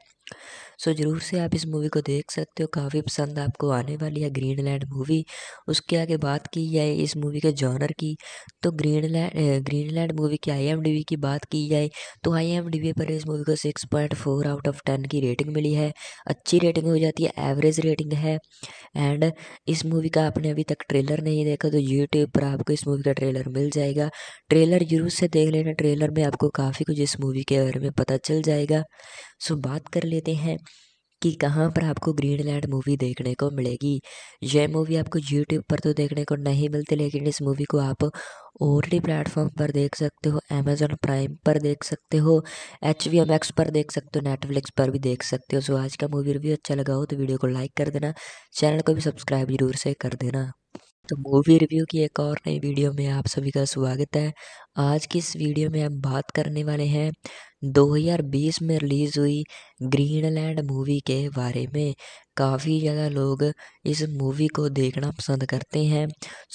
सो ज़रूर से आप इस मूवी को देख सकते हो काफ़ी पसंद आपको आने वाली है ग्रीन लैंड मूवी उसके आगे बात की जाए इस मूवी के जॉनर की तो Greenland Greenland movie की आई की बात की जाए तो आई पर इस मूवी को six point four out of ten की रेटिंग मिली है अच्छी रेटिंग हो जाती है एवरेज रेटिंग है एंड इस मूवी का आपने अभी तक ट्रेलर नहीं देखा तो यूट्यूब पर आपको इस मूवी का ट्रेलर मिल जाएगा ट्रेलर जरूर से देख लेना ट्रेलर में आपको काफ़ी कुछ इस मूवी के बारे में पता चल जाएगा सो बात कर ले देते हैं कि कहाँ पर आपको ग्रीन लैंड मूवी देखने को मिलेगी यह मूवी आपको यूट्यूब पर तो देखने को नहीं मिलती लेकिन इस मूवी को आप और टी प्लेटफॉर्म पर देख सकते हो अमेजोन प्राइम पर देख सकते हो एच वी एम एक्स पर देख सकते हो नेटफ्लिक्स पर भी देख सकते हो सो आज का मूवी रिव्यू अच्छा लगा हो तो वीडियो को लाइक कर देना चैनल को भी सब्सक्राइब जरूर से कर देना तो मूवी रिव्यू की एक और नई वीडियो में आप सभी का स्वागत है आज की इस वीडियो में हम बात करने वाले हैं 2020 में रिलीज़ हुई ग्रीनलैंड मूवी के बारे में काफ़ी ज़्यादा लोग इस मूवी को देखना पसंद करते हैं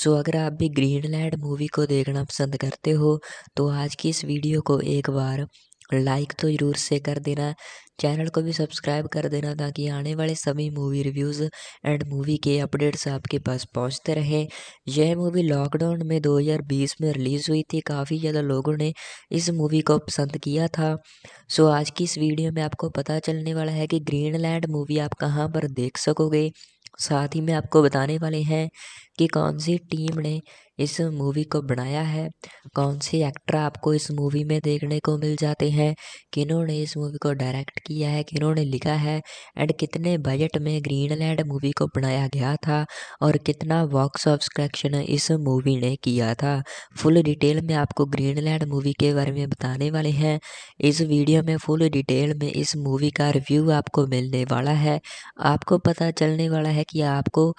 सो अगर आप भी ग्रीनलैंड मूवी को देखना पसंद करते हो तो आज की इस वीडियो को एक बार लाइक तो ज़रूर से कर देना चैनल को भी सब्सक्राइब कर देना ताकि आने वाले सभी मूवी रिव्यूज़ एंड मूवी के अपडेट्स आपके पास पहुंचते रहें यह मूवी लॉकडाउन में 2020 में रिलीज़ हुई थी काफ़ी ज़्यादा लोगों ने इस मूवी को पसंद किया था सो आज की इस वीडियो में आपको पता चलने वाला है कि लैंड मूवी आप कहाँ पर देख सकोगे साथ ही में आपको बताने वाले हैं कि कौन सी टीम ने इस मूवी को बनाया है कौन सी एक्टर आपको इस मूवी में देखने को मिल जाते हैं किन्होंने इस मूवी को डायरेक्ट किया है किन्होंने लिखा है एंड कितने बजट में ग्रीनलैंड मूवी को बनाया गया था और कितना बॉक्स ऑफ कलेक्शन इस मूवी ने किया था फुल डिटेल में आपको ग्रीनलैंड मूवी के बारे में बताने वाले हैं इस वीडियो में फुल डिटेल में इस मूवी का रिव्यू आपको मिलने वाला है आपको पता चलने वाला है कि आपको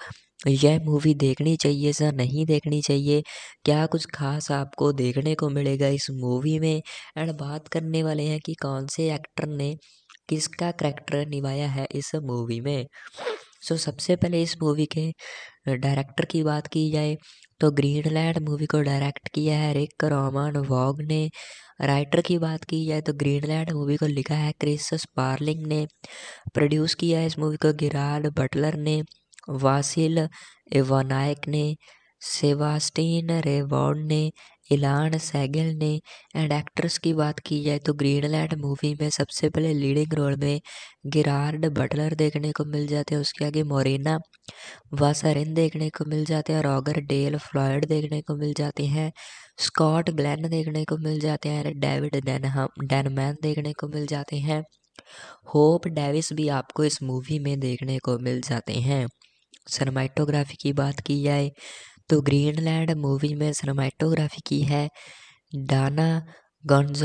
यह मूवी देखनी चाहिए सर नहीं देखनी चाहिए क्या कुछ खास आपको देखने को मिलेगा इस मूवी में एंड बात करने वाले हैं कि कौन से एक्टर ने किसका करैक्टर निभाया है इस मूवी में सो so, सबसे पहले इस मूवी के डायरेक्टर की बात की जाए तो ग्रीनलैंड मूवी को डायरेक्ट किया है रिक रोमान वॉग ने राइटर की बात की जाए तो ग्रीनलैंड मूवी को लिखा है क्रिस स्पार्लिंग ने प्रोड्यूस किया है इस मूवी को गिराड बटलर ने वासिल एवानायक ने सेवास्टीन रेवॉर्ड ने इलान सैगल ने एंड एक्ट्रेस की बात की जाए तो ग्रीनलैंड मूवी में सबसे पहले लीडिंग रोल में गिरार्ड बटलर देखने को मिल जाते हैं उसके आगे मोरिना वासरिन देखने को मिल जाते हैं रॉगर डेल फ्लॉयड देखने को मिल जाते हैं स्कॉट ग्लैन देखने को मिल जाते हैं डेविड डेनहम डेनमैन देखने को मिल जाते हैं होप डेविस भी आपको इस मूवी में देखने को मिल जाते हैं सनमाइटोग्राफी की बात की जाए तो ग्रीनलैंड मूवी में सनमाइटोग्राफी की है डाना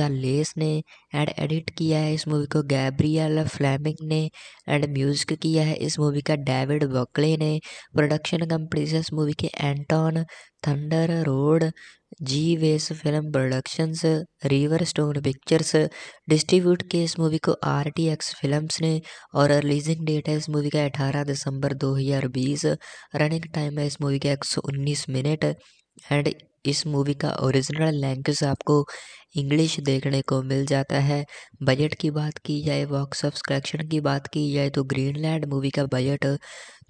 लेस ने एंड एडिट किया है इस मूवी को गैब्रियल फ्लैमिंग ने एंड म्यूजिक किया है इस मूवी का डेविड बकले ने प्रोडक्शन कंपनी इस मूवी के एंटॉन थंडर रोड जी वेस film productions river stone pictures distribute किए इस मूवी को आर टी एक्स फिल्म ने और रिलीजिंग डेट है इस मूवी का 18 दिसंबर 2020 रनिंग टाइम है इस मूवी का 119 मिनट एंड इस मूवी का ओरिजिनल लैंग्वेज आपको इंग्लिश देखने को मिल जाता है बजट की बात की जाए बॉक्स ऑफ कलेक्शन की बात की जाए तो ग्रीनलैंड मूवी का बजट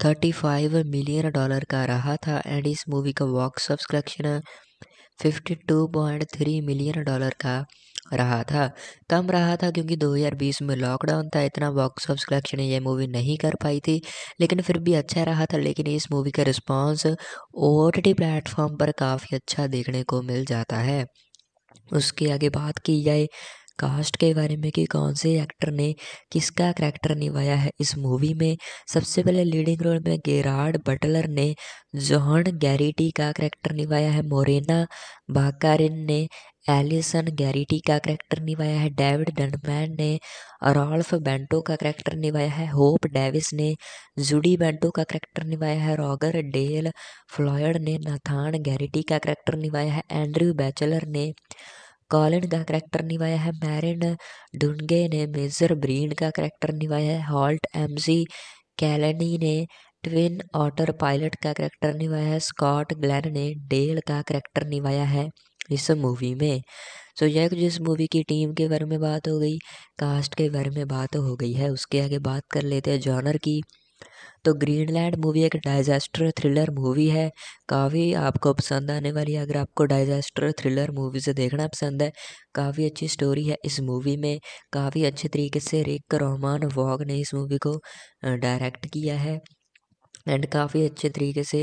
35 मिलियन डॉलर का रहा था एंड इस मूवी का box office collection 52.3 million dollar का रहा था कम रहा था क्योंकि 2020 में लॉकडाउन था इतना बॉक्स ऑफिस कलेक्शन ये मूवी नहीं कर पाई थी लेकिन फिर भी अच्छा रहा था लेकिन इस मूवी का रिस्पांस ओ टी प्लेटफॉर्म पर काफ़ी अच्छा देखने को मिल जाता है उसके आगे बात की जाए कास्ट के बारे में कि कौन से एक्टर ने किसका करैक्टर निभाया है इस मूवी में सबसे पहले लीडिंग रोल में गेराड बटलर ने जॉन गैरिटी का करैक्टर निभाया है मोरेना बाकारिन ने एलिसन गैरिटी का करैक्टर निभाया है डेविड डनमैन ने रॉल्फ बेंटो का करैक्टर निभाया है होप डेविस ने जुडी बेंटो का करैक्टर निभाया है रॉगर डेल फ्लॉयड ने नाथान गैरिटी का करैक्टर निभाया है एंड्रयू बैचलर ने कॉलिन का करैक्टर निभाया है मैरिन डुनगे ने मेजर ब्रीन का करैक्टर निभाया है हॉल्ट एमजी कैलनी ने ट्विन ऑटर पायलट का करैक्टर निभाया है स्कॉट ग्लैन ने डेल का करैक्टर निभाया है इस मूवी में सो यह कुछ इस मूवी की टीम के बारे में बात हो गई कास्ट के बारे में बात हो गई है उसके आगे बात कर लेते हैं जॉनर की तो ग्रीनलैंड मूवी एक डाइजेस्टर थ्रिलर मूवी है काफ़ी आपको पसंद आने वाली है अगर आपको डाइजेस्टर थ्रिलर मूवीज़ देखना पसंद है काफ़ी अच्छी स्टोरी है इस मूवी में काफ़ी अच्छे तरीके से रिक रोमान वॉग ने इस मूवी को डायरेक्ट किया है एंड काफ़ी अच्छे तरीके से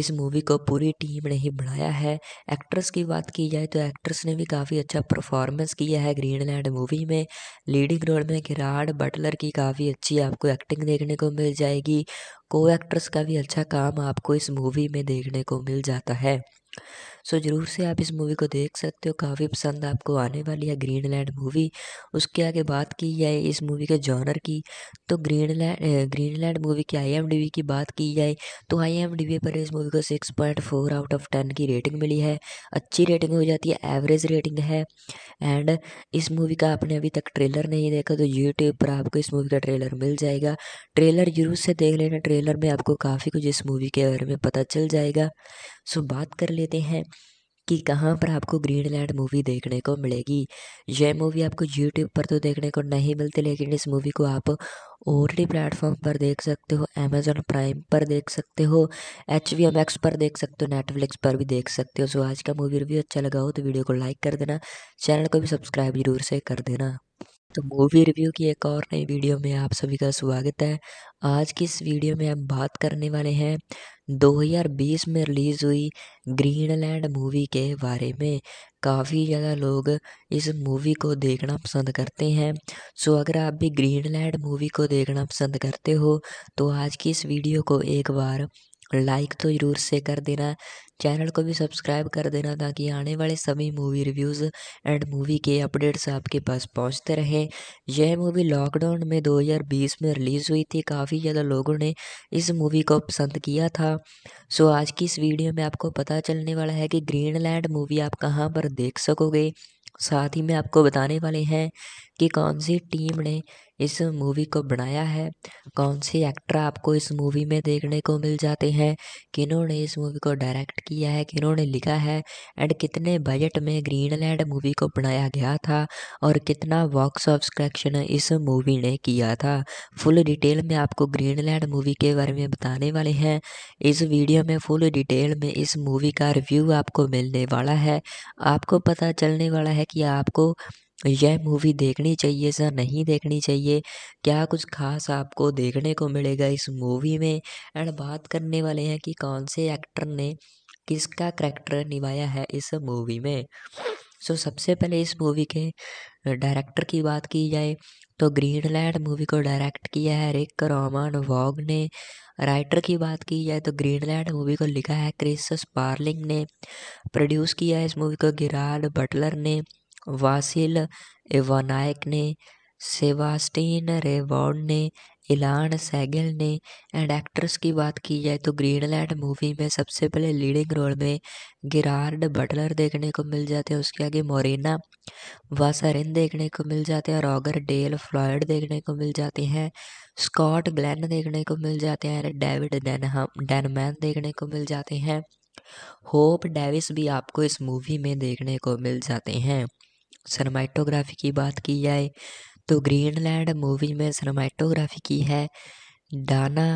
इस मूवी को पूरी टीम ने ही बनाया है एक्ट्रेस की बात की जाए तो एक्ट्रेस ने भी काफ़ी अच्छा परफॉर्मेंस किया है ग्रीनलैंड मूवी में लीडिंग रोल में किराड बटलर की काफ़ी अच्छी आपको एक्टिंग देखने को मिल जाएगी को एक्ट्रेस का भी अच्छा काम आपको इस मूवी में देखने को मिल जाता है सो ज़रूर से आप इस मूवी को देख सकते हो काफ़ी पसंद आपको आने वाली है ग्रीन लैंड मूवी उसके आगे बात की जाए इस मूवी के जॉनर की तो Greenland Greenland movie की आई की बात की जाए तो आई पर इस मूवी को six point four out of ten की रेटिंग मिली है अच्छी रेटिंग हो जाती है एवरेज रेटिंग है एंड इस मूवी का आपने अभी तक ट्रेलर नहीं देखा तो यूट्यूब पर आपको इस मूवी का ट्रेलर मिल जाएगा ट्रेलर जरूर से देख लेना ट्रेलर में आपको काफ़ी कुछ इस मूवी के बारे में पता चल जाएगा सो बात कर लेते हैं कि कहाँ पर आपको ग्रीन लैंड मूवी देखने को मिलेगी यह मूवी आपको यूट्यूब पर तो देखने को नहीं मिलती लेकिन इस मूवी को आप और टी प्लेटफॉर्म पर देख सकते हो अमेजोन प्राइम पर देख सकते हो एच वी एम एक्स पर देख सकते हो नेटफ्लिक्स पर भी देख सकते हो सो आज का मूवी रिव्यू अच्छा लगा हो तो वीडियो को लाइक कर देना चैनल को भी सब्सक्राइब जरूर से कर देना तो मूवी रिव्यू की एक और नई वीडियो में आप सभी का स्वागत है आज की इस वीडियो में हम बात करने वाले हैं 2020 में रिलीज़ हुई ग्रीनलैंड मूवी के बारे में काफ़ी ज़्यादा लोग इस मूवी को देखना पसंद करते हैं सो अगर आप भी ग्रीनलैंड मूवी को देखना पसंद करते हो तो आज की इस वीडियो को एक बार लाइक तो ज़रूर से कर देना चैनल को भी सब्सक्राइब कर देना ताकि आने वाले सभी मूवी रिव्यूज़ एंड मूवी के अपडेट्स आपके पास पहुंचते रहें यह मूवी लॉकडाउन में 2020 में रिलीज़ हुई थी काफ़ी ज़्यादा लोगों ने इस मूवी को पसंद किया था सो आज की इस वीडियो में आपको पता चलने वाला है कि ग्रीन मूवी आप कहाँ पर देख सकोगे साथ ही मैं आपको बताने वाले हैं कि कौन सी टीम ने इस मूवी को बनाया है कौन से एक्टर आपको इस मूवी में देखने को मिल जाते हैं किन्होंने इस मूवी को डायरेक्ट किया है किन्होंने लिखा है एंड कितने बजट में ग्रीनलैंड मूवी को बनाया गया था और कितना बॉक्स ऑफ कलेक्शन इस मूवी ने किया था फुल डिटेल में आपको ग्रीनलैंड मूवी के बारे में बताने वाले हैं इस वीडियो में फुल डिटेल में इस मूवी का रिव्यू आपको मिलने वाला है आपको पता चलने वाला है कि आपको यह मूवी देखनी चाहिए सर नहीं देखनी चाहिए क्या कुछ खास आपको देखने को मिलेगा इस मूवी में एंड बात करने वाले हैं कि कौन से एक्टर ने किसका करैक्टर निभाया है इस मूवी में सो so, सबसे पहले इस मूवी के डायरेक्टर की बात की जाए तो ग्रीनलैंड मूवी को डायरेक्ट किया है रिक रोमान वॉग ने राइटर की बात की जाए तो ग्रीनलैंड मूवी को लिखा है क्रिस स्पार्लिंग ने प्रोड्यूस किया है इस मूवी को गिराड बटलर ने वासिल एवानायक ने सेवास्टीन रेबॉर्ड ने इलान सैगल ने एंड एक्ट्रेस की बात की जाए तो ग्रीनलैंड मूवी में सबसे पहले लीडिंग रोल में गिरार्ड बटलर देखने को मिल जाते हैं उसके आगे मोरिना वासरिन देखने को मिल जाते हैं रॉगर डेल फ्लॉयड देखने को मिल जाते हैं स्कॉट ग्लैन देखने को मिल जाते हैं डेविड डेनहम डेनमैन देखने को मिल जाते हैं होप डेविस भी आपको इस मूवी में देखने को मिल जाते हैं सरमाइटोग्राफी की बात की जाए तो ग्रीनलैंड मूवी में सनमैटोग्राफी की है डाना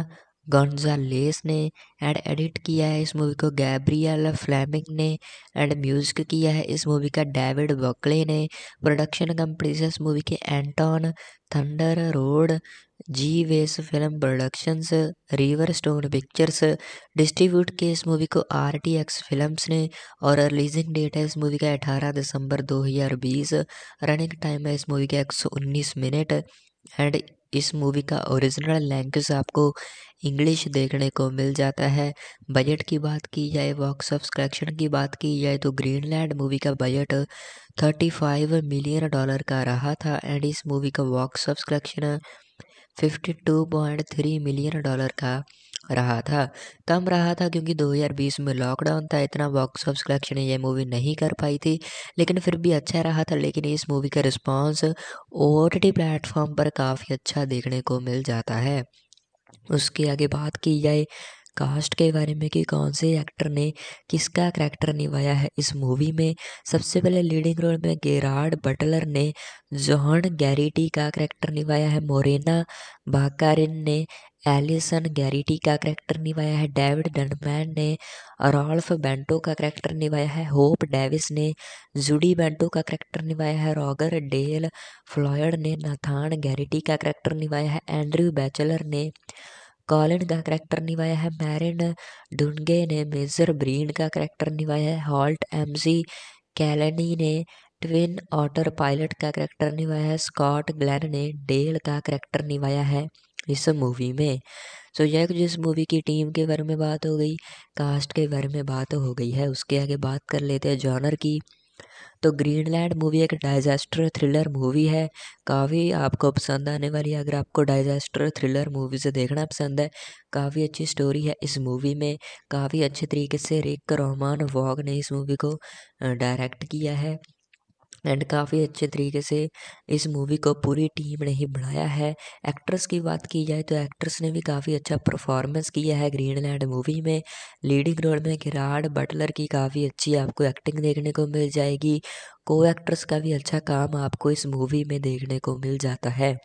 लेस ने एंड एडिट किया है इस मूवी को गैब्रियल फ्लैमिंग ने एंड म्यूजिक किया है इस मूवी का डेविड बकले ने प्रोडक्शन कंपनी से इस मूवी के एंटॉन थंडर रोड जी वेस film productions river stone pictures distribute किए इस मूवी को आर टी एक्स फिल्म्स ने और रिलीजिंग डेट है इस मूवी का 18 दिसंबर 2020 रनिंग टाइम है इस मूवी का 119 मिनट एंड इस मूवी का ओरिजिनल लैंग्वेज आपको इंग्लिश देखने को मिल जाता है बजट की बात की जाए बॉक्स ऑफ कलेक्शन की बात की जाए तो ग्रीनलैंड मूवी का बजट 35 मिलियन डॉलर का रहा था एंड इस मूवी का box office collection 52.3 million dollar का रहा था कम रहा था क्योंकि 2020 में लॉकडाउन था इतना बॉक्स ऑफिस कलेक्शन ये मूवी नहीं कर पाई थी लेकिन फिर भी अच्छा रहा था लेकिन इस मूवी का रिस्पांस ओ टी प्लेटफॉर्म पर काफ़ी अच्छा देखने को मिल जाता है उसके आगे बात की जाए कास्ट के बारे में कि कौन से एक्टर ने किसका करैक्टर निभाया है इस मूवी में सबसे पहले लीडिंग रोल में गेराड बटलर ने जॉन गैरिटी का करैक्टर निभाया है मोरेना बाकारिन ने एलिसन गैरिटी का करैक्टर निभाया है डेविड डनमैन ने रॉल्फ बेंटो का करैक्टर निभाया है होप डेविस ने जुडी बेंटो का करैक्टर निभाया है रॉगर डेल फ्लॉयड ने नाथान गैरिटी का करैक्टर निभाया है एंड्रयू बैचलर ने कॉलिन का करैक्टर निभाया है मैरिन डुनगे ने मेजर ब्रीन का करैक्टर निभाया है हॉल्ट एमजी कैलनी ने ट्विन ऑटर पायलट का करैक्टर निभाया है स्कॉट ग्लैन ने डेल का करैक्टर निभाया है इस मूवी में सो यह जिस मूवी की टीम के बारे में बात हो गई कास्ट के बारे में बात हो गई है उसके आगे बात कर लेते हैं जॉनर की तो ग्रीनलैंड मूवी एक डाइजेस्टर थ्रिलर मूवी है काफ़ी आपको पसंद आने वाली है अगर आपको डाइजेस्टर थ्रिलर मूवीज़ देखना पसंद है काफ़ी अच्छी स्टोरी है इस मूवी में काफ़ी अच्छे तरीके से रिक रोमान वॉग ने इस मूवी को डायरेक्ट किया है एंड काफ़ी अच्छे तरीके से इस मूवी को पूरी टीम ने ही बढ़ाया है एक्ट्रेस की बात की जाए तो एक्ट्रेस ने भी काफ़ी अच्छा परफॉर्मेंस किया है ग्रीनलैंड मूवी में लीडिंग रोल में किराड बटलर की काफ़ी अच्छी आपको एक्टिंग देखने को मिल जाएगी को एक्ट्रेस का भी अच्छा काम आपको इस मूवी में देखने को मिल जाता है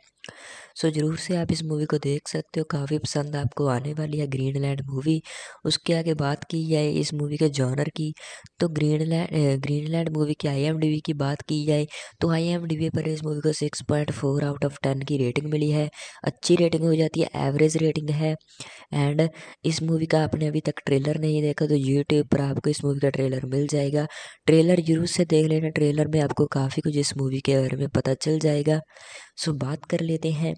सो so, ज़रूर से आप इस मूवी को देख सकते हो काफ़ी पसंद आपको आने वाली है ग्रीनलैंड मूवी उसके आगे बात की जाए इस मूवी के जॉनर की तो ग्रीनलैंड ग्रीनलैंड मूवी की आईएमडीबी की बात की जाए तो आईएमडीबी पर इस मूवी को six point four out of ten की रेटिंग मिली है अच्छी रेटिंग हो जाती है एवरेज रेटिंग है एंड इस मूवी का आपने अभी तक ट्रेलर नहीं देखा तो यूट्यूब पर आपको इस मूवी का ट्रेलर मिल जाएगा ट्रेलर जरूर से देख लेना ट्रेलर ट्रेलर में आपको काफ़ी कुछ इस मूवी के बारे में पता चल जाएगा सो बात कर लेते हैं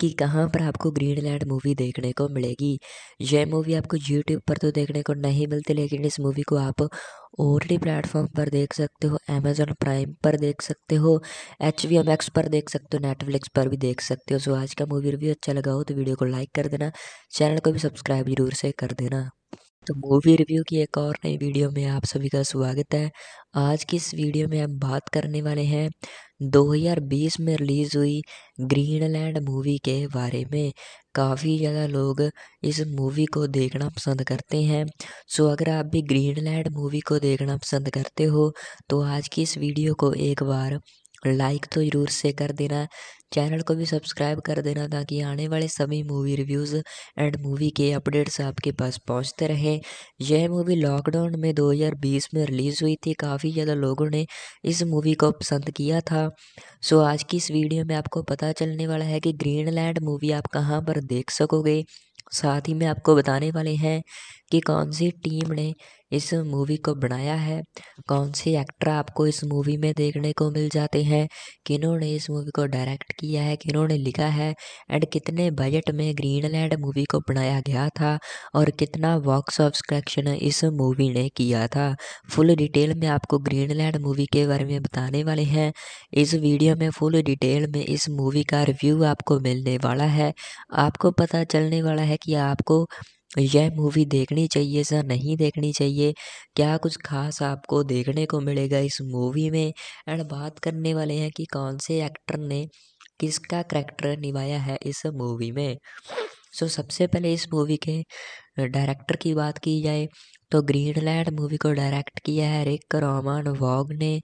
कि कहाँ पर आपको ग्रीन लैंड मूवी देखने को मिलेगी यह मूवी आपको यूट्यूब पर तो देखने को नहीं मिलती लेकिन इस मूवी को आप और टी प्लेटफॉर्म पर देख सकते हो अमेजोन प्राइम पर देख सकते हो एच वी एम एक्स पर देख सकते हो नेटफ्लिक्स पर भी देख सकते हो सो आज का मूवी रिव्यू अच्छा लगा हो तो वीडियो को लाइक कर देना चैनल को भी सब्सक्राइब जरूर से कर देना तो मूवी रिव्यू की एक और नई वीडियो में आप सभी का स्वागत है आज की इस वीडियो में हम बात करने वाले हैं 2020 में रिलीज़ हुई ग्रीनलैंड मूवी के बारे में काफ़ी ज़्यादा लोग इस मूवी को देखना पसंद करते हैं सो अगर आप भी ग्रीनलैंड मूवी को देखना पसंद करते हो तो आज की इस वीडियो को एक बार लाइक तो ज़रूर से कर देना चैनल को भी सब्सक्राइब कर देना ताकि आने वाले सभी मूवी रिव्यूज़ एंड मूवी के अपडेट्स आपके पास पहुंचते रहें यह मूवी लॉकडाउन में 2020 में रिलीज़ हुई थी काफ़ी ज़्यादा लोगों ने इस मूवी को पसंद किया था सो आज की इस वीडियो में आपको पता चलने वाला है कि ग्रीनलैंड मूवी आप कहाँ पर देख सकोगे साथ ही मैं आपको बताने वाले हैं कि कौन सी टीम ने इस मूवी को बनाया है कौन से एक्टर आपको इस मूवी में देखने को मिल जाते हैं किन्होंने इस मूवी को डायरेक्ट किया है किन्होंने लिखा है एंड कितने बजट में ग्रीनलैंड मूवी को बनाया गया था और कितना बॉक्स ऑफ कलेक्शन इस मूवी ने किया था फुल डिटेल में आपको ग्रीनलैंड मूवी के बारे में बताने वाले हैं इस वीडियो में फुल डिटेल में इस मूवी का रिव्यू आपको मिलने वाला है आपको पता चलने वाला है कि आपको यह मूवी देखनी चाहिए सर नहीं देखनी चाहिए क्या कुछ खास आपको देखने को मिलेगा इस मूवी में एंड बात करने वाले हैं कि कौन से एक्टर ने किसका करैक्टर निभाया है इस मूवी में सो so, सबसे पहले इस मूवी के डायरेक्टर की बात की जाए तो ग्रीनलैंड मूवी को डायरेक्ट किया है रिक रोमान वॉग ने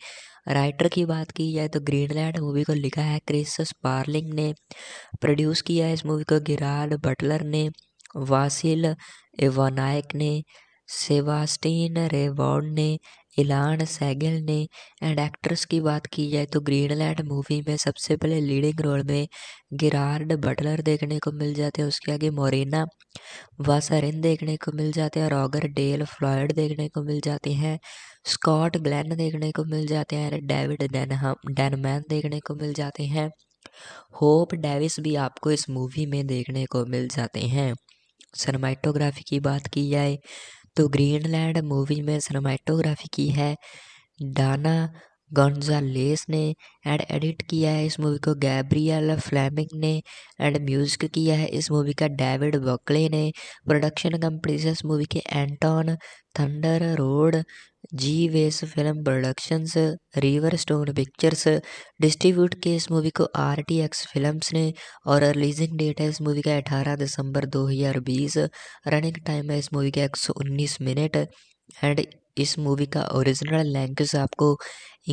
राइटर की बात की जाए तो ग्रीनलैंड मूवी को लिखा है क्रिस स्पार्लिंग ने प्रोड्यूस किया है इस मूवी को गिराड बटलर ने वासिल एवानायक ने सेवास्टीन रेबॉर्ड ने इलान सैगल ने एंड एक्ट्रेस की बात की जाए तो ग्रीनलैंड मूवी में सबसे पहले लीडिंग रोल में गिरार्ड बटलर देखने को मिल जाते हैं उसके आगे मोरिना वासरिन देखने को मिल जाते हैं रॉगर डेल फ्लॉयड देखने को मिल जाते हैं स्कॉट ग्लैन देखने को मिल जाते हैं डेविड डेनहम डेनमैन देखने को मिल जाते हैं होप डेविस भी आपको इस मूवी में देखने को मिल जाते हैं सरमाइटोग्राफी की बात की जाए तो ग्रीनलैंड मूवी में सरमाइटोग्राफी की है डाना लेस ने एंड एडिट किया है इस मूवी को गैब्रियल फ्लैमिंग ने एंड म्यूजिक किया है इस मूवी का डेविड बकले ने प्रोडक्शन कंपनी से इस मूवी के एंटॉन थंडर रोड जी वेस film productions river stone pictures distribute किए इस मूवी को आर टी एक्स फिल्म्स ने और रिलीजिंग डेट है इस मूवी का 18 दिसंबर 2020 रनिंग टाइम है इस मूवी का 119 मिनट एंड इस मूवी का ओरिजिनल लैंग्वेज आपको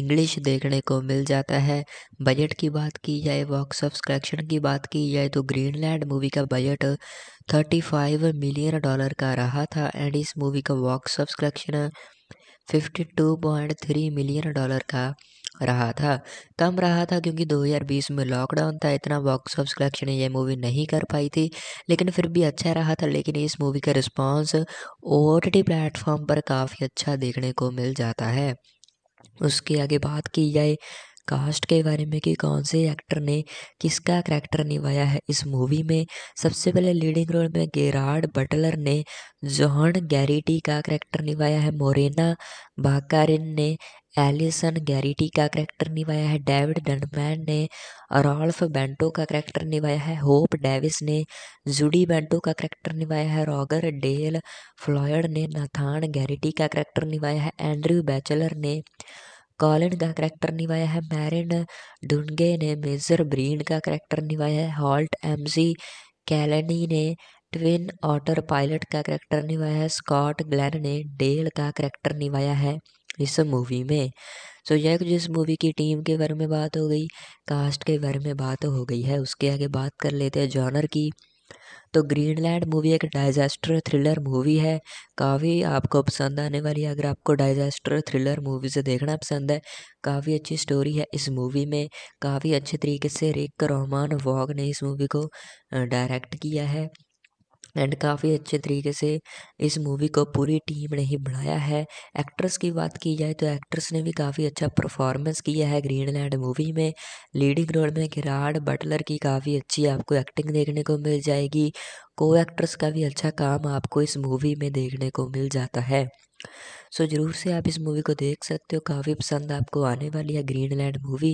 इंग्लिश देखने को मिल जाता है बजट की बात की जाए बॉक्स ऑफ कलेक्शन की बात की जाए तो ग्रीनलैंड मूवी का बजट 35 मिलियन डॉलर का रहा था एंड इस मूवी का box office collection 52.3 million dollar का रहा था कम रहा था क्योंकि 2020 में लॉकडाउन था इतना बॉक्स ऑफ कलेक्शन ये मूवी नहीं कर पाई थी लेकिन फिर भी अच्छा रहा था लेकिन इस मूवी का रिस्पांस ओ टी प्लेटफॉर्म पर काफ़ी अच्छा देखने को मिल जाता है उसके आगे बात की जाए कास्ट के बारे में कि कौन से एक्टर ने किसका करैक्टर निभाया है इस मूवी में सबसे पहले लीडिंग रोल में गेराड बटलर ने जोहन गैरिटी का करैक्टर निभाया है मोरेना बाकारिन ने एलिसन गैरिटी का करैक्टर निभाया है डेविड डनमैन ने रॉल्फ बेंटो का करैक्टर निभाया है होप डेविस ने जूडी बेंटो का करैक्टर निभाया है रॉगर डेल फ्लॉयड ने नाथान गैरिटी का करैक्टर निभाया है एंड्रयू बैचलर ने कॉलिन का करैक्टर निभाया है मैरिन डुनगे ने मेजर ब्रीन का करैक्टर निभाया है हॉल्ट एमजी कैलनी ने ट्विन ऑटर पायलट का करैक्टर निभाया है स्कॉट ग्लैन ने डेल का करैक्टर निभाया है इस मूवी में सो so, यह जिस मूवी की टीम के बारे में बात हो गई कास्ट के बारे में बात हो गई है उसके आगे बात कर लेते हैं जॉनर की तो ग्रीनलैंड मूवी एक डाइजेस्टर थ्रिलर मूवी है काफ़ी आपको पसंद आने वाली है अगर आपको डाइजेस्टर थ्रिलर मूवीज़ देखना पसंद है काफ़ी अच्छी स्टोरी है इस मूवी में काफ़ी अच्छे तरीके से रिक रोमान वॉग ने इस मूवी को डायरेक्ट किया है एंड काफ़ी अच्छे तरीके से इस मूवी को पूरी टीम ने ही बढ़ाया है एक्ट्रेस की बात की जाए तो एक्ट्रेस ने भी काफ़ी अच्छा परफॉर्मेंस किया है ग्रीनलैंड मूवी में लीडिंग रोल में गिराड बटलर की काफ़ी अच्छी आपको एक्टिंग देखने को मिल जाएगी को एक्ट्रेस का भी अच्छा काम आपको इस मूवी में देखने को मिल जाता है सो ज़रूर से आप इस मूवी को देख सकते हो काफ़ी पसंद आपको आने वाली है ग्रीन लैंड मूवी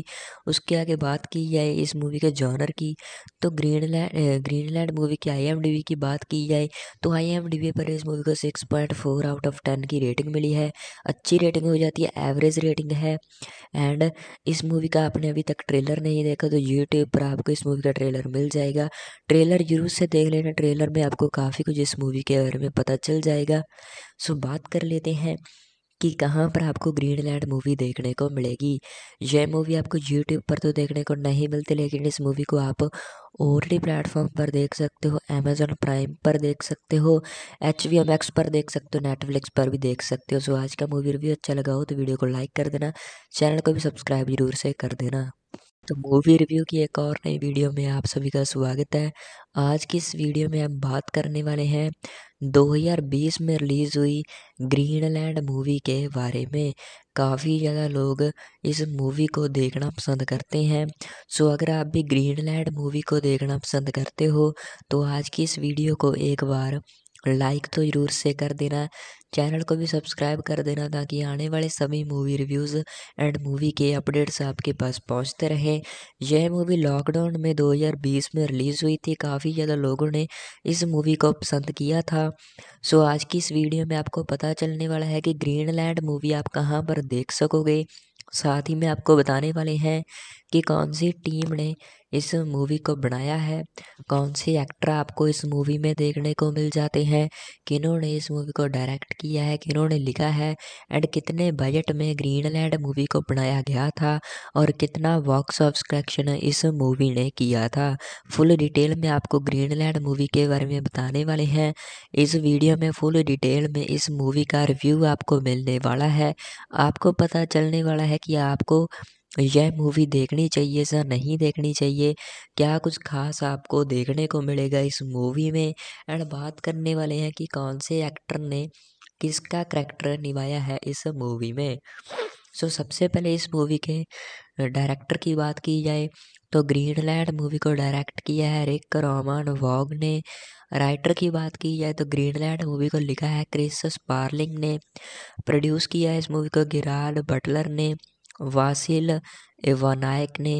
उसके आगे बात की जाए इस मूवी के जॉनर की तो Greenland Greenland movie की आई की बात की जाए तो आई पर इस मूवी को six point four out of ten की रेटिंग मिली है अच्छी रेटिंग हो जाती है एवरेज रेटिंग है एंड इस मूवी का आपने अभी तक ट्रेलर नहीं देखा तो यूट्यूब पर आपको इस मूवी का ट्रेलर मिल जाएगा ट्रेलर जरूर से देख लेना ट्रेलर में आपको काफ़ी कुछ इस मूवी के बारे में पता चल जाएगा सो बात कर लेते हैं कि कहाँ पर आपको ग्रीन लैंड मूवी देखने को मिलेगी यह मूवी आपको यूट्यूब पर तो देखने को नहीं मिलती लेकिन इस मूवी को आप और डी प्लेटफॉर्म पर देख सकते हो अमेजोन प्राइम पर देख सकते हो एच वी एम एक्स पर देख सकते हो नेटफ्लिक्स पर भी देख सकते हो सो आज का मूवी रिव्यू अच्छा लगा हो तो वीडियो को लाइक कर देना चैनल को भी सब्सक्राइब जरूर से कर देना तो मूवी रिव्यू की एक और नई वीडियो में आप सभी का स्वागत है आज की इस वीडियो में हम बात करने वाले हैं 2020 में रिलीज़ हुई ग्रीनलैंड मूवी के बारे में काफ़ी ज़्यादा लोग इस मूवी को देखना पसंद करते हैं सो अगर आप भी ग्रीनलैंड मूवी को देखना पसंद करते हो तो आज की इस वीडियो को एक बार लाइक तो ज़रूर से कर देना चैनल को भी सब्सक्राइब कर देना ताकि आने वाले सभी मूवी रिव्यूज़ एंड मूवी के अपडेट्स आपके पास पहुंचते रहें यह मूवी लॉकडाउन में 2020 में रिलीज़ हुई थी काफ़ी ज़्यादा लोगों ने इस मूवी को पसंद किया था सो आज की इस वीडियो में आपको पता चलने वाला है कि ग्रीनलैंड मूवी आप कहाँ पर देख सकोगे साथ ही मैं आपको बताने वाले हैं कि कौन सी टीम ने इस मूवी को बनाया है कौन से एक्टर आपको इस मूवी में देखने को मिल जाते हैं किन्होंने इस मूवी को डायरेक्ट किया है किन्होंने लिखा है एंड कितने बजट में ग्रीनलैंड मूवी को बनाया गया था और कितना बॉक्स ऑफ कलेक्शन इस मूवी ने किया था फुल डिटेल में आपको ग्रीनलैंड मूवी के बारे में बताने वाले हैं इस वीडियो में फुल डिटेल में इस मूवी का रिव्यू आपको मिलने वाला है आपको पता चलने वाला है कि आपको यह मूवी देखनी चाहिए सर नहीं देखनी चाहिए क्या कुछ खास आपको देखने को मिलेगा इस मूवी में एंड बात करने वाले हैं कि कौन से एक्टर ने किसका करैक्टर निभाया है इस मूवी में सो so, सबसे पहले इस मूवी के डायरेक्टर की बात की जाए तो ग्रीनलैंड मूवी को डायरेक्ट किया है रिक रोमन वॉग ने राइटर की बात की जाए तो ग्रीनलैंड मूवी को लिखा है क्रिस स्पार्लिंग ने प्रोड्यूस किया है इस मूवी को गिराड बटलर ने वासिल एवानायक ने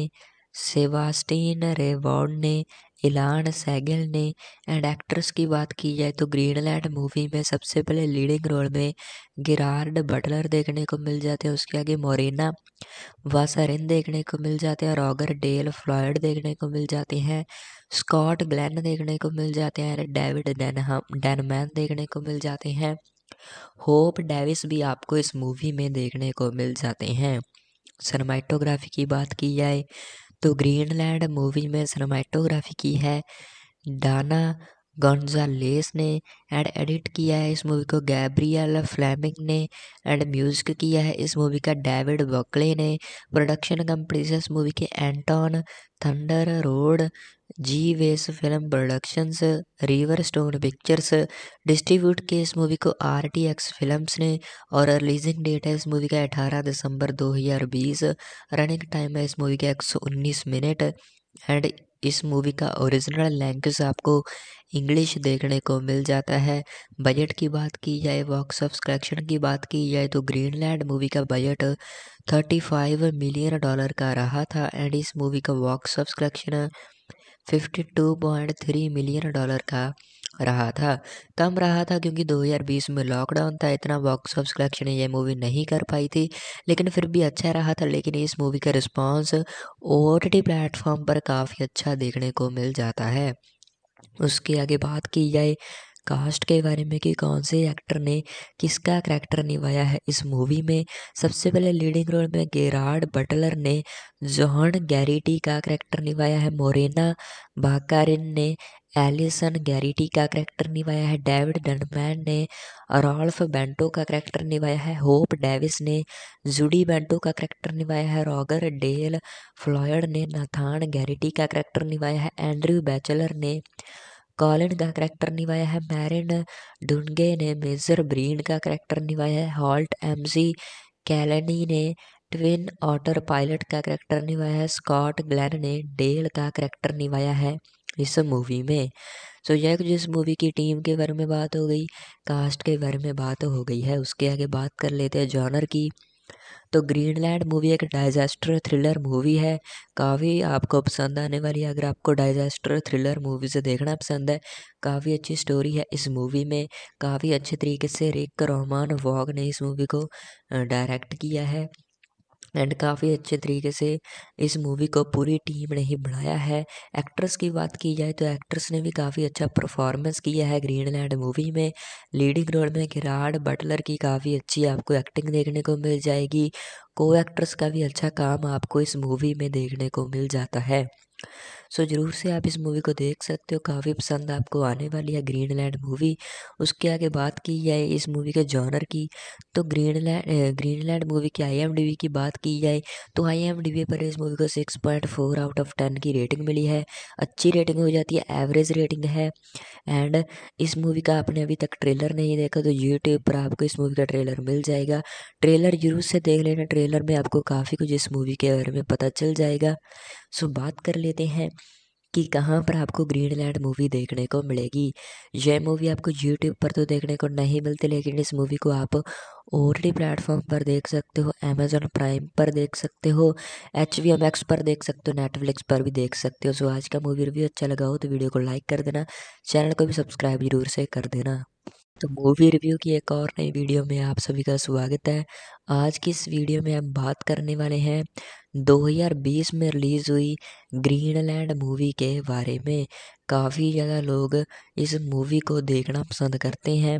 सेवास्टीन रेबॉन ने इलान सैगल ने एंड एक्ट्रेस की बात की जाए तो ग्रीनलैंड मूवी में सबसे पहले लीडिंग रोल में गिरार्ड बटलर देखने को मिल जाते हैं उसके आगे मोरिना वासरिन देखने को मिल जाते हैं रॉगर डेल फ्लॉयड देखने को मिल जाते हैं स्कॉट ग्लैन देखने को मिल जाते हैं डेविड डेनहम डेनमैन देखने को मिल जाते हैं होप डेविस भी आपको इस मूवी में देखने को मिल जाते हैं सनमाइटोग्राफी की बात की जाए तो ग्रीनलैंड मूवी में सनमाइटोग्राफी की है डाना लेस ने एंड एडिट किया है इस मूवी को गैब्रियल फ्लैमिंग ने एंड म्यूजिक किया है इस मूवी का डेविड बकले ने प्रोडक्शन कंपनी से इस मूवी के एंटॉन थंडर रोड जी वेस film productions river stone pictures distribute के इस मूवी को आर टी एक्स फिल्म्स ने और रिलीजिंग डेट है इस मूवी का अठारह दिसंबर दो रनिंग टाइम है इस मूवी का एक मिनट एंड इस मूवी का ओरिजिनल लैंग्वेज आपको इंग्लिश देखने को मिल जाता है बजट की बात की जाए वॉक्स ऑफ कलेक्शन की बात की जाए तो ग्रीनलैंड मूवी का बजट 35 मिलियन डॉलर का रहा था एंड इस मूवी का box office collection 52.3 million dollar का रहा था कम रहा था क्योंकि 2020 में लॉकडाउन था इतना बॉक्स ऑफिस कलेक्शन ये मूवी नहीं कर पाई थी लेकिन फिर भी अच्छा रहा था लेकिन इस मूवी का रिस्पांस ओ टी प्लेटफॉर्म पर काफ़ी अच्छा देखने को मिल जाता है उसके आगे बात की जाए कास्ट के बारे में कि कौन से एक्टर ने किसका करैक्टर निभाया है इस मूवी में सबसे पहले लीडिंग रोल में गेराड बटलर ने जोहन गैरिटी का करैक्टर निभाया है मोरेना बाकारिन ने एलिसन गैरिटी का करैक्टर निभाया है डेविड डनमैन ने रॉल्फ बेंटो का कैरेक्टर निभाया है होप डेविस ने जूडी बेंटो का करैक्टर निभाया है रॉगर डेल फ्लॉयड ने नाथान गैरिटी का करैक्टर निभाया है एंड्रयू बैचलर ने कॉलिन का करैक्टर निभाया है मैरिन डुनगे ने मेजर ब्रीन का करैक्टर निभाया है हॉल्ट एमजी कैलनी ने ट्विन ऑटर पायलट का करैक्टर निभाया है स्कॉट ग्लैन ने डेल का करैक्टर निभाया है इस मूवी में सो यह कुछ इस मूवी की टीम के बारे में बात हो गई कास्ट के बारे में बात हो गई है उसके आगे बात कर लेते हैं जॉनर की तो ग्रीनलैंड मूवी एक डाइजेस्टर थ्रिलर मूवी है काफ़ी आपको पसंद आने वाली है अगर आपको डाइजेस्टर थ्रिलर मूवीज़ देखना पसंद है काफ़ी अच्छी स्टोरी है इस मूवी में काफ़ी अच्छे तरीके से रिक रोमान वॉग ने इस मूवी को डायरेक्ट किया है एंड काफ़ी अच्छे तरीके से इस मूवी को पूरी टीम ने ही बढ़ाया है एक्ट्रेस की बात की जाए तो एक्ट्रेस ने भी काफ़ी अच्छा परफॉर्मेंस किया है ग्रीनलैंड मूवी में लीडिंग रोल में गिराड बटलर की काफ़ी अच्छी आपको एक्टिंग देखने को मिल जाएगी को एक्ट्रेस का भी अच्छा काम आपको इस मूवी में देखने को मिल जाता है सो ज़रूर से आप इस मूवी को देख सकते हो काफ़ी पसंद आपको आने वाली है ग्रीन लैंड मूवी उसके आगे बात की जाए इस मूवी के जॉनर की तो Greenland Greenland movie की आई की बात की जाए तो आई पर इस मूवी को six point four out of ten की रेटिंग मिली है अच्छी रेटिंग हो जाती है एवरेज रेटिंग है एंड इस मूवी का आपने अभी तक ट्रेलर नहीं देखा तो यूट्यूब पर आपको इस मूवी का ट्रेलर मिल जाएगा ट्रेलर जरूर से देख लेना ट्रेलर में आपको काफ़ी कुछ इस मूवी के बारे में पता चल जाएगा सो बात कर ले देते हैं कि कहाँ पर आपको ग्रीन लैंड मूवी देखने को मिलेगी यह मूवी आपको यूट्यूब पर तो देखने को नहीं मिलती लेकिन इस मूवी को आप ओ टी प्लेटफॉर्म पर देख सकते हो अमेजोन प्राइम पर देख सकते हो एच वी एम एक्स पर देख सकते हो नेटफ्लिक्स पर भी देख सकते हो सो आज का मूवी रिव्यू अच्छा लगा हो तो वीडियो को लाइक कर देना चैनल को भी सब्सक्राइब जरूर से कर देना तो मूवी रिव्यू की एक और नई वीडियो में आप सभी का स्वागत है आज की इस वीडियो में हम बात करने वाले हैं 2020 में रिलीज़ हुई ग्रीनलैंड मूवी के बारे में काफ़ी ज़्यादा लोग इस मूवी को देखना पसंद करते हैं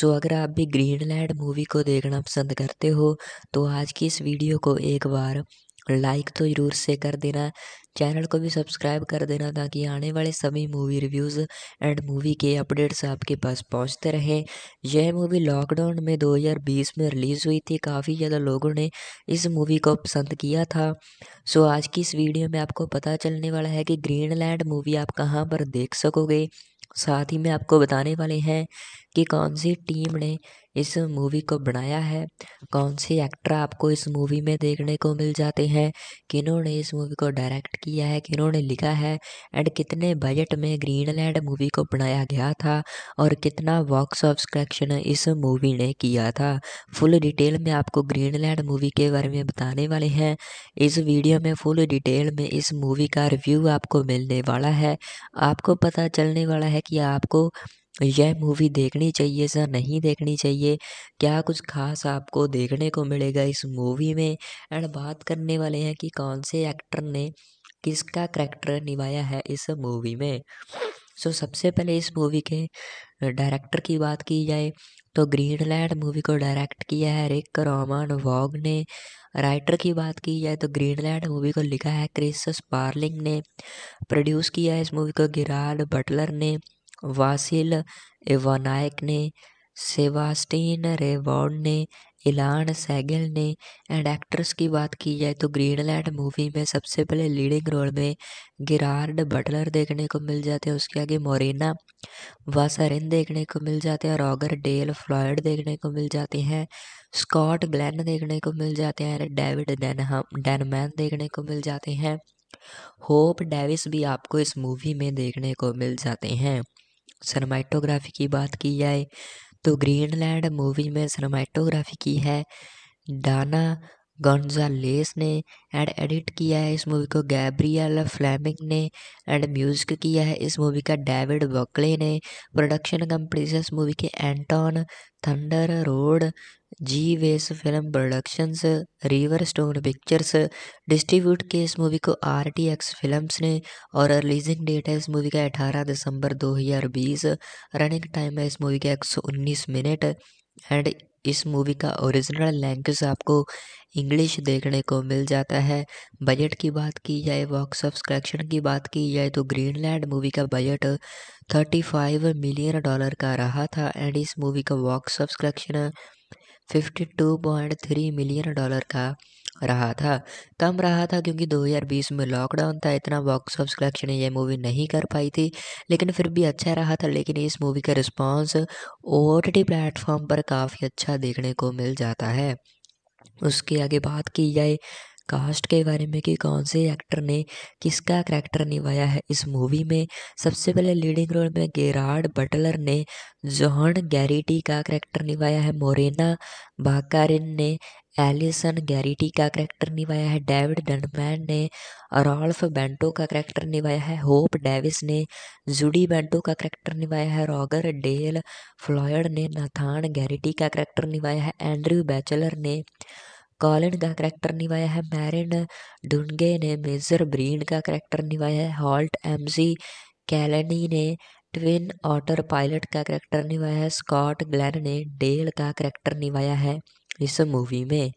सो अगर आप भी ग्रीनलैंड मूवी को देखना पसंद करते हो तो आज की इस वीडियो को एक बार लाइक तो ज़रूर से कर देना चैनल को भी सब्सक्राइब कर देना ताकि आने वाले सभी मूवी रिव्यूज़ एंड मूवी के अपडेट्स आपके पास पहुंचते रहें यह मूवी लॉकडाउन में 2020 में रिलीज़ हुई थी काफ़ी ज़्यादा लोगों ने इस मूवी को पसंद किया था सो आज की इस वीडियो में आपको पता चलने वाला है कि ग्रीन मूवी आप कहाँ पर देख सकोगे साथ ही मैं आपको बताने वाले हैं कि कौन सी टीम ने इस मूवी को बनाया है कौन से एक्टर आपको इस मूवी में देखने को मिल जाते हैं किन्होंने इस मूवी को डायरेक्ट किया है किन्होंने लिखा है एंड कितने बजट में ग्रीनलैंड मूवी को बनाया गया था और कितना बॉक्स ऑफ कलेक्शन इस मूवी ने किया था फुल डिटेल में आपको ग्रीनलैंड मूवी के बारे में बताने वाले हैं इस वीडियो में फुल डिटेल में इस मूवी का रिव्यू आपको मिलने वाला है आपको पता चलने वाला है कि आपको यह मूवी देखनी चाहिए सर नहीं देखनी चाहिए क्या कुछ खास आपको देखने को मिलेगा इस मूवी में एंड बात करने वाले हैं कि कौन से एक्टर ने किसका करैक्टर निभाया है इस मूवी में सो so, सबसे पहले इस मूवी के डायरेक्टर की बात की जाए तो ग्रीनलैंड मूवी को डायरेक्ट किया है रिक रोमान वॉग ने राइटर की बात की जाए तो ग्रीनलैंड मूवी को लिखा है क्रिस स्पार्लिंग ने प्रोड्यूस किया है इस मूवी को गिराड बटलर ने वासिल एवानायक ने सेवास्टीन रेवॉर्ड ने इलान सैगल ने एंड एक्ट्रेस की बात की जाए तो ग्रीनलैंड मूवी में सबसे पहले लीडिंग रोल में गिरार्ड बटलर देखने को मिल जाते हैं उसके आगे मोरिना वासरिन देखने को मिल जाते हैं रॉगर डेल फ्लॉयड देखने को मिल जाते हैं स्कॉट ग्लैन देखने को मिल जाते हैं डेविड डेनहम डेनमैन देखने को मिल जाते हैं होप डेविस भी आपको इस मूवी में देखने को मिल जाते हैं सनमाइटोग्राफी की बात की जाए तो ग्रीनलैंड मूवी में सनमाइटोग्राफी की है डाना लेस ने एंड एडिट किया है इस मूवी को गैब्रियल फ्लैमिंग ने एंड म्यूजिक किया है इस मूवी का डेविड बकले ने प्रोडक्शन कंपनी से इस मूवी के एंटॉन थंडर रोड जी वेस film productions river stone pictures distribute किए इस मूवी को आर टी एक्स फिल्म ने और रिलीजिंग डेट है इस मूवी का 18 दिसंबर 2020 रनिंग टाइम है इस मूवी का 119 मिनट एंड इस मूवी का ओरिजिनल लैंग्वेज आपको इंग्लिश देखने को मिल जाता है बजट की बात की जाए बॉक्स ऑफ कलेक्शन की बात की जाए तो ग्रीनलैंड मूवी का बजट 35 मिलियन डॉलर का रहा था एंड इस मूवी का box office collection 52.3 million dollar का रहा था कम रहा था क्योंकि 2020 में लॉकडाउन था इतना बॉक्स ऑफ कलेक्शन ये मूवी नहीं कर पाई थी लेकिन फिर भी अच्छा रहा था लेकिन इस मूवी का रिस्पांस ओ टी प्लेटफॉर्म पर काफ़ी अच्छा देखने को मिल जाता है उसके आगे बात की जाए कास्ट के बारे में कि कौन से एक्टर ने किसका करैक्टर निभाया है इस मूवी में सबसे पहले लीडिंग रोल में गेराड बटलर ने जॉन गैरिटी का करैक्टर निभाया है मोरेना बाकारिन ने एलिसन गैरिटी का करैक्टर निभाया है डेविड डनमैन ने रॉल्फ बेंटो का करैक्टर निभाया है होप डेविस ने जूडी बेंटो का करैक्टर निभाया है रॉगर डेल फ्लॉयड ने नाथान गैरिटी का करैक्टर निभाया है एंड्रयू बैचलर ने कॉलिन का करैक्टर निभाया है मैरिन डुनगे ने मेजर ब्रीन का करैक्टर निभाया है हॉल्ट एमजी कैलनी ने ट्विन ऑटर पायलट का करैक्टर निभाया है स्कॉट ग्लैन ने डेल का करैक्टर निभाया है इस मूवी में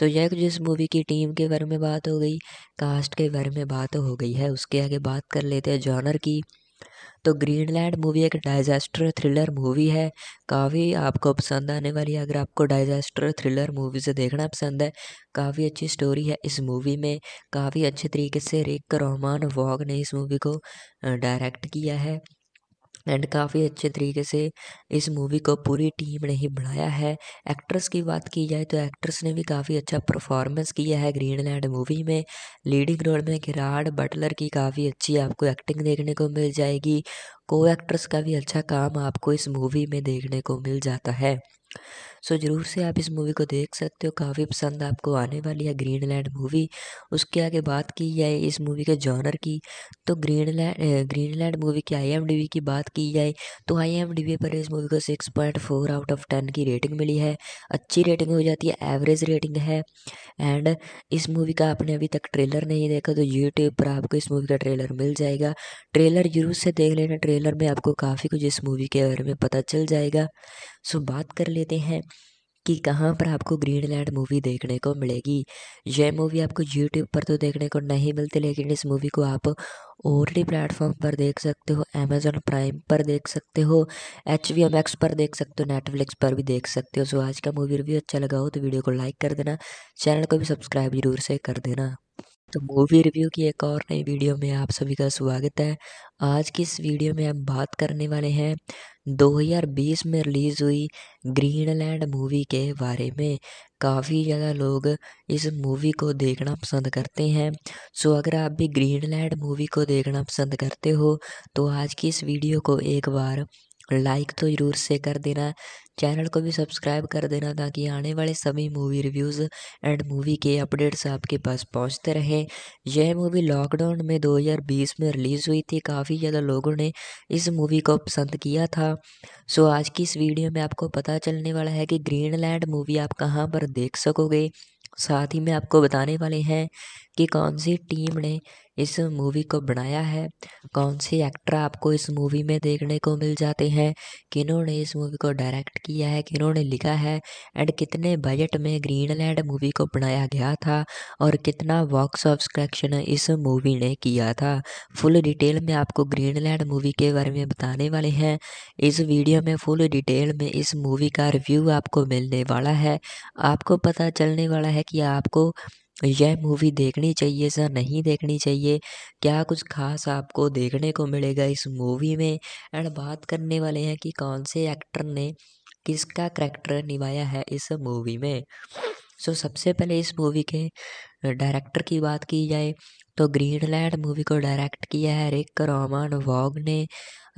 सो यह कुछ इस मूवी की टीम के बारे में बात हो गई कास्ट के बारे में बात हो गई है उसके आगे बात कर लेते हैं जॉनर की तो ग्रीनलैंड मूवी एक डाइजेस्टर थ्रिलर मूवी है काफ़ी आपको पसंद आने वाली है अगर आपको डाइजेस्टर थ्रिलर मूवीज़ देखना पसंद है काफ़ी अच्छी स्टोरी है इस मूवी में काफ़ी अच्छे तरीके से रिक रोमान वॉग ने इस मूवी को डायरेक्ट किया है एंड काफ़ी अच्छे तरीके से इस मूवी को पूरी टीम ने ही बढ़ाया है एक्ट्रेस की बात की जाए तो एक्ट्रेस ने भी काफ़ी अच्छा परफॉर्मेंस किया है ग्रीनलैंड मूवी में लीडिंग रोल में गिराड बटलर की काफ़ी अच्छी आपको एक्टिंग देखने को मिल जाएगी को एक्ट्रेस का भी अच्छा काम आपको इस मूवी में देखने को मिल जाता है सो ज़रूर से आप इस मूवी को देख सकते हो काफ़ी पसंद आपको आने वाली है ग्रीन लैंड मूवी उसके आगे बात की जाए इस मूवी के जॉनर की तो Greenland Greenland movie की आई की बात की जाए तो आई पर इस मूवी को six point four out of ten की रेटिंग मिली है अच्छी रेटिंग हो जाती है एवरेज रेटिंग है एंड इस मूवी का आपने अभी तक ट्रेलर नहीं देखा तो यूट्यूब पर आपको इस मूवी का ट्रेलर मिल जाएगा ट्रेलर जरूर से देख लेना ट्रेलर में आपको काफ़ी कुछ इस मूवी के बारे में पता चल जाएगा सो बात कर लेते हैं कि कहाँ पर आपको ग्रीन लैंड मूवी देखने को मिलेगी यह मूवी आपको यूट्यूब पर तो देखने को नहीं मिलती लेकिन इस मूवी को आप और भी प्लेटफॉर्म पर देख सकते हो अमेजोन प्राइम पर देख सकते हो एच वी एम एक्स पर देख सकते हो नेटफ्लिक्स पर भी देख सकते हो सो आज का मूवी रिव्यू अच्छा लगा हो तो वीडियो को लाइक कर देना चैनल को भी सब्सक्राइब जरूर से कर देना तो मूवी रिव्यू की एक और नई वीडियो में आप सभी का स्वागत है आज की इस वीडियो में हम बात करने वाले हैं दो हज़ार बीस में रिलीज़ हुई ग्रीनलैंड मूवी के बारे में काफ़ी ज़्यादा लोग इस मूवी को देखना पसंद करते हैं सो अगर आप भी ग्रीनलैंड मूवी को देखना पसंद करते हो तो आज की इस वीडियो को एक बार लाइक तो ज़रूर से कर देना चैनल को भी सब्सक्राइब कर देना ताकि आने वाले सभी मूवी रिव्यूज़ एंड मूवी के अपडेट्स आपके पास पहुंचते रहें यह मूवी लॉकडाउन में 2020 में रिलीज़ हुई थी काफ़ी ज़्यादा लोगों ने इस मूवी को पसंद किया था सो आज की इस वीडियो में आपको पता चलने वाला है कि लैंड मूवी आप कहाँ पर देख सकोगे साथ ही में आपको बताने वाले हैं कि कौन सी टीम ने इस मूवी को बनाया है कौन सी एक्टर आपको इस मूवी में देखने को मिल जाते हैं किन्होंने इस मूवी को डायरेक्ट किया है किन्होंने लिखा है एंड कितने बजट में ग्रीनलैंड मूवी को बनाया गया था और कितना बॉक्स ऑफ कलेक्शन इस मूवी ने किया था फुल डिटेल में आपको ग्रीनलैंड मूवी के बारे में बताने वाले हैं इस वीडियो में फुल डिटेल में इस मूवी का रिव्यू आपको मिलने वाला है आपको पता चलने वाला है कि आपको यह मूवी देखनी चाहिए सर नहीं देखनी चाहिए क्या कुछ खास आपको देखने को मिलेगा इस मूवी में एंड बात करने वाले हैं कि कौन से एक्टर ने किसका करैक्टर निभाया है इस मूवी में सो so, सबसे पहले इस मूवी के डायरेक्टर की बात की जाए तो ग्रीनलैंड मूवी को डायरेक्ट किया है रिक रोमान वॉग ने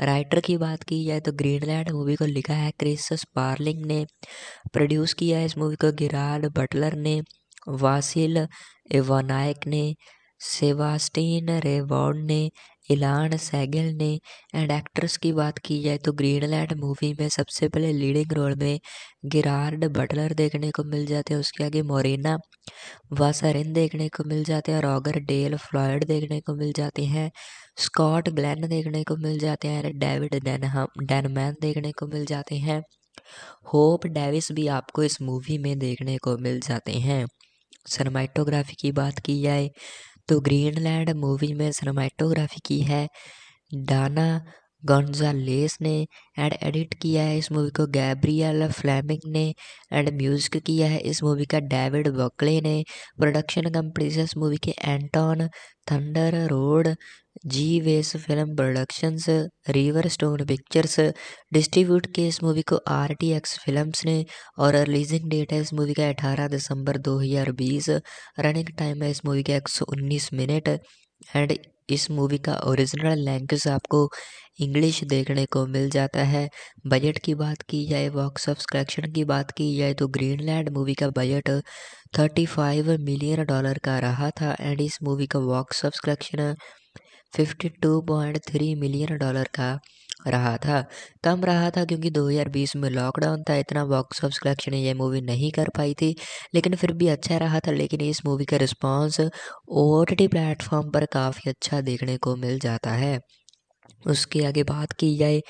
राइटर की बात की जाए तो ग्रीनलैंड मूवी को लिखा है क्रिस स्पार्लिंग ने प्रोड्यूस किया है इस मूवी को गिराड बटलर ने वासिल एवानायक ने सेवास्टीन रेवॉर्ड ने इलान सैगल ने एंड एक्ट्रेस की बात की जाए तो ग्रीनलैंड मूवी में सबसे पहले लीडिंग रोल में गिरार्ड बटलर देखने को मिल जाते हैं उसके आगे मोरिना वासरिन देखने को मिल जाते हैं रॉगर डेल फ्लॉयड देखने को मिल जाते हैं स्कॉट ग्लैन देखने को मिल जाते हैं डेविड डेनहम डेनमैन देखने को मिल जाते हैं होप डेविस भी आपको इस मूवी में देखने को मिल जाते हैं सनमाइटोग्राफी की बात की जाए तो ग्रीनलैंड मूवी में सनमाइटोग्राफी की है डाना लेस ने एंड एडिट किया है इस मूवी को गैब्रियल फ्लैमिंग ने एंड म्यूजिक किया है इस मूवी का डेविड बकले ने प्रोडक्शन कंपनी से इस मूवी के एंटॉन थंडर रोड जी वेस film productions river stone pictures distribute के इस मूवी को आर टी एक्स फिल्म्स ने और रिलीजिंग डेट है इस मूवी का 18 दिसंबर 2020 रनिंग टाइम है इस मूवी का 119 मिनट एंड इस मूवी का ओरिजिनल लैंग्वेज आपको इंग्लिश देखने को मिल जाता है बजट की बात की जाए बॉक्स ऑफ कलेक्शन की बात की जाए तो ग्रीनलैंड मूवी का बजट 35 मिलियन डॉलर का रहा था एंड इस मूवी का box office collection 52.3 million dollar का रहा था कम रहा था क्योंकि 2020 में लॉकडाउन था इतना बॉक्स ऑफिस कलेक्शन ये मूवी नहीं कर पाई थी लेकिन फिर भी अच्छा रहा था लेकिन इस मूवी का रिस्पांस ओ टी प्लेटफॉर्म पर काफ़ी अच्छा देखने को मिल जाता है उसके आगे बात की जाए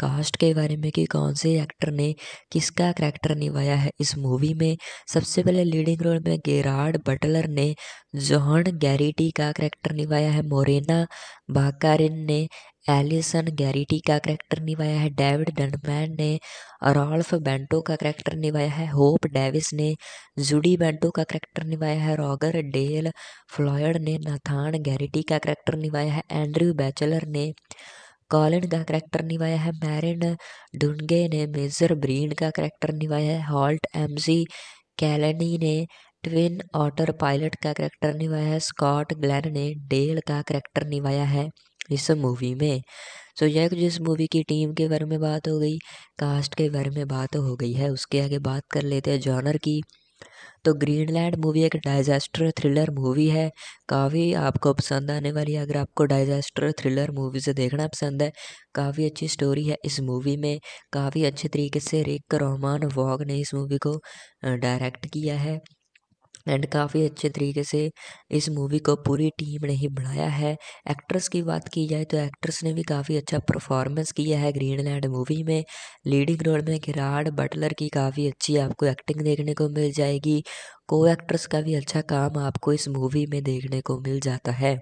कास्ट के बारे में कि कौन से एक्टर ने किसका करैक्टर निभाया है इस मूवी में सबसे पहले लीडिंग रोल में गेराड बटलर ने जॉन गैरिटी का करैक्टर निभाया है मोरेना बाकारिन ने एलिसन गैरिटी का करैक्टर निभाया है डेविड डनमैन ने रॉल्फ बेंटो का करैक्टर निभाया है होप डेविस ने जुडी बेंटो का करैक्टर निभाया है रॉगर डेल फ्लॉयड ने नाथान गैरिटी का करैक्टर निभाया है एंड्रयू बैचलर ने कॉलिन का करैक्टर निभाया है मैरिन डुनगे ने मेजर ब्रीन का करैक्टर निभाया है हॉल्ट एमजी कैलनी ने ट्विन ऑटर पायलट का करैक्टर निभाया है स्कॉट ग्लैन ने डेल का करैक्टर निभाया है इस मूवी में सो यह कुछ इस मूवी की टीम के बारे में बात हो गई कास्ट के बारे में बात हो गई है उसके आगे बात कर लेते हैं जॉनर की तो ग्रीनलैंड मूवी एक डाइजेस्टर थ्रिलर मूवी है काफ़ी आपको पसंद आने वाली है अगर आपको डाइजेस्टर थ्रिलर मूवीज़ देखना पसंद है काफ़ी अच्छी स्टोरी है इस मूवी में काफ़ी अच्छे तरीके से रिक रोमान वॉग ने इस मूवी को डायरेक्ट किया है एंड काफ़ी अच्छे तरीके से इस मूवी को पूरी टीम ने ही बढ़ाया है एक्ट्रेस की बात की जाए तो एक्ट्रेस ने भी काफ़ी अच्छा परफॉर्मेंस किया है ग्रीनलैंड मूवी में लीडिंग रोल में किराड बटलर की काफ़ी अच्छी आपको एक्टिंग देखने को मिल जाएगी को एक्ट्रेस का भी अच्छा काम आपको इस मूवी में देखने को मिल जाता है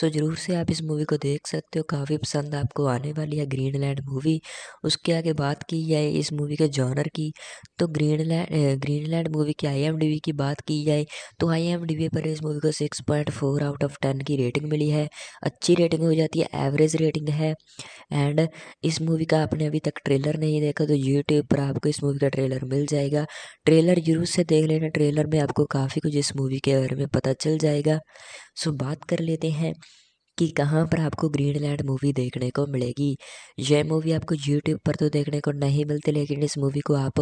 सो ज़रूर से आप इस मूवी को देख सकते हो काफ़ी पसंद आपको आने वाली है ग्रीन लैंड मूवी उसके आगे बात की जाए इस मूवी के जॉनर की तो Greenland Greenland movie की आई की बात की जाए तो आई पर इस मूवी को six point four out of ten की रेटिंग मिली है अच्छी रेटिंग हो जाती है एवरेज रेटिंग है एंड इस मूवी का आपने अभी तक ट्रेलर नहीं देखा तो यूट्यूब पर आपको इस मूवी का ट्रेलर मिल जाएगा ट्रेलर जरूर से देख लेना ट्रेलर में आपको काफ़ी कुछ इस मूवी के बारे में पता चल जाएगा सो बात कर ले लेते हैं कि कहाँ पर आपको ग्रीन लैंड मूवी देखने को मिलेगी यह मूवी आपको यूट्यूब पर तो देखने को नहीं मिलती लेकिन इस मूवी को आप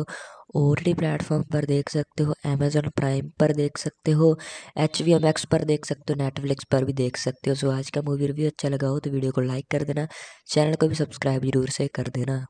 और टी प्लेटफॉर्म पर देख सकते हो अमेजोन प्राइम पर देख सकते हो एच वी एम एक्स पर देख सकते हो नेटफ्लिक्स पर भी देख सकते हो सो आज का मूवी रिव्यू अच्छा लगा हो तो वीडियो को लाइक कर देना चैनल को भी सब्सक्राइब जरूर से कर देना